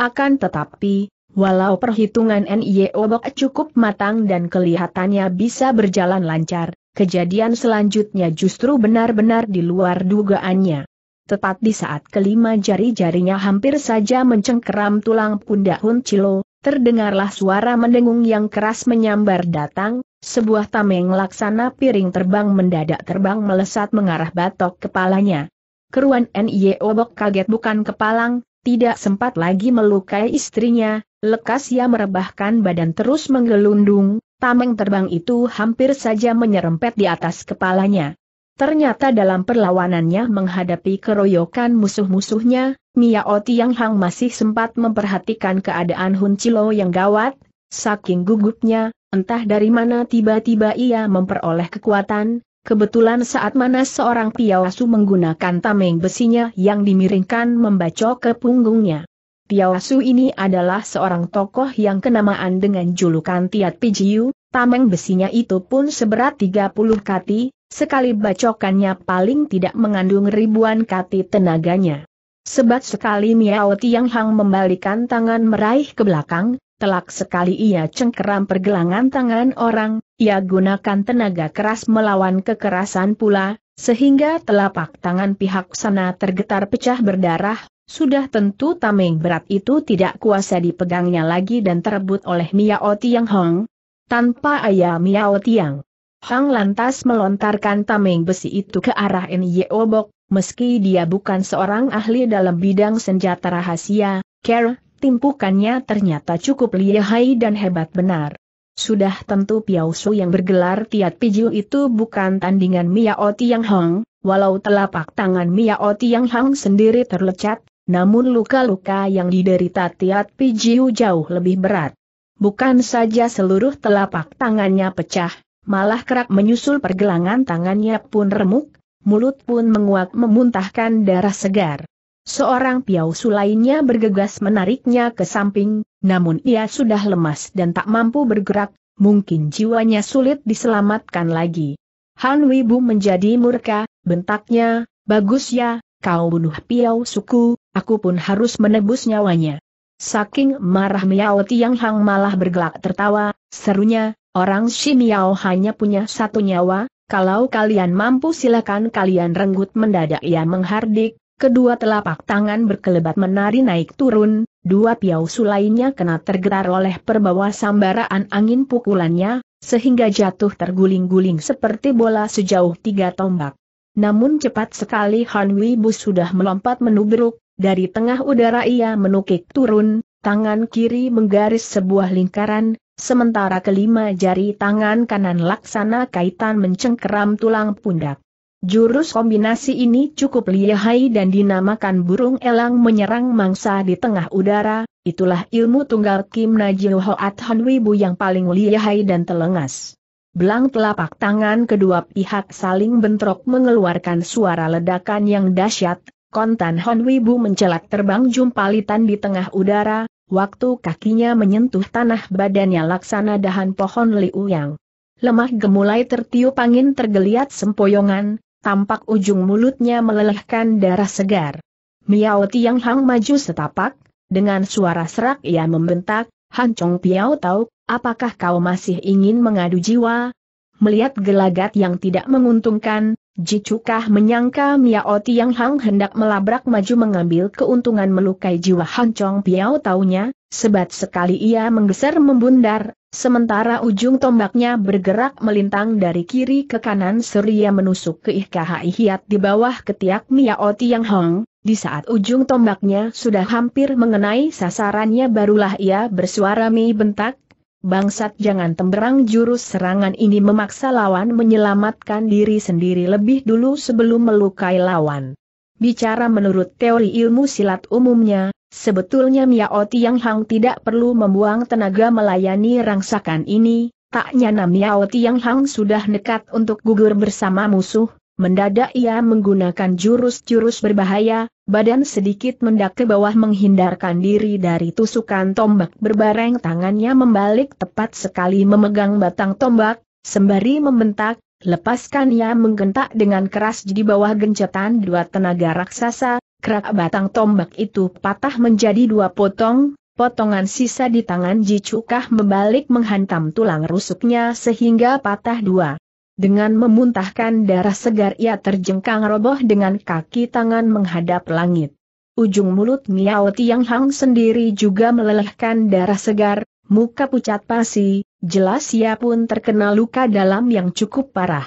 Akan tetapi, Walau perhitungan NIO Obok cukup matang dan kelihatannya bisa berjalan lancar, kejadian selanjutnya justru benar-benar di luar dugaannya. Tepat di saat kelima jari-jarinya hampir saja mencengkeram tulang pundak Hun Cilo, terdengarlah suara mendengung yang keras menyambar datang, sebuah tameng laksana piring terbang mendadak terbang melesat mengarah batok kepalanya. Keruan N.I.E. Obok kaget bukan kepalang, tidak sempat lagi melukai istrinya, lekas ia merebahkan badan terus menggelundung, Tameng terbang itu hampir saja menyerempet di atas kepalanya. Ternyata dalam perlawanannya menghadapi keroyokan musuh-musuhnya, Miao Tiang Hang masih sempat memperhatikan keadaan Hun Chilo yang gawat, saking gugupnya, entah dari mana tiba-tiba ia memperoleh kekuatan, Kebetulan saat mana seorang piawasu menggunakan tameng besinya yang dimiringkan membacok ke punggungnya. Tiao Su ini adalah seorang tokoh yang kenamaan dengan julukan Tiat Pijiu, tameng besinya itu pun seberat 30 kati, sekali bacokannya paling tidak mengandung ribuan kati tenaganya. Sebat sekali Miao Tiang Hang membalikan tangan meraih ke belakang, telak sekali ia cengkeram pergelangan tangan orang, ia gunakan tenaga keras melawan kekerasan pula, sehingga telapak tangan pihak sana tergetar pecah berdarah, sudah tentu tameng berat itu tidak kuasa dipegangnya lagi dan terebut oleh Miao Tiang Hong. Tanpa ayah Miao Tiang. Hong lantas melontarkan tameng besi itu ke arah Nyo Bok, meski dia bukan seorang ahli dalam bidang senjata rahasia, care, timpukannya ternyata cukup lihai dan hebat benar. Sudah tentu Piao Su yang bergelar Tiat Piju itu bukan tandingan Miao Tiang Hong, walau telapak tangan Miao Tiang Hong sendiri terlecat, namun luka-luka yang diderita Tiat Pijiu jauh lebih berat. Bukan saja seluruh telapak tangannya pecah, malah kerak menyusul pergelangan tangannya pun remuk, mulut pun menguap memuntahkan darah segar. Seorang piausu lainnya bergegas menariknya ke samping, namun ia sudah lemas dan tak mampu bergerak, mungkin jiwanya sulit diselamatkan lagi. Han Wibu menjadi murka, bentaknya, bagus ya, kau bunuh piau suku, aku pun harus menebus nyawanya. Saking marah Miao Tiang Hang malah bergelak tertawa, serunya, orang si Miao hanya punya satu nyawa, kalau kalian mampu silakan kalian renggut mendadak ia menghardik, kedua telapak tangan berkelebat menari naik turun, dua piau sulainya kena tergetar oleh perbawa sambaraan angin pukulannya, sehingga jatuh terguling-guling seperti bola sejauh tiga tombak. Namun cepat sekali Han Wibu sudah melompat menubruk, dari tengah udara ia menukik turun, tangan kiri menggaris sebuah lingkaran, sementara kelima jari tangan kanan laksana kaitan mencengkeram tulang pundak. Jurus kombinasi ini cukup lihai dan dinamakan burung elang menyerang mangsa di tengah udara, itulah ilmu tunggal Kim Najiu Hoat Han Wibu yang paling lihai dan telengas. Belang telapak tangan kedua pihak saling bentrok mengeluarkan suara ledakan yang dahsyat, Kontan Hon Wibu mencelak terbang jumpalitan di tengah udara, waktu kakinya menyentuh tanah badannya laksana dahan pohon liu yang Lemah gemulai tertiup angin tergeliat sempoyongan, tampak ujung mulutnya melelehkan darah segar. Miao Tiang Hang maju setapak, dengan suara serak ia membentak, Han Chong Piao Tau, apakah kau masih ingin mengadu jiwa, Melihat gelagat yang tidak menguntungkan, Jicukah menyangka Miao Tiang Hang hendak melabrak maju mengambil keuntungan melukai jiwa Han Chong Piao taunya, sebat sekali ia menggeser membundar, sementara ujung tombaknya bergerak melintang dari kiri ke kanan seria menusuk ke Ihkaha Ihiat di bawah ketiak Miao Tiang Hang, di saat ujung tombaknya sudah hampir mengenai sasarannya barulah ia bersuara mi bentak, Bangsat jangan temberang jurus serangan ini memaksa lawan menyelamatkan diri sendiri lebih dulu sebelum melukai lawan. Bicara menurut teori ilmu silat umumnya, sebetulnya Miao Tiang Hang tidak perlu membuang tenaga melayani rangsakan ini, tak nyana Miao Tiang Hang sudah nekat untuk gugur bersama musuh, Mendadak ia menggunakan jurus-jurus berbahaya, badan sedikit mendak ke bawah menghindarkan diri dari tusukan tombak berbareng tangannya membalik tepat sekali memegang batang tombak, sembari membentak, lepaskan ia menggentak dengan keras di bawah gencetan dua tenaga raksasa, kerak batang tombak itu patah menjadi dua potong, potongan sisa di tangan Jicukah membalik menghantam tulang rusuknya sehingga patah dua. Dengan memuntahkan darah segar ia terjengkang roboh dengan kaki tangan menghadap langit. Ujung mulut Miao Tiang Hang sendiri juga melelehkan darah segar, muka pucat pasi, jelas ia pun terkena luka dalam yang cukup parah.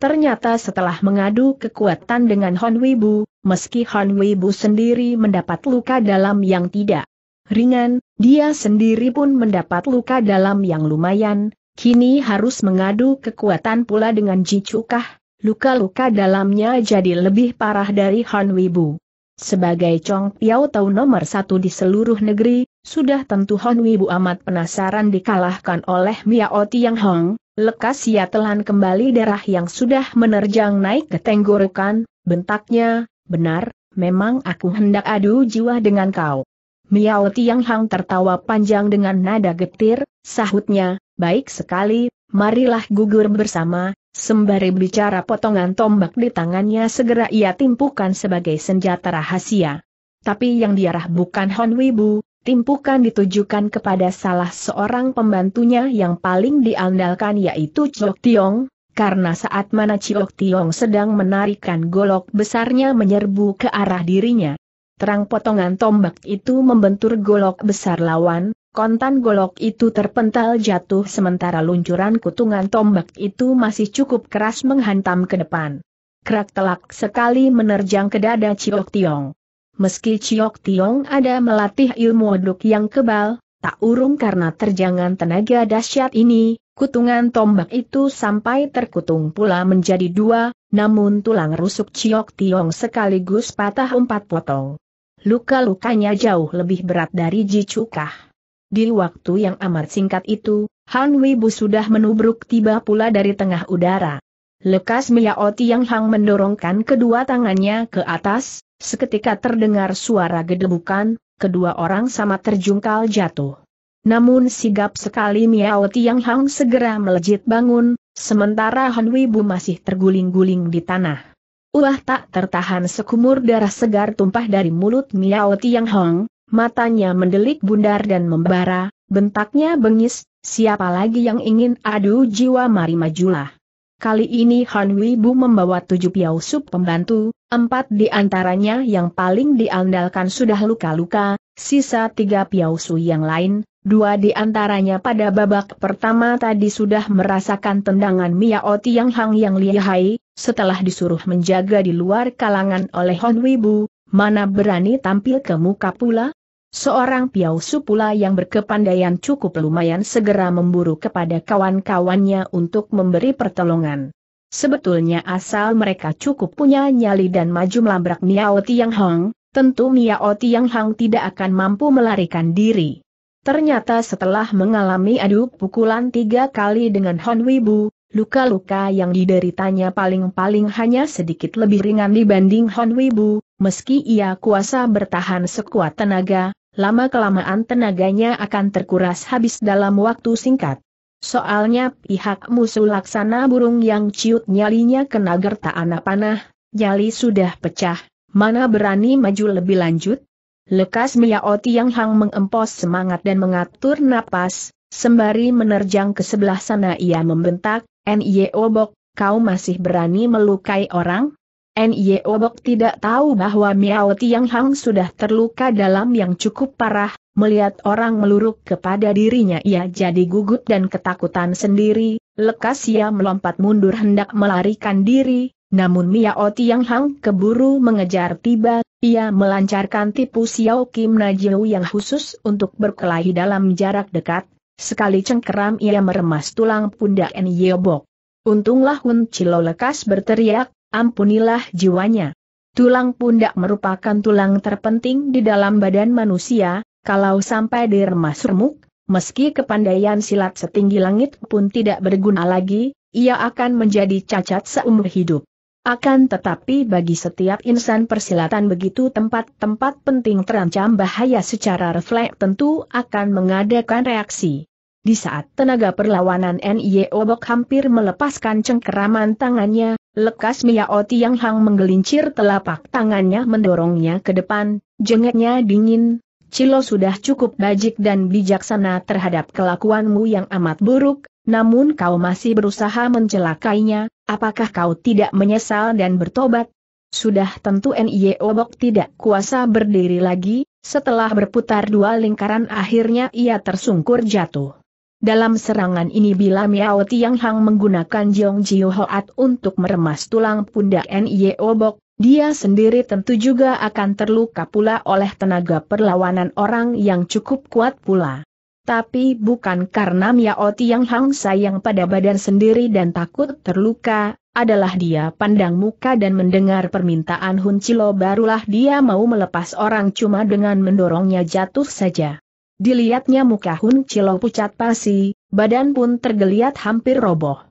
Ternyata setelah mengadu kekuatan dengan Hon Wibu, meski Hon Wibu sendiri mendapat luka dalam yang tidak ringan, dia sendiri pun mendapat luka dalam yang lumayan, Kini harus mengadu kekuatan pula dengan Jicukah, luka-luka dalamnya jadi lebih parah dari Han Wibu. Sebagai Chong Piao Tau nomor satu di seluruh negeri, sudah tentu Han Wibu amat penasaran dikalahkan oleh Miao Tiang Hong, lekas ia telan kembali darah yang sudah menerjang naik ke tenggorokan, bentaknya, benar, memang aku hendak adu jiwa dengan kau. Miao Tiang Hang tertawa panjang dengan nada getir, sahutnya, Baik sekali, marilah gugur bersama, sembari bicara potongan tombak di tangannya segera ia timpukan sebagai senjata rahasia. Tapi yang diarah bukan Hon Wibu, timpukan ditujukan kepada salah seorang pembantunya yang paling diandalkan yaitu Chok Tiong, karena saat mana Chok Tiong sedang menarikan golok besarnya menyerbu ke arah dirinya. Terang potongan tombak itu membentur golok besar lawan, Kontan golok itu terpental jatuh sementara luncuran kutungan tombak itu masih cukup keras menghantam ke depan. Kerak telak sekali menerjang ke dada Ciok Tiong. Meski Ciok Tiong ada melatih ilmu duk yang kebal, tak urung karena terjangan tenaga dahsyat ini, kutungan tombak itu sampai terkutung pula menjadi dua, namun tulang rusuk Ciok Tiong sekaligus patah empat potong. Luka-lukanya jauh lebih berat dari Jicukah. Di waktu yang amat singkat itu, Han Weibo sudah menubruk tiba pula dari tengah udara. Lekas Miao Tiang Hang mendorongkan kedua tangannya ke atas, seketika terdengar suara gedebukan, kedua orang sama terjungkal jatuh. Namun sigap sekali Miao Tiang Hang segera melejit bangun, sementara Han Weibo masih terguling-guling di tanah. Ulah tak tertahan sekumur darah segar tumpah dari mulut Miao Tiang Hang, Matanya mendelik bundar dan membara, bentaknya bengis, siapa lagi yang ingin adu jiwa mari majulah. Kali ini Han Wibu membawa tujuh piau sub pembantu, empat di antaranya yang paling diandalkan sudah luka-luka, sisa tiga piau su yang lain, Dua di antaranya pada babak pertama tadi sudah merasakan tendangan Miao Tiang Hang yang lihai, setelah disuruh menjaga di luar kalangan oleh Hon Wibu, mana berani tampil ke muka pula? Seorang Piausu pula yang berkepandaian cukup lumayan segera memburu kepada kawan-kawannya untuk memberi pertolongan. Sebetulnya asal mereka cukup punya nyali dan maju melabrak Miao Tiang Hong, tentu Miao Tiang Hong tidak akan mampu melarikan diri. Ternyata setelah mengalami adu pukulan tiga kali dengan Hon Wibu, luka-luka yang dideritanya paling-paling hanya sedikit lebih ringan dibanding Hon Wibu, meski ia kuasa bertahan sekuat tenaga, lama-kelamaan tenaganya akan terkuras habis dalam waktu singkat. Soalnya pihak musuh laksana burung yang ciut nyalinya kena anak panah, nyali sudah pecah, mana berani maju lebih lanjut? Lekas Miao yang Hang mengempos semangat dan mengatur napas, sembari menerjang ke sebelah sana ia membentak, Nye Bok, kau masih berani melukai orang? N.Y.O. Obok tidak tahu bahwa Miao Tiang Hang sudah terluka dalam yang cukup parah, melihat orang meluruk kepada dirinya ia jadi gugup dan ketakutan sendiri, lekas ia melompat mundur hendak melarikan diri, namun Miao Tiang Hang keburu mengejar tiba, ia melancarkan tipu Xiao Kim Najiu yang khusus untuk berkelahi dalam jarak dekat, sekali cengkeram ia meremas tulang pundak N.Y.O. Obok. Untunglah Hun Chilo lekas berteriak, ampunilah jiwanya. Tulang pundak merupakan tulang terpenting di dalam badan manusia, kalau sampai diremas remuk, meski kepandaian silat setinggi langit pun tidak berguna lagi, ia akan menjadi cacat seumur hidup. Akan tetapi bagi setiap insan persilatan begitu tempat-tempat penting terancam bahaya secara refleks tentu akan mengadakan reaksi. Di saat tenaga perlawanan NIO Bok hampir melepaskan cengkeraman tangannya, Lekas Miao Tiang Hang menggelincir telapak tangannya mendorongnya ke depan, jengeknya dingin. Cilo sudah cukup bajik dan bijaksana terhadap kelakuanmu yang amat buruk, namun kau masih berusaha mencelakainya, apakah kau tidak menyesal dan bertobat? Sudah tentu Nye Obok tidak kuasa berdiri lagi, setelah berputar dua lingkaran akhirnya ia tersungkur jatuh. Dalam serangan ini bila Miao Tiang Hang menggunakan Jiong Jiu Hoat untuk meremas tulang pundak Nye Obok, dia sendiri tentu juga akan terluka pula oleh tenaga perlawanan orang yang cukup kuat pula. Tapi bukan karena Miao Tiang Hang sayang pada badan sendiri dan takut terluka, adalah dia pandang muka dan mendengar permintaan Hun Chilo barulah dia mau melepas orang cuma dengan mendorongnya jatuh saja. Dilihatnya muka Hun Chilo pucat pasi, badan pun tergeliat hampir roboh.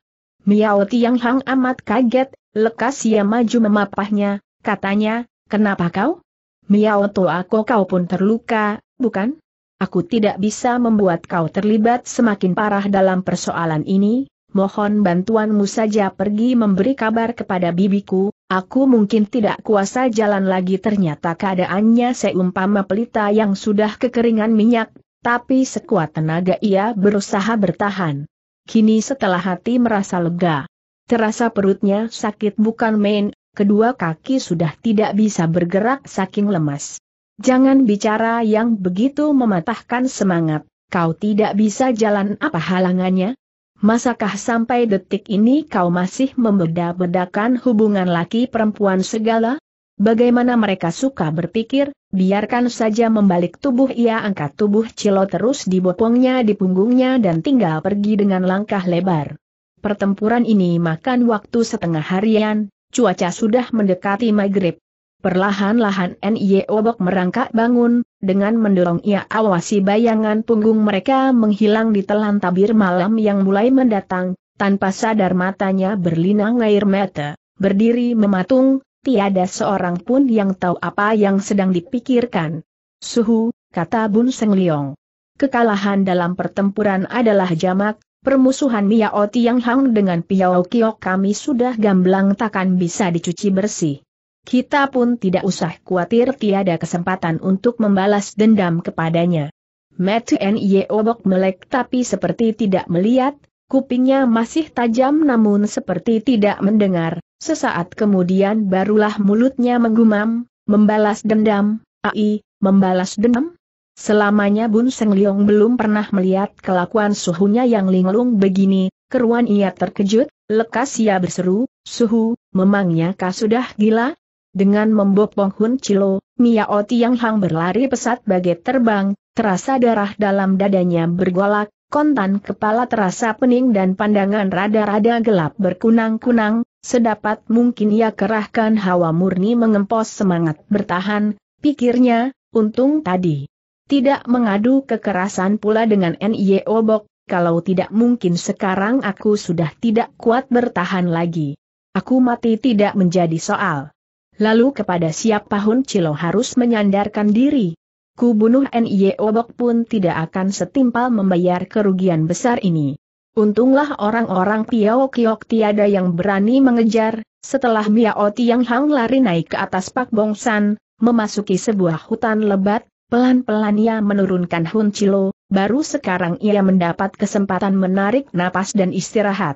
Miao Tiang Hang amat kaget, lekas ia maju memapahnya, katanya, kenapa kau? Miao aku kau pun terluka, bukan? Aku tidak bisa membuat kau terlibat semakin parah dalam persoalan ini, mohon bantuanmu saja pergi memberi kabar kepada bibiku, aku mungkin tidak kuasa jalan lagi ternyata keadaannya seumpama pelita yang sudah kekeringan minyak, tapi sekuat tenaga ia berusaha bertahan. Kini setelah hati merasa lega, terasa perutnya sakit bukan main, kedua kaki sudah tidak bisa bergerak saking lemas. Jangan bicara yang begitu mematahkan semangat, kau tidak bisa jalan apa halangannya? Masakah sampai detik ini kau masih membeda-bedakan hubungan laki perempuan segala? Bagaimana mereka suka berpikir, biarkan saja membalik tubuh ia angkat tubuh Cilo terus dibopongnya di punggungnya dan tinggal pergi dengan langkah lebar. Pertempuran ini makan waktu setengah harian, cuaca sudah mendekati maghrib, Perlahan-lahan NIE Obok merangkak bangun, dengan mendorong ia awasi bayangan punggung mereka menghilang di telan tabir malam yang mulai mendatang, tanpa sadar matanya berlinang air mata, berdiri mematung, tiada seorang pun yang tahu apa yang sedang dipikirkan. Suhu, kata Bun Seng Liong. Kekalahan dalam pertempuran adalah jamak, permusuhan Miao Tiang Hang dengan Piao Kiok kami sudah gamblang takkan bisa dicuci bersih kita pun tidak usah khawatir tiada kesempatan untuk membalas dendam kepadanya. Matthew Nye obok melek tapi seperti tidak melihat, kupingnya masih tajam namun seperti tidak mendengar, sesaat kemudian barulah mulutnya menggumam, membalas dendam, ai, membalas dendam? Selamanya Bun Seng Leong belum pernah melihat kelakuan suhunya yang linglung begini, keruan ia terkejut, lekas ia berseru, suhu, memangnya kau sudah gila? Dengan membopong Hun Chilo, Miao Tiang Hang berlari pesat bagai terbang, terasa darah dalam dadanya bergolak, kontan kepala terasa pening dan pandangan rada-rada gelap berkunang-kunang, sedapat mungkin ia kerahkan hawa murni mengempos semangat bertahan, pikirnya, untung tadi. Tidak mengadu kekerasan pula dengan Nie Obok. kalau tidak mungkin sekarang aku sudah tidak kuat bertahan lagi. Aku mati tidak menjadi soal. Lalu kepada siapa Hun Cilo harus menyandarkan diri? Kubunuh NIE Obok pun tidak akan setimpal membayar kerugian besar ini. Untunglah orang-orang Piao Kiok tiada yang berani mengejar, setelah Miao Tiang Hang lari naik ke atas Pak Bongsan, memasuki sebuah hutan lebat, pelan-pelan ia menurunkan Hun Cilo, baru sekarang ia mendapat kesempatan menarik napas dan istirahat.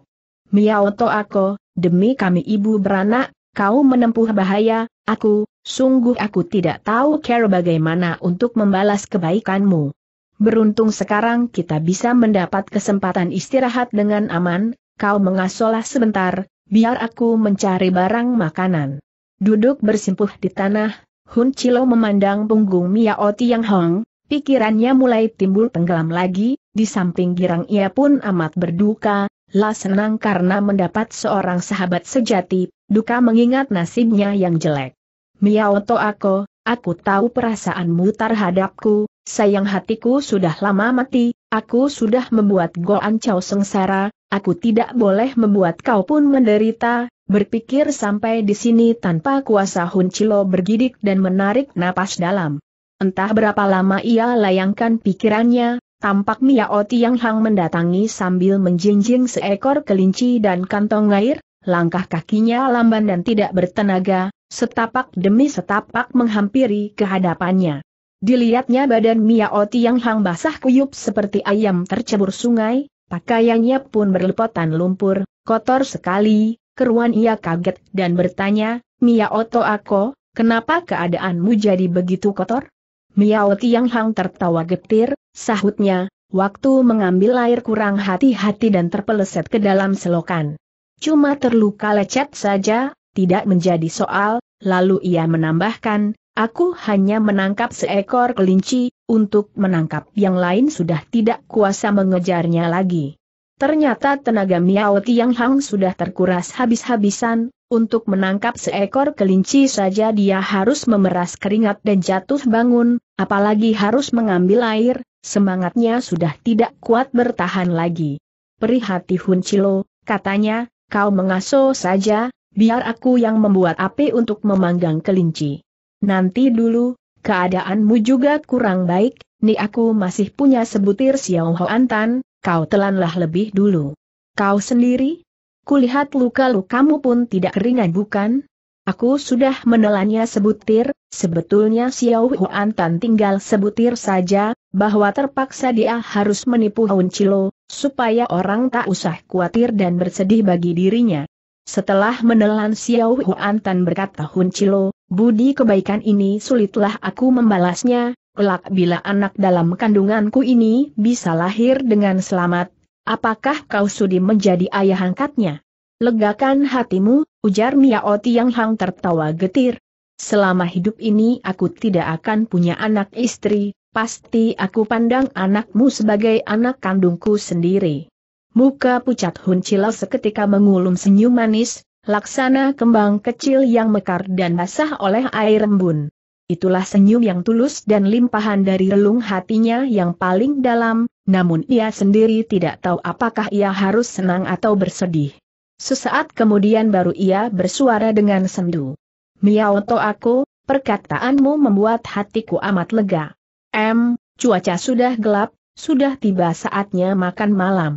Miao Ako, demi kami ibu beranak, kau menempuh bahaya, aku, sungguh aku tidak tahu cara bagaimana untuk membalas kebaikanmu. Beruntung sekarang kita bisa mendapat kesempatan istirahat dengan aman, kau mengasolah sebentar, biar aku mencari barang makanan. Duduk bersimpuh di tanah, Hun Chilo memandang punggung Miao Yang Hong, pikirannya mulai timbul tenggelam lagi, di samping girang ia pun amat berduka, lah senang karena mendapat seorang sahabat sejati, duka mengingat nasibnya yang jelek. Miao Toako, aku tahu perasaanmu terhadapku, sayang hatiku sudah lama mati, aku sudah membuat Goan Chow sengsara, aku tidak boleh membuat kau pun menderita, berpikir sampai di sini tanpa kuasa Hun Chilo bergidik dan menarik napas dalam. Entah berapa lama ia layangkan pikirannya, Tampak Miao Tiang Hang mendatangi sambil menjinjing seekor kelinci dan kantong air, langkah kakinya lamban dan tidak bertenaga, setapak demi setapak menghampiri kehadapannya. Dilihatnya badan Miao Tiang Hang basah kuyup seperti ayam tercebur sungai, pakaiannya pun berlepotan lumpur, kotor sekali, keruan ia kaget dan bertanya, Miao To Ako, kenapa keadaanmu jadi begitu kotor? Miao Tiang Hang tertawa getir, Sahutnya, waktu mengambil air kurang hati-hati dan terpeleset ke dalam selokan. Cuma terluka lecet saja, tidak menjadi soal, lalu ia menambahkan, aku hanya menangkap seekor kelinci, untuk menangkap yang lain sudah tidak kuasa mengejarnya lagi. Ternyata tenaga Miao Tiang Hang sudah terkuras habis-habisan, untuk menangkap seekor kelinci saja dia harus memeras keringat dan jatuh bangun, apalagi harus mengambil air, semangatnya sudah tidak kuat bertahan lagi. Perihati Huncilo, katanya, kau mengasuh saja, biar aku yang membuat api untuk memanggang kelinci. Nanti dulu, keadaanmu juga kurang baik, nih aku masih punya sebutir Xiao Hoan Tan, kau telanlah lebih dulu. Kau sendiri, Kulihat luka-lukamu pun tidak ringan bukan? Aku sudah menelannya sebutir, sebetulnya Xiao Huan Tan tinggal sebutir saja, bahwa terpaksa dia harus menipu Hun Cilo, supaya orang tak usah khawatir dan bersedih bagi dirinya. Setelah menelan Xiao Huan Tan berkata Hun Cilo, budi kebaikan ini sulitlah aku membalasnya, kelak bila anak dalam kandunganku ini bisa lahir dengan selamat, apakah kau sudi menjadi ayah angkatnya? Legakan hatimu, ujar Miao Tiang Hang tertawa getir. Selama hidup ini aku tidak akan punya anak istri, pasti aku pandang anakmu sebagai anak kandungku sendiri. Muka pucat Hun Chilo seketika mengulum senyum manis, laksana kembang kecil yang mekar dan basah oleh air embun. Itulah senyum yang tulus dan limpahan dari relung hatinya yang paling dalam, namun ia sendiri tidak tahu apakah ia harus senang atau bersedih. Sesaat kemudian baru ia bersuara dengan sendu. Miaoto aku, perkataanmu membuat hatiku amat lega. em, cuaca sudah gelap, sudah tiba saatnya makan malam.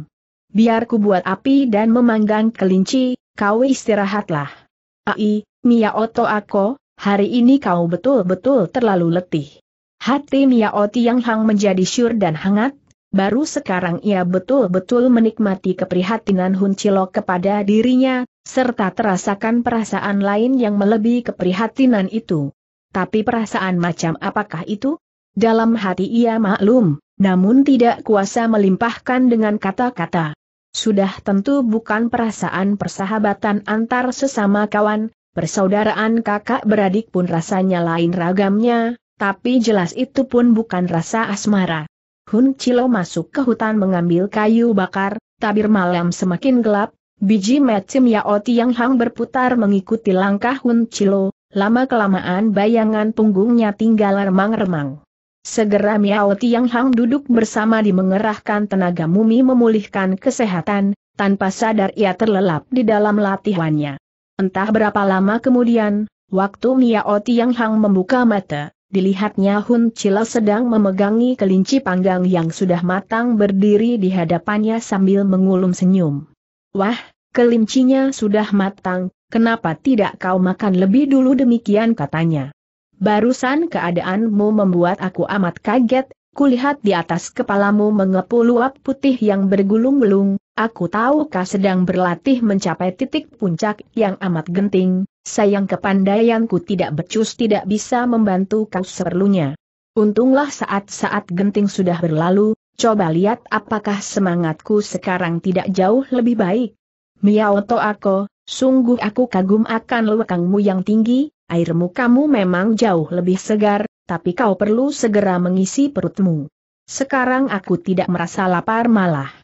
Biar ku buat api dan memanggang kelinci, kau istirahatlah. Ai, Miaoto aku, hari ini kau betul-betul terlalu letih. Hati Miaoti yang hang menjadi syur dan hangat, Baru sekarang ia betul-betul menikmati keprihatinan Hun Cilok kepada dirinya, serta terasakan perasaan lain yang melebihi keprihatinan itu. Tapi perasaan macam apakah itu? Dalam hati ia maklum, namun tidak kuasa melimpahkan dengan kata-kata. Sudah tentu bukan perasaan persahabatan antar sesama kawan, persaudaraan kakak beradik pun rasanya lain ragamnya, tapi jelas itu pun bukan rasa asmara. Hun Chilo masuk ke hutan mengambil kayu bakar, tabir malam semakin gelap, biji metim Yao Tiang Hang berputar mengikuti langkah Hun Chilo, lama-kelamaan bayangan punggungnya tinggal remang-remang. Segera Miao yang Hang duduk bersama di mengerahkan tenaga mumi memulihkan kesehatan, tanpa sadar ia terlelap di dalam latihannya. Entah berapa lama kemudian, waktu Miao yang Hang membuka mata, dilihatnya Hun Cila sedang memegangi kelinci panggang yang sudah matang berdiri di hadapannya sambil mengulum senyum. Wah, kelincinya sudah matang, kenapa tidak kau makan lebih dulu demikian katanya. Barusan keadaanmu membuat aku amat kaget, kulihat di atas kepalamu mengepul uap putih yang bergulung-gulung, Aku tahu kau sedang berlatih mencapai titik puncak yang amat genting, sayang kepandaianku tidak becus tidak bisa membantu kau seperlunya. Untunglah saat-saat genting sudah berlalu, coba lihat apakah semangatku sekarang tidak jauh lebih baik. Miao to aku, sungguh aku kagum akan lekangmu yang tinggi, airmu kamu memang jauh lebih segar, tapi kau perlu segera mengisi perutmu. Sekarang aku tidak merasa lapar malah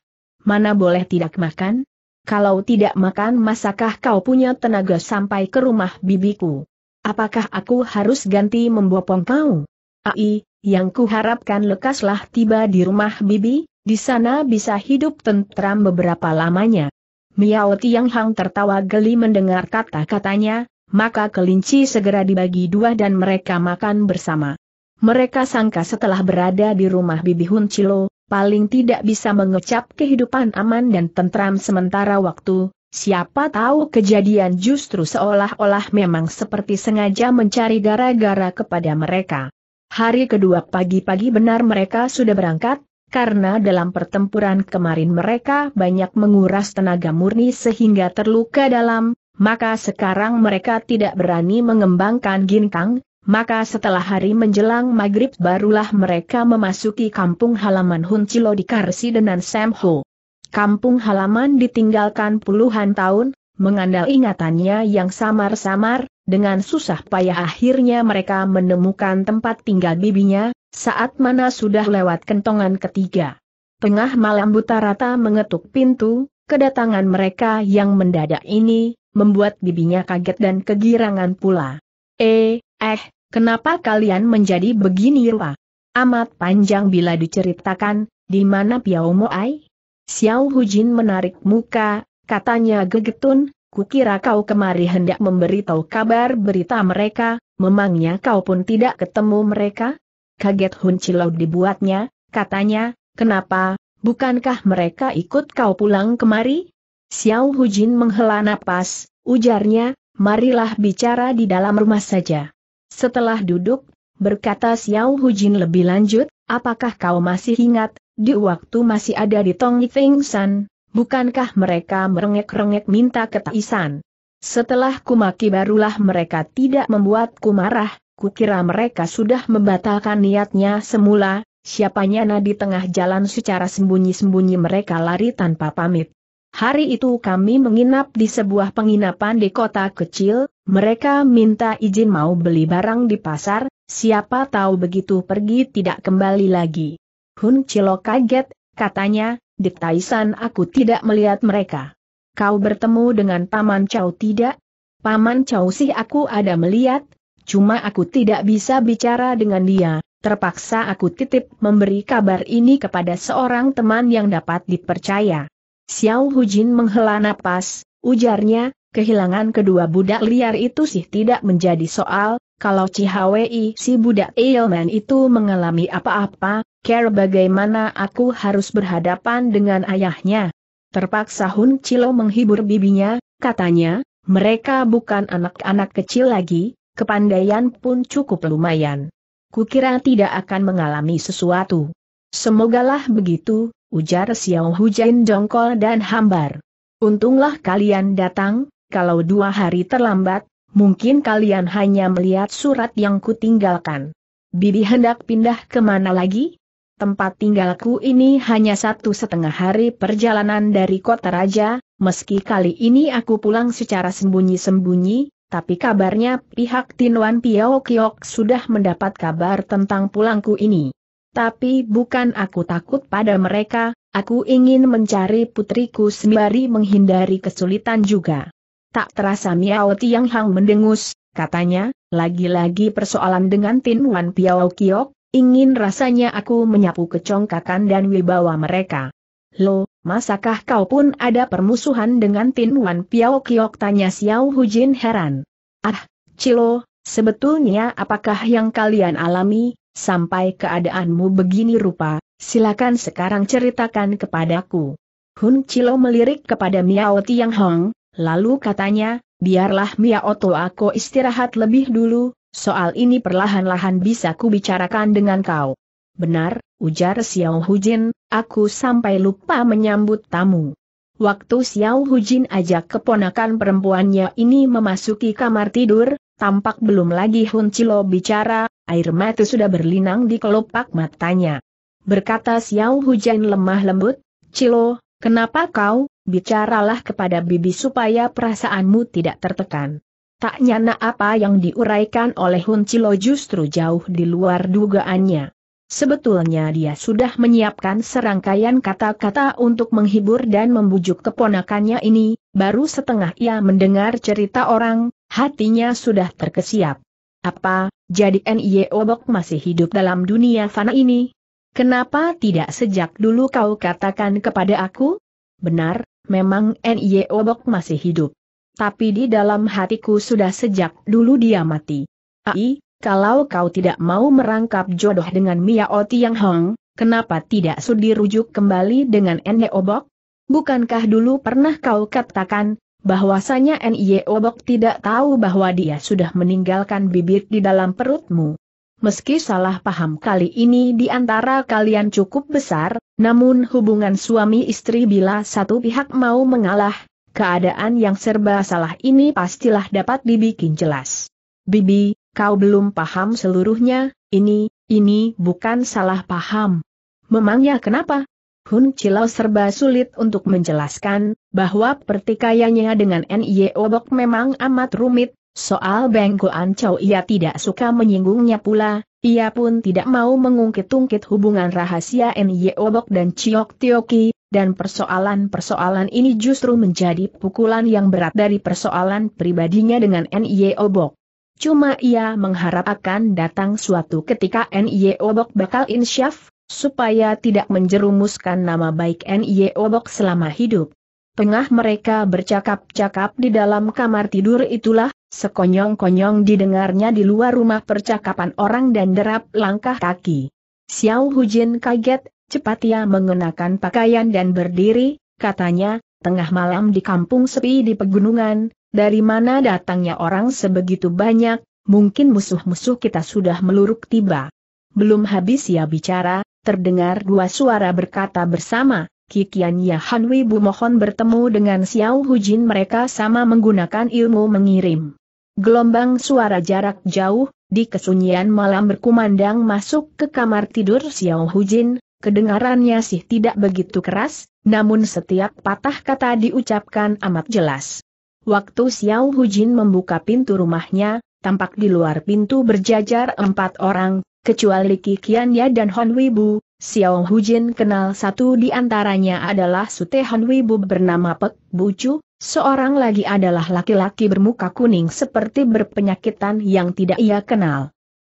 mana boleh tidak makan? Kalau tidak makan masakah kau punya tenaga sampai ke rumah bibiku? Apakah aku harus ganti membopong kau? Ai, yang kuharapkan lekaslah tiba di rumah bibi, di sana bisa hidup tentram beberapa lamanya. Miao Tiang Hang tertawa geli mendengar kata-katanya, maka kelinci segera dibagi dua dan mereka makan bersama. Mereka sangka setelah berada di rumah Bibi Hun Chilo, paling tidak bisa mengecap kehidupan aman dan tentram sementara waktu, siapa tahu kejadian justru seolah-olah memang seperti sengaja mencari gara-gara kepada mereka. Hari kedua pagi-pagi benar mereka sudah berangkat, karena dalam pertempuran kemarin mereka banyak menguras tenaga murni sehingga terluka dalam, maka sekarang mereka tidak berani mengembangkan ginkang, maka setelah hari menjelang maghrib barulah mereka memasuki kampung halaman Chilo di Sam Samho. Kampung halaman ditinggalkan puluhan tahun, mengandal ingatannya yang samar-samar, dengan susah payah akhirnya mereka menemukan tempat tinggal bibinya, saat mana sudah lewat kentongan ketiga. Tengah malam buta rata mengetuk pintu, kedatangan mereka yang mendadak ini, membuat bibinya kaget dan kegirangan pula. Eh, eh, Kenapa kalian menjadi begini rupa? Amat panjang bila diceritakan, di mana Piao Moai? Xiao Hujin menarik muka, katanya gegetun, kukira kau kemari hendak memberitahu kabar berita mereka, memangnya kau pun tidak ketemu mereka? Kaget Hun Cilau dibuatnya, katanya, kenapa, bukankah mereka ikut kau pulang kemari? Xiao Hujin menghela napas, ujarnya, marilah bicara di dalam rumah saja. Setelah duduk, berkata Xiao Jin lebih lanjut, apakah kau masih ingat, di waktu masih ada di Tong Yifeng San, bukankah mereka merengek-rengek minta ke Setelah kumaki barulah mereka tidak membuatku marah, kukira mereka sudah membatalkan niatnya semula, siapanya na di tengah jalan secara sembunyi-sembunyi mereka lari tanpa pamit. Hari itu kami menginap di sebuah penginapan di kota kecil, mereka minta izin mau beli barang di pasar, siapa tahu begitu pergi tidak kembali lagi. Hun Chilo kaget, katanya, di Taisan aku tidak melihat mereka. Kau bertemu dengan Paman Chow tidak? Paman Chow sih aku ada melihat, cuma aku tidak bisa bicara dengan dia, terpaksa aku titip memberi kabar ini kepada seorang teman yang dapat dipercaya. Xiao Hujin menghela napas, ujarnya, Kehilangan kedua budak liar itu sih tidak menjadi soal, kalau Cihawei si budak Ailman itu mengalami apa-apa, care bagaimana aku harus berhadapan dengan ayahnya. Terpaksa Hun Cilo menghibur bibinya, katanya, mereka bukan anak-anak kecil lagi, kepandaian pun cukup lumayan. Kukira tidak akan mengalami sesuatu. Semogalah begitu, ujar Xiao Hujan Jongkol dan hambar. Untunglah kalian datang, kalau dua hari terlambat, mungkin kalian hanya melihat surat yang kutinggalkan. Bibi hendak pindah kemana lagi? Tempat tinggalku ini hanya satu setengah hari perjalanan dari kota raja, meski kali ini aku pulang secara sembunyi-sembunyi, tapi kabarnya pihak Tinwan Piao Kiok sudah mendapat kabar tentang pulangku ini. Tapi bukan aku takut pada mereka, aku ingin mencari putriku sembari menghindari kesulitan juga. Tak terasa Miao Tiang Hang mendengus, katanya, lagi-lagi persoalan dengan Tin Wan Piao Kiok, ingin rasanya aku menyapu kecongkakan dan wibawa mereka. Lo, masakah kau pun ada permusuhan dengan Tin Wan Piao Kiok tanya Xiao Hu Jin heran. Ah, Cilo, sebetulnya apakah yang kalian alami, sampai keadaanmu begini rupa, silakan sekarang ceritakan kepadaku. Hun Cilo melirik kepada Miao Tiang Hong, Lalu katanya, biarlah Mia Oto aku istirahat lebih dulu, soal ini perlahan-lahan bisa kubicarakan dengan kau. Benar, ujar Xiao Hujin, aku sampai lupa menyambut tamu. Waktu Xiao Hujin ajak keponakan perempuannya ini memasuki kamar tidur, tampak belum lagi Hun Chilo bicara, air mata sudah berlinang di kelopak matanya. Berkata Xiao Hujin lemah lembut, Chilo, kenapa kau, bicaralah kepada bibi supaya perasaanmu tidak tertekan. Tak nyana apa yang diuraikan oleh Hun Cilo justru jauh di luar dugaannya. Sebetulnya dia sudah menyiapkan serangkaian kata-kata untuk menghibur dan membujuk keponakannya ini, baru setengah ia mendengar cerita orang, hatinya sudah terkesiap. Apa, jadi N.Y. Obok masih hidup dalam dunia fana ini? Kenapa tidak sejak dulu kau katakan kepada aku? Benar, memang Nye Obok masih hidup. Tapi di dalam hatiku sudah sejak dulu dia mati. Ai, kalau kau tidak mau merangkap jodoh dengan Mia Oti yang Hong, kenapa tidak sudi rujuk kembali dengan Nye Obok? Bukankah dulu pernah kau katakan, bahwasanya Nye Obok tidak tahu bahwa dia sudah meninggalkan bibir di dalam perutmu? Meski salah paham kali ini di antara kalian cukup besar, namun hubungan suami istri bila satu pihak mau mengalah, keadaan yang serba salah ini pastilah dapat dibikin jelas. Bibi, kau belum paham seluruhnya, ini, ini bukan salah paham. Memangnya kenapa? Hun Cilau serba sulit untuk menjelaskan, bahwa pertikaiannya dengan N.Y. Obok memang amat rumit, Soal bengkoan Goan ia tidak suka menyinggungnya pula, ia pun tidak mau mengungkit-ungkit hubungan rahasia Nye Obok dan Chiok Tioki, dan persoalan-persoalan ini justru menjadi pukulan yang berat dari persoalan pribadinya dengan Nye Obok. Cuma ia mengharap akan datang suatu ketika Nye Obok bakal insyaf, supaya tidak menjerumuskan nama baik Nye Obok selama hidup. Tengah mereka bercakap-cakap di dalam kamar tidur itulah, Sekonyong-konyong didengarnya di luar rumah percakapan orang dan derap langkah kaki. Xiao Hujin kaget, cepat ia mengenakan pakaian dan berdiri, katanya, tengah malam di kampung sepi di pegunungan, dari mana datangnya orang sebegitu banyak, mungkin musuh-musuh kita sudah meluruk tiba. Belum habis ia bicara, terdengar dua suara berkata bersama, Kikian Han Wibu mohon bertemu dengan Xiao Hu Jin. mereka sama menggunakan ilmu mengirim. Gelombang suara jarak jauh, di kesunyian malam berkumandang masuk ke kamar tidur Xiao Hu Jin. kedengarannya sih tidak begitu keras, namun setiap patah kata diucapkan amat jelas. Waktu Xiao Hu Jin membuka pintu rumahnya, tampak di luar pintu berjajar empat orang, kecuali Kikian Ya dan Hon Wibu, Xiao Hujin kenal satu di antaranya adalah Sute Weibo bernama Pek Bucu, seorang lagi adalah laki-laki bermuka kuning seperti berpenyakitan yang tidak ia kenal.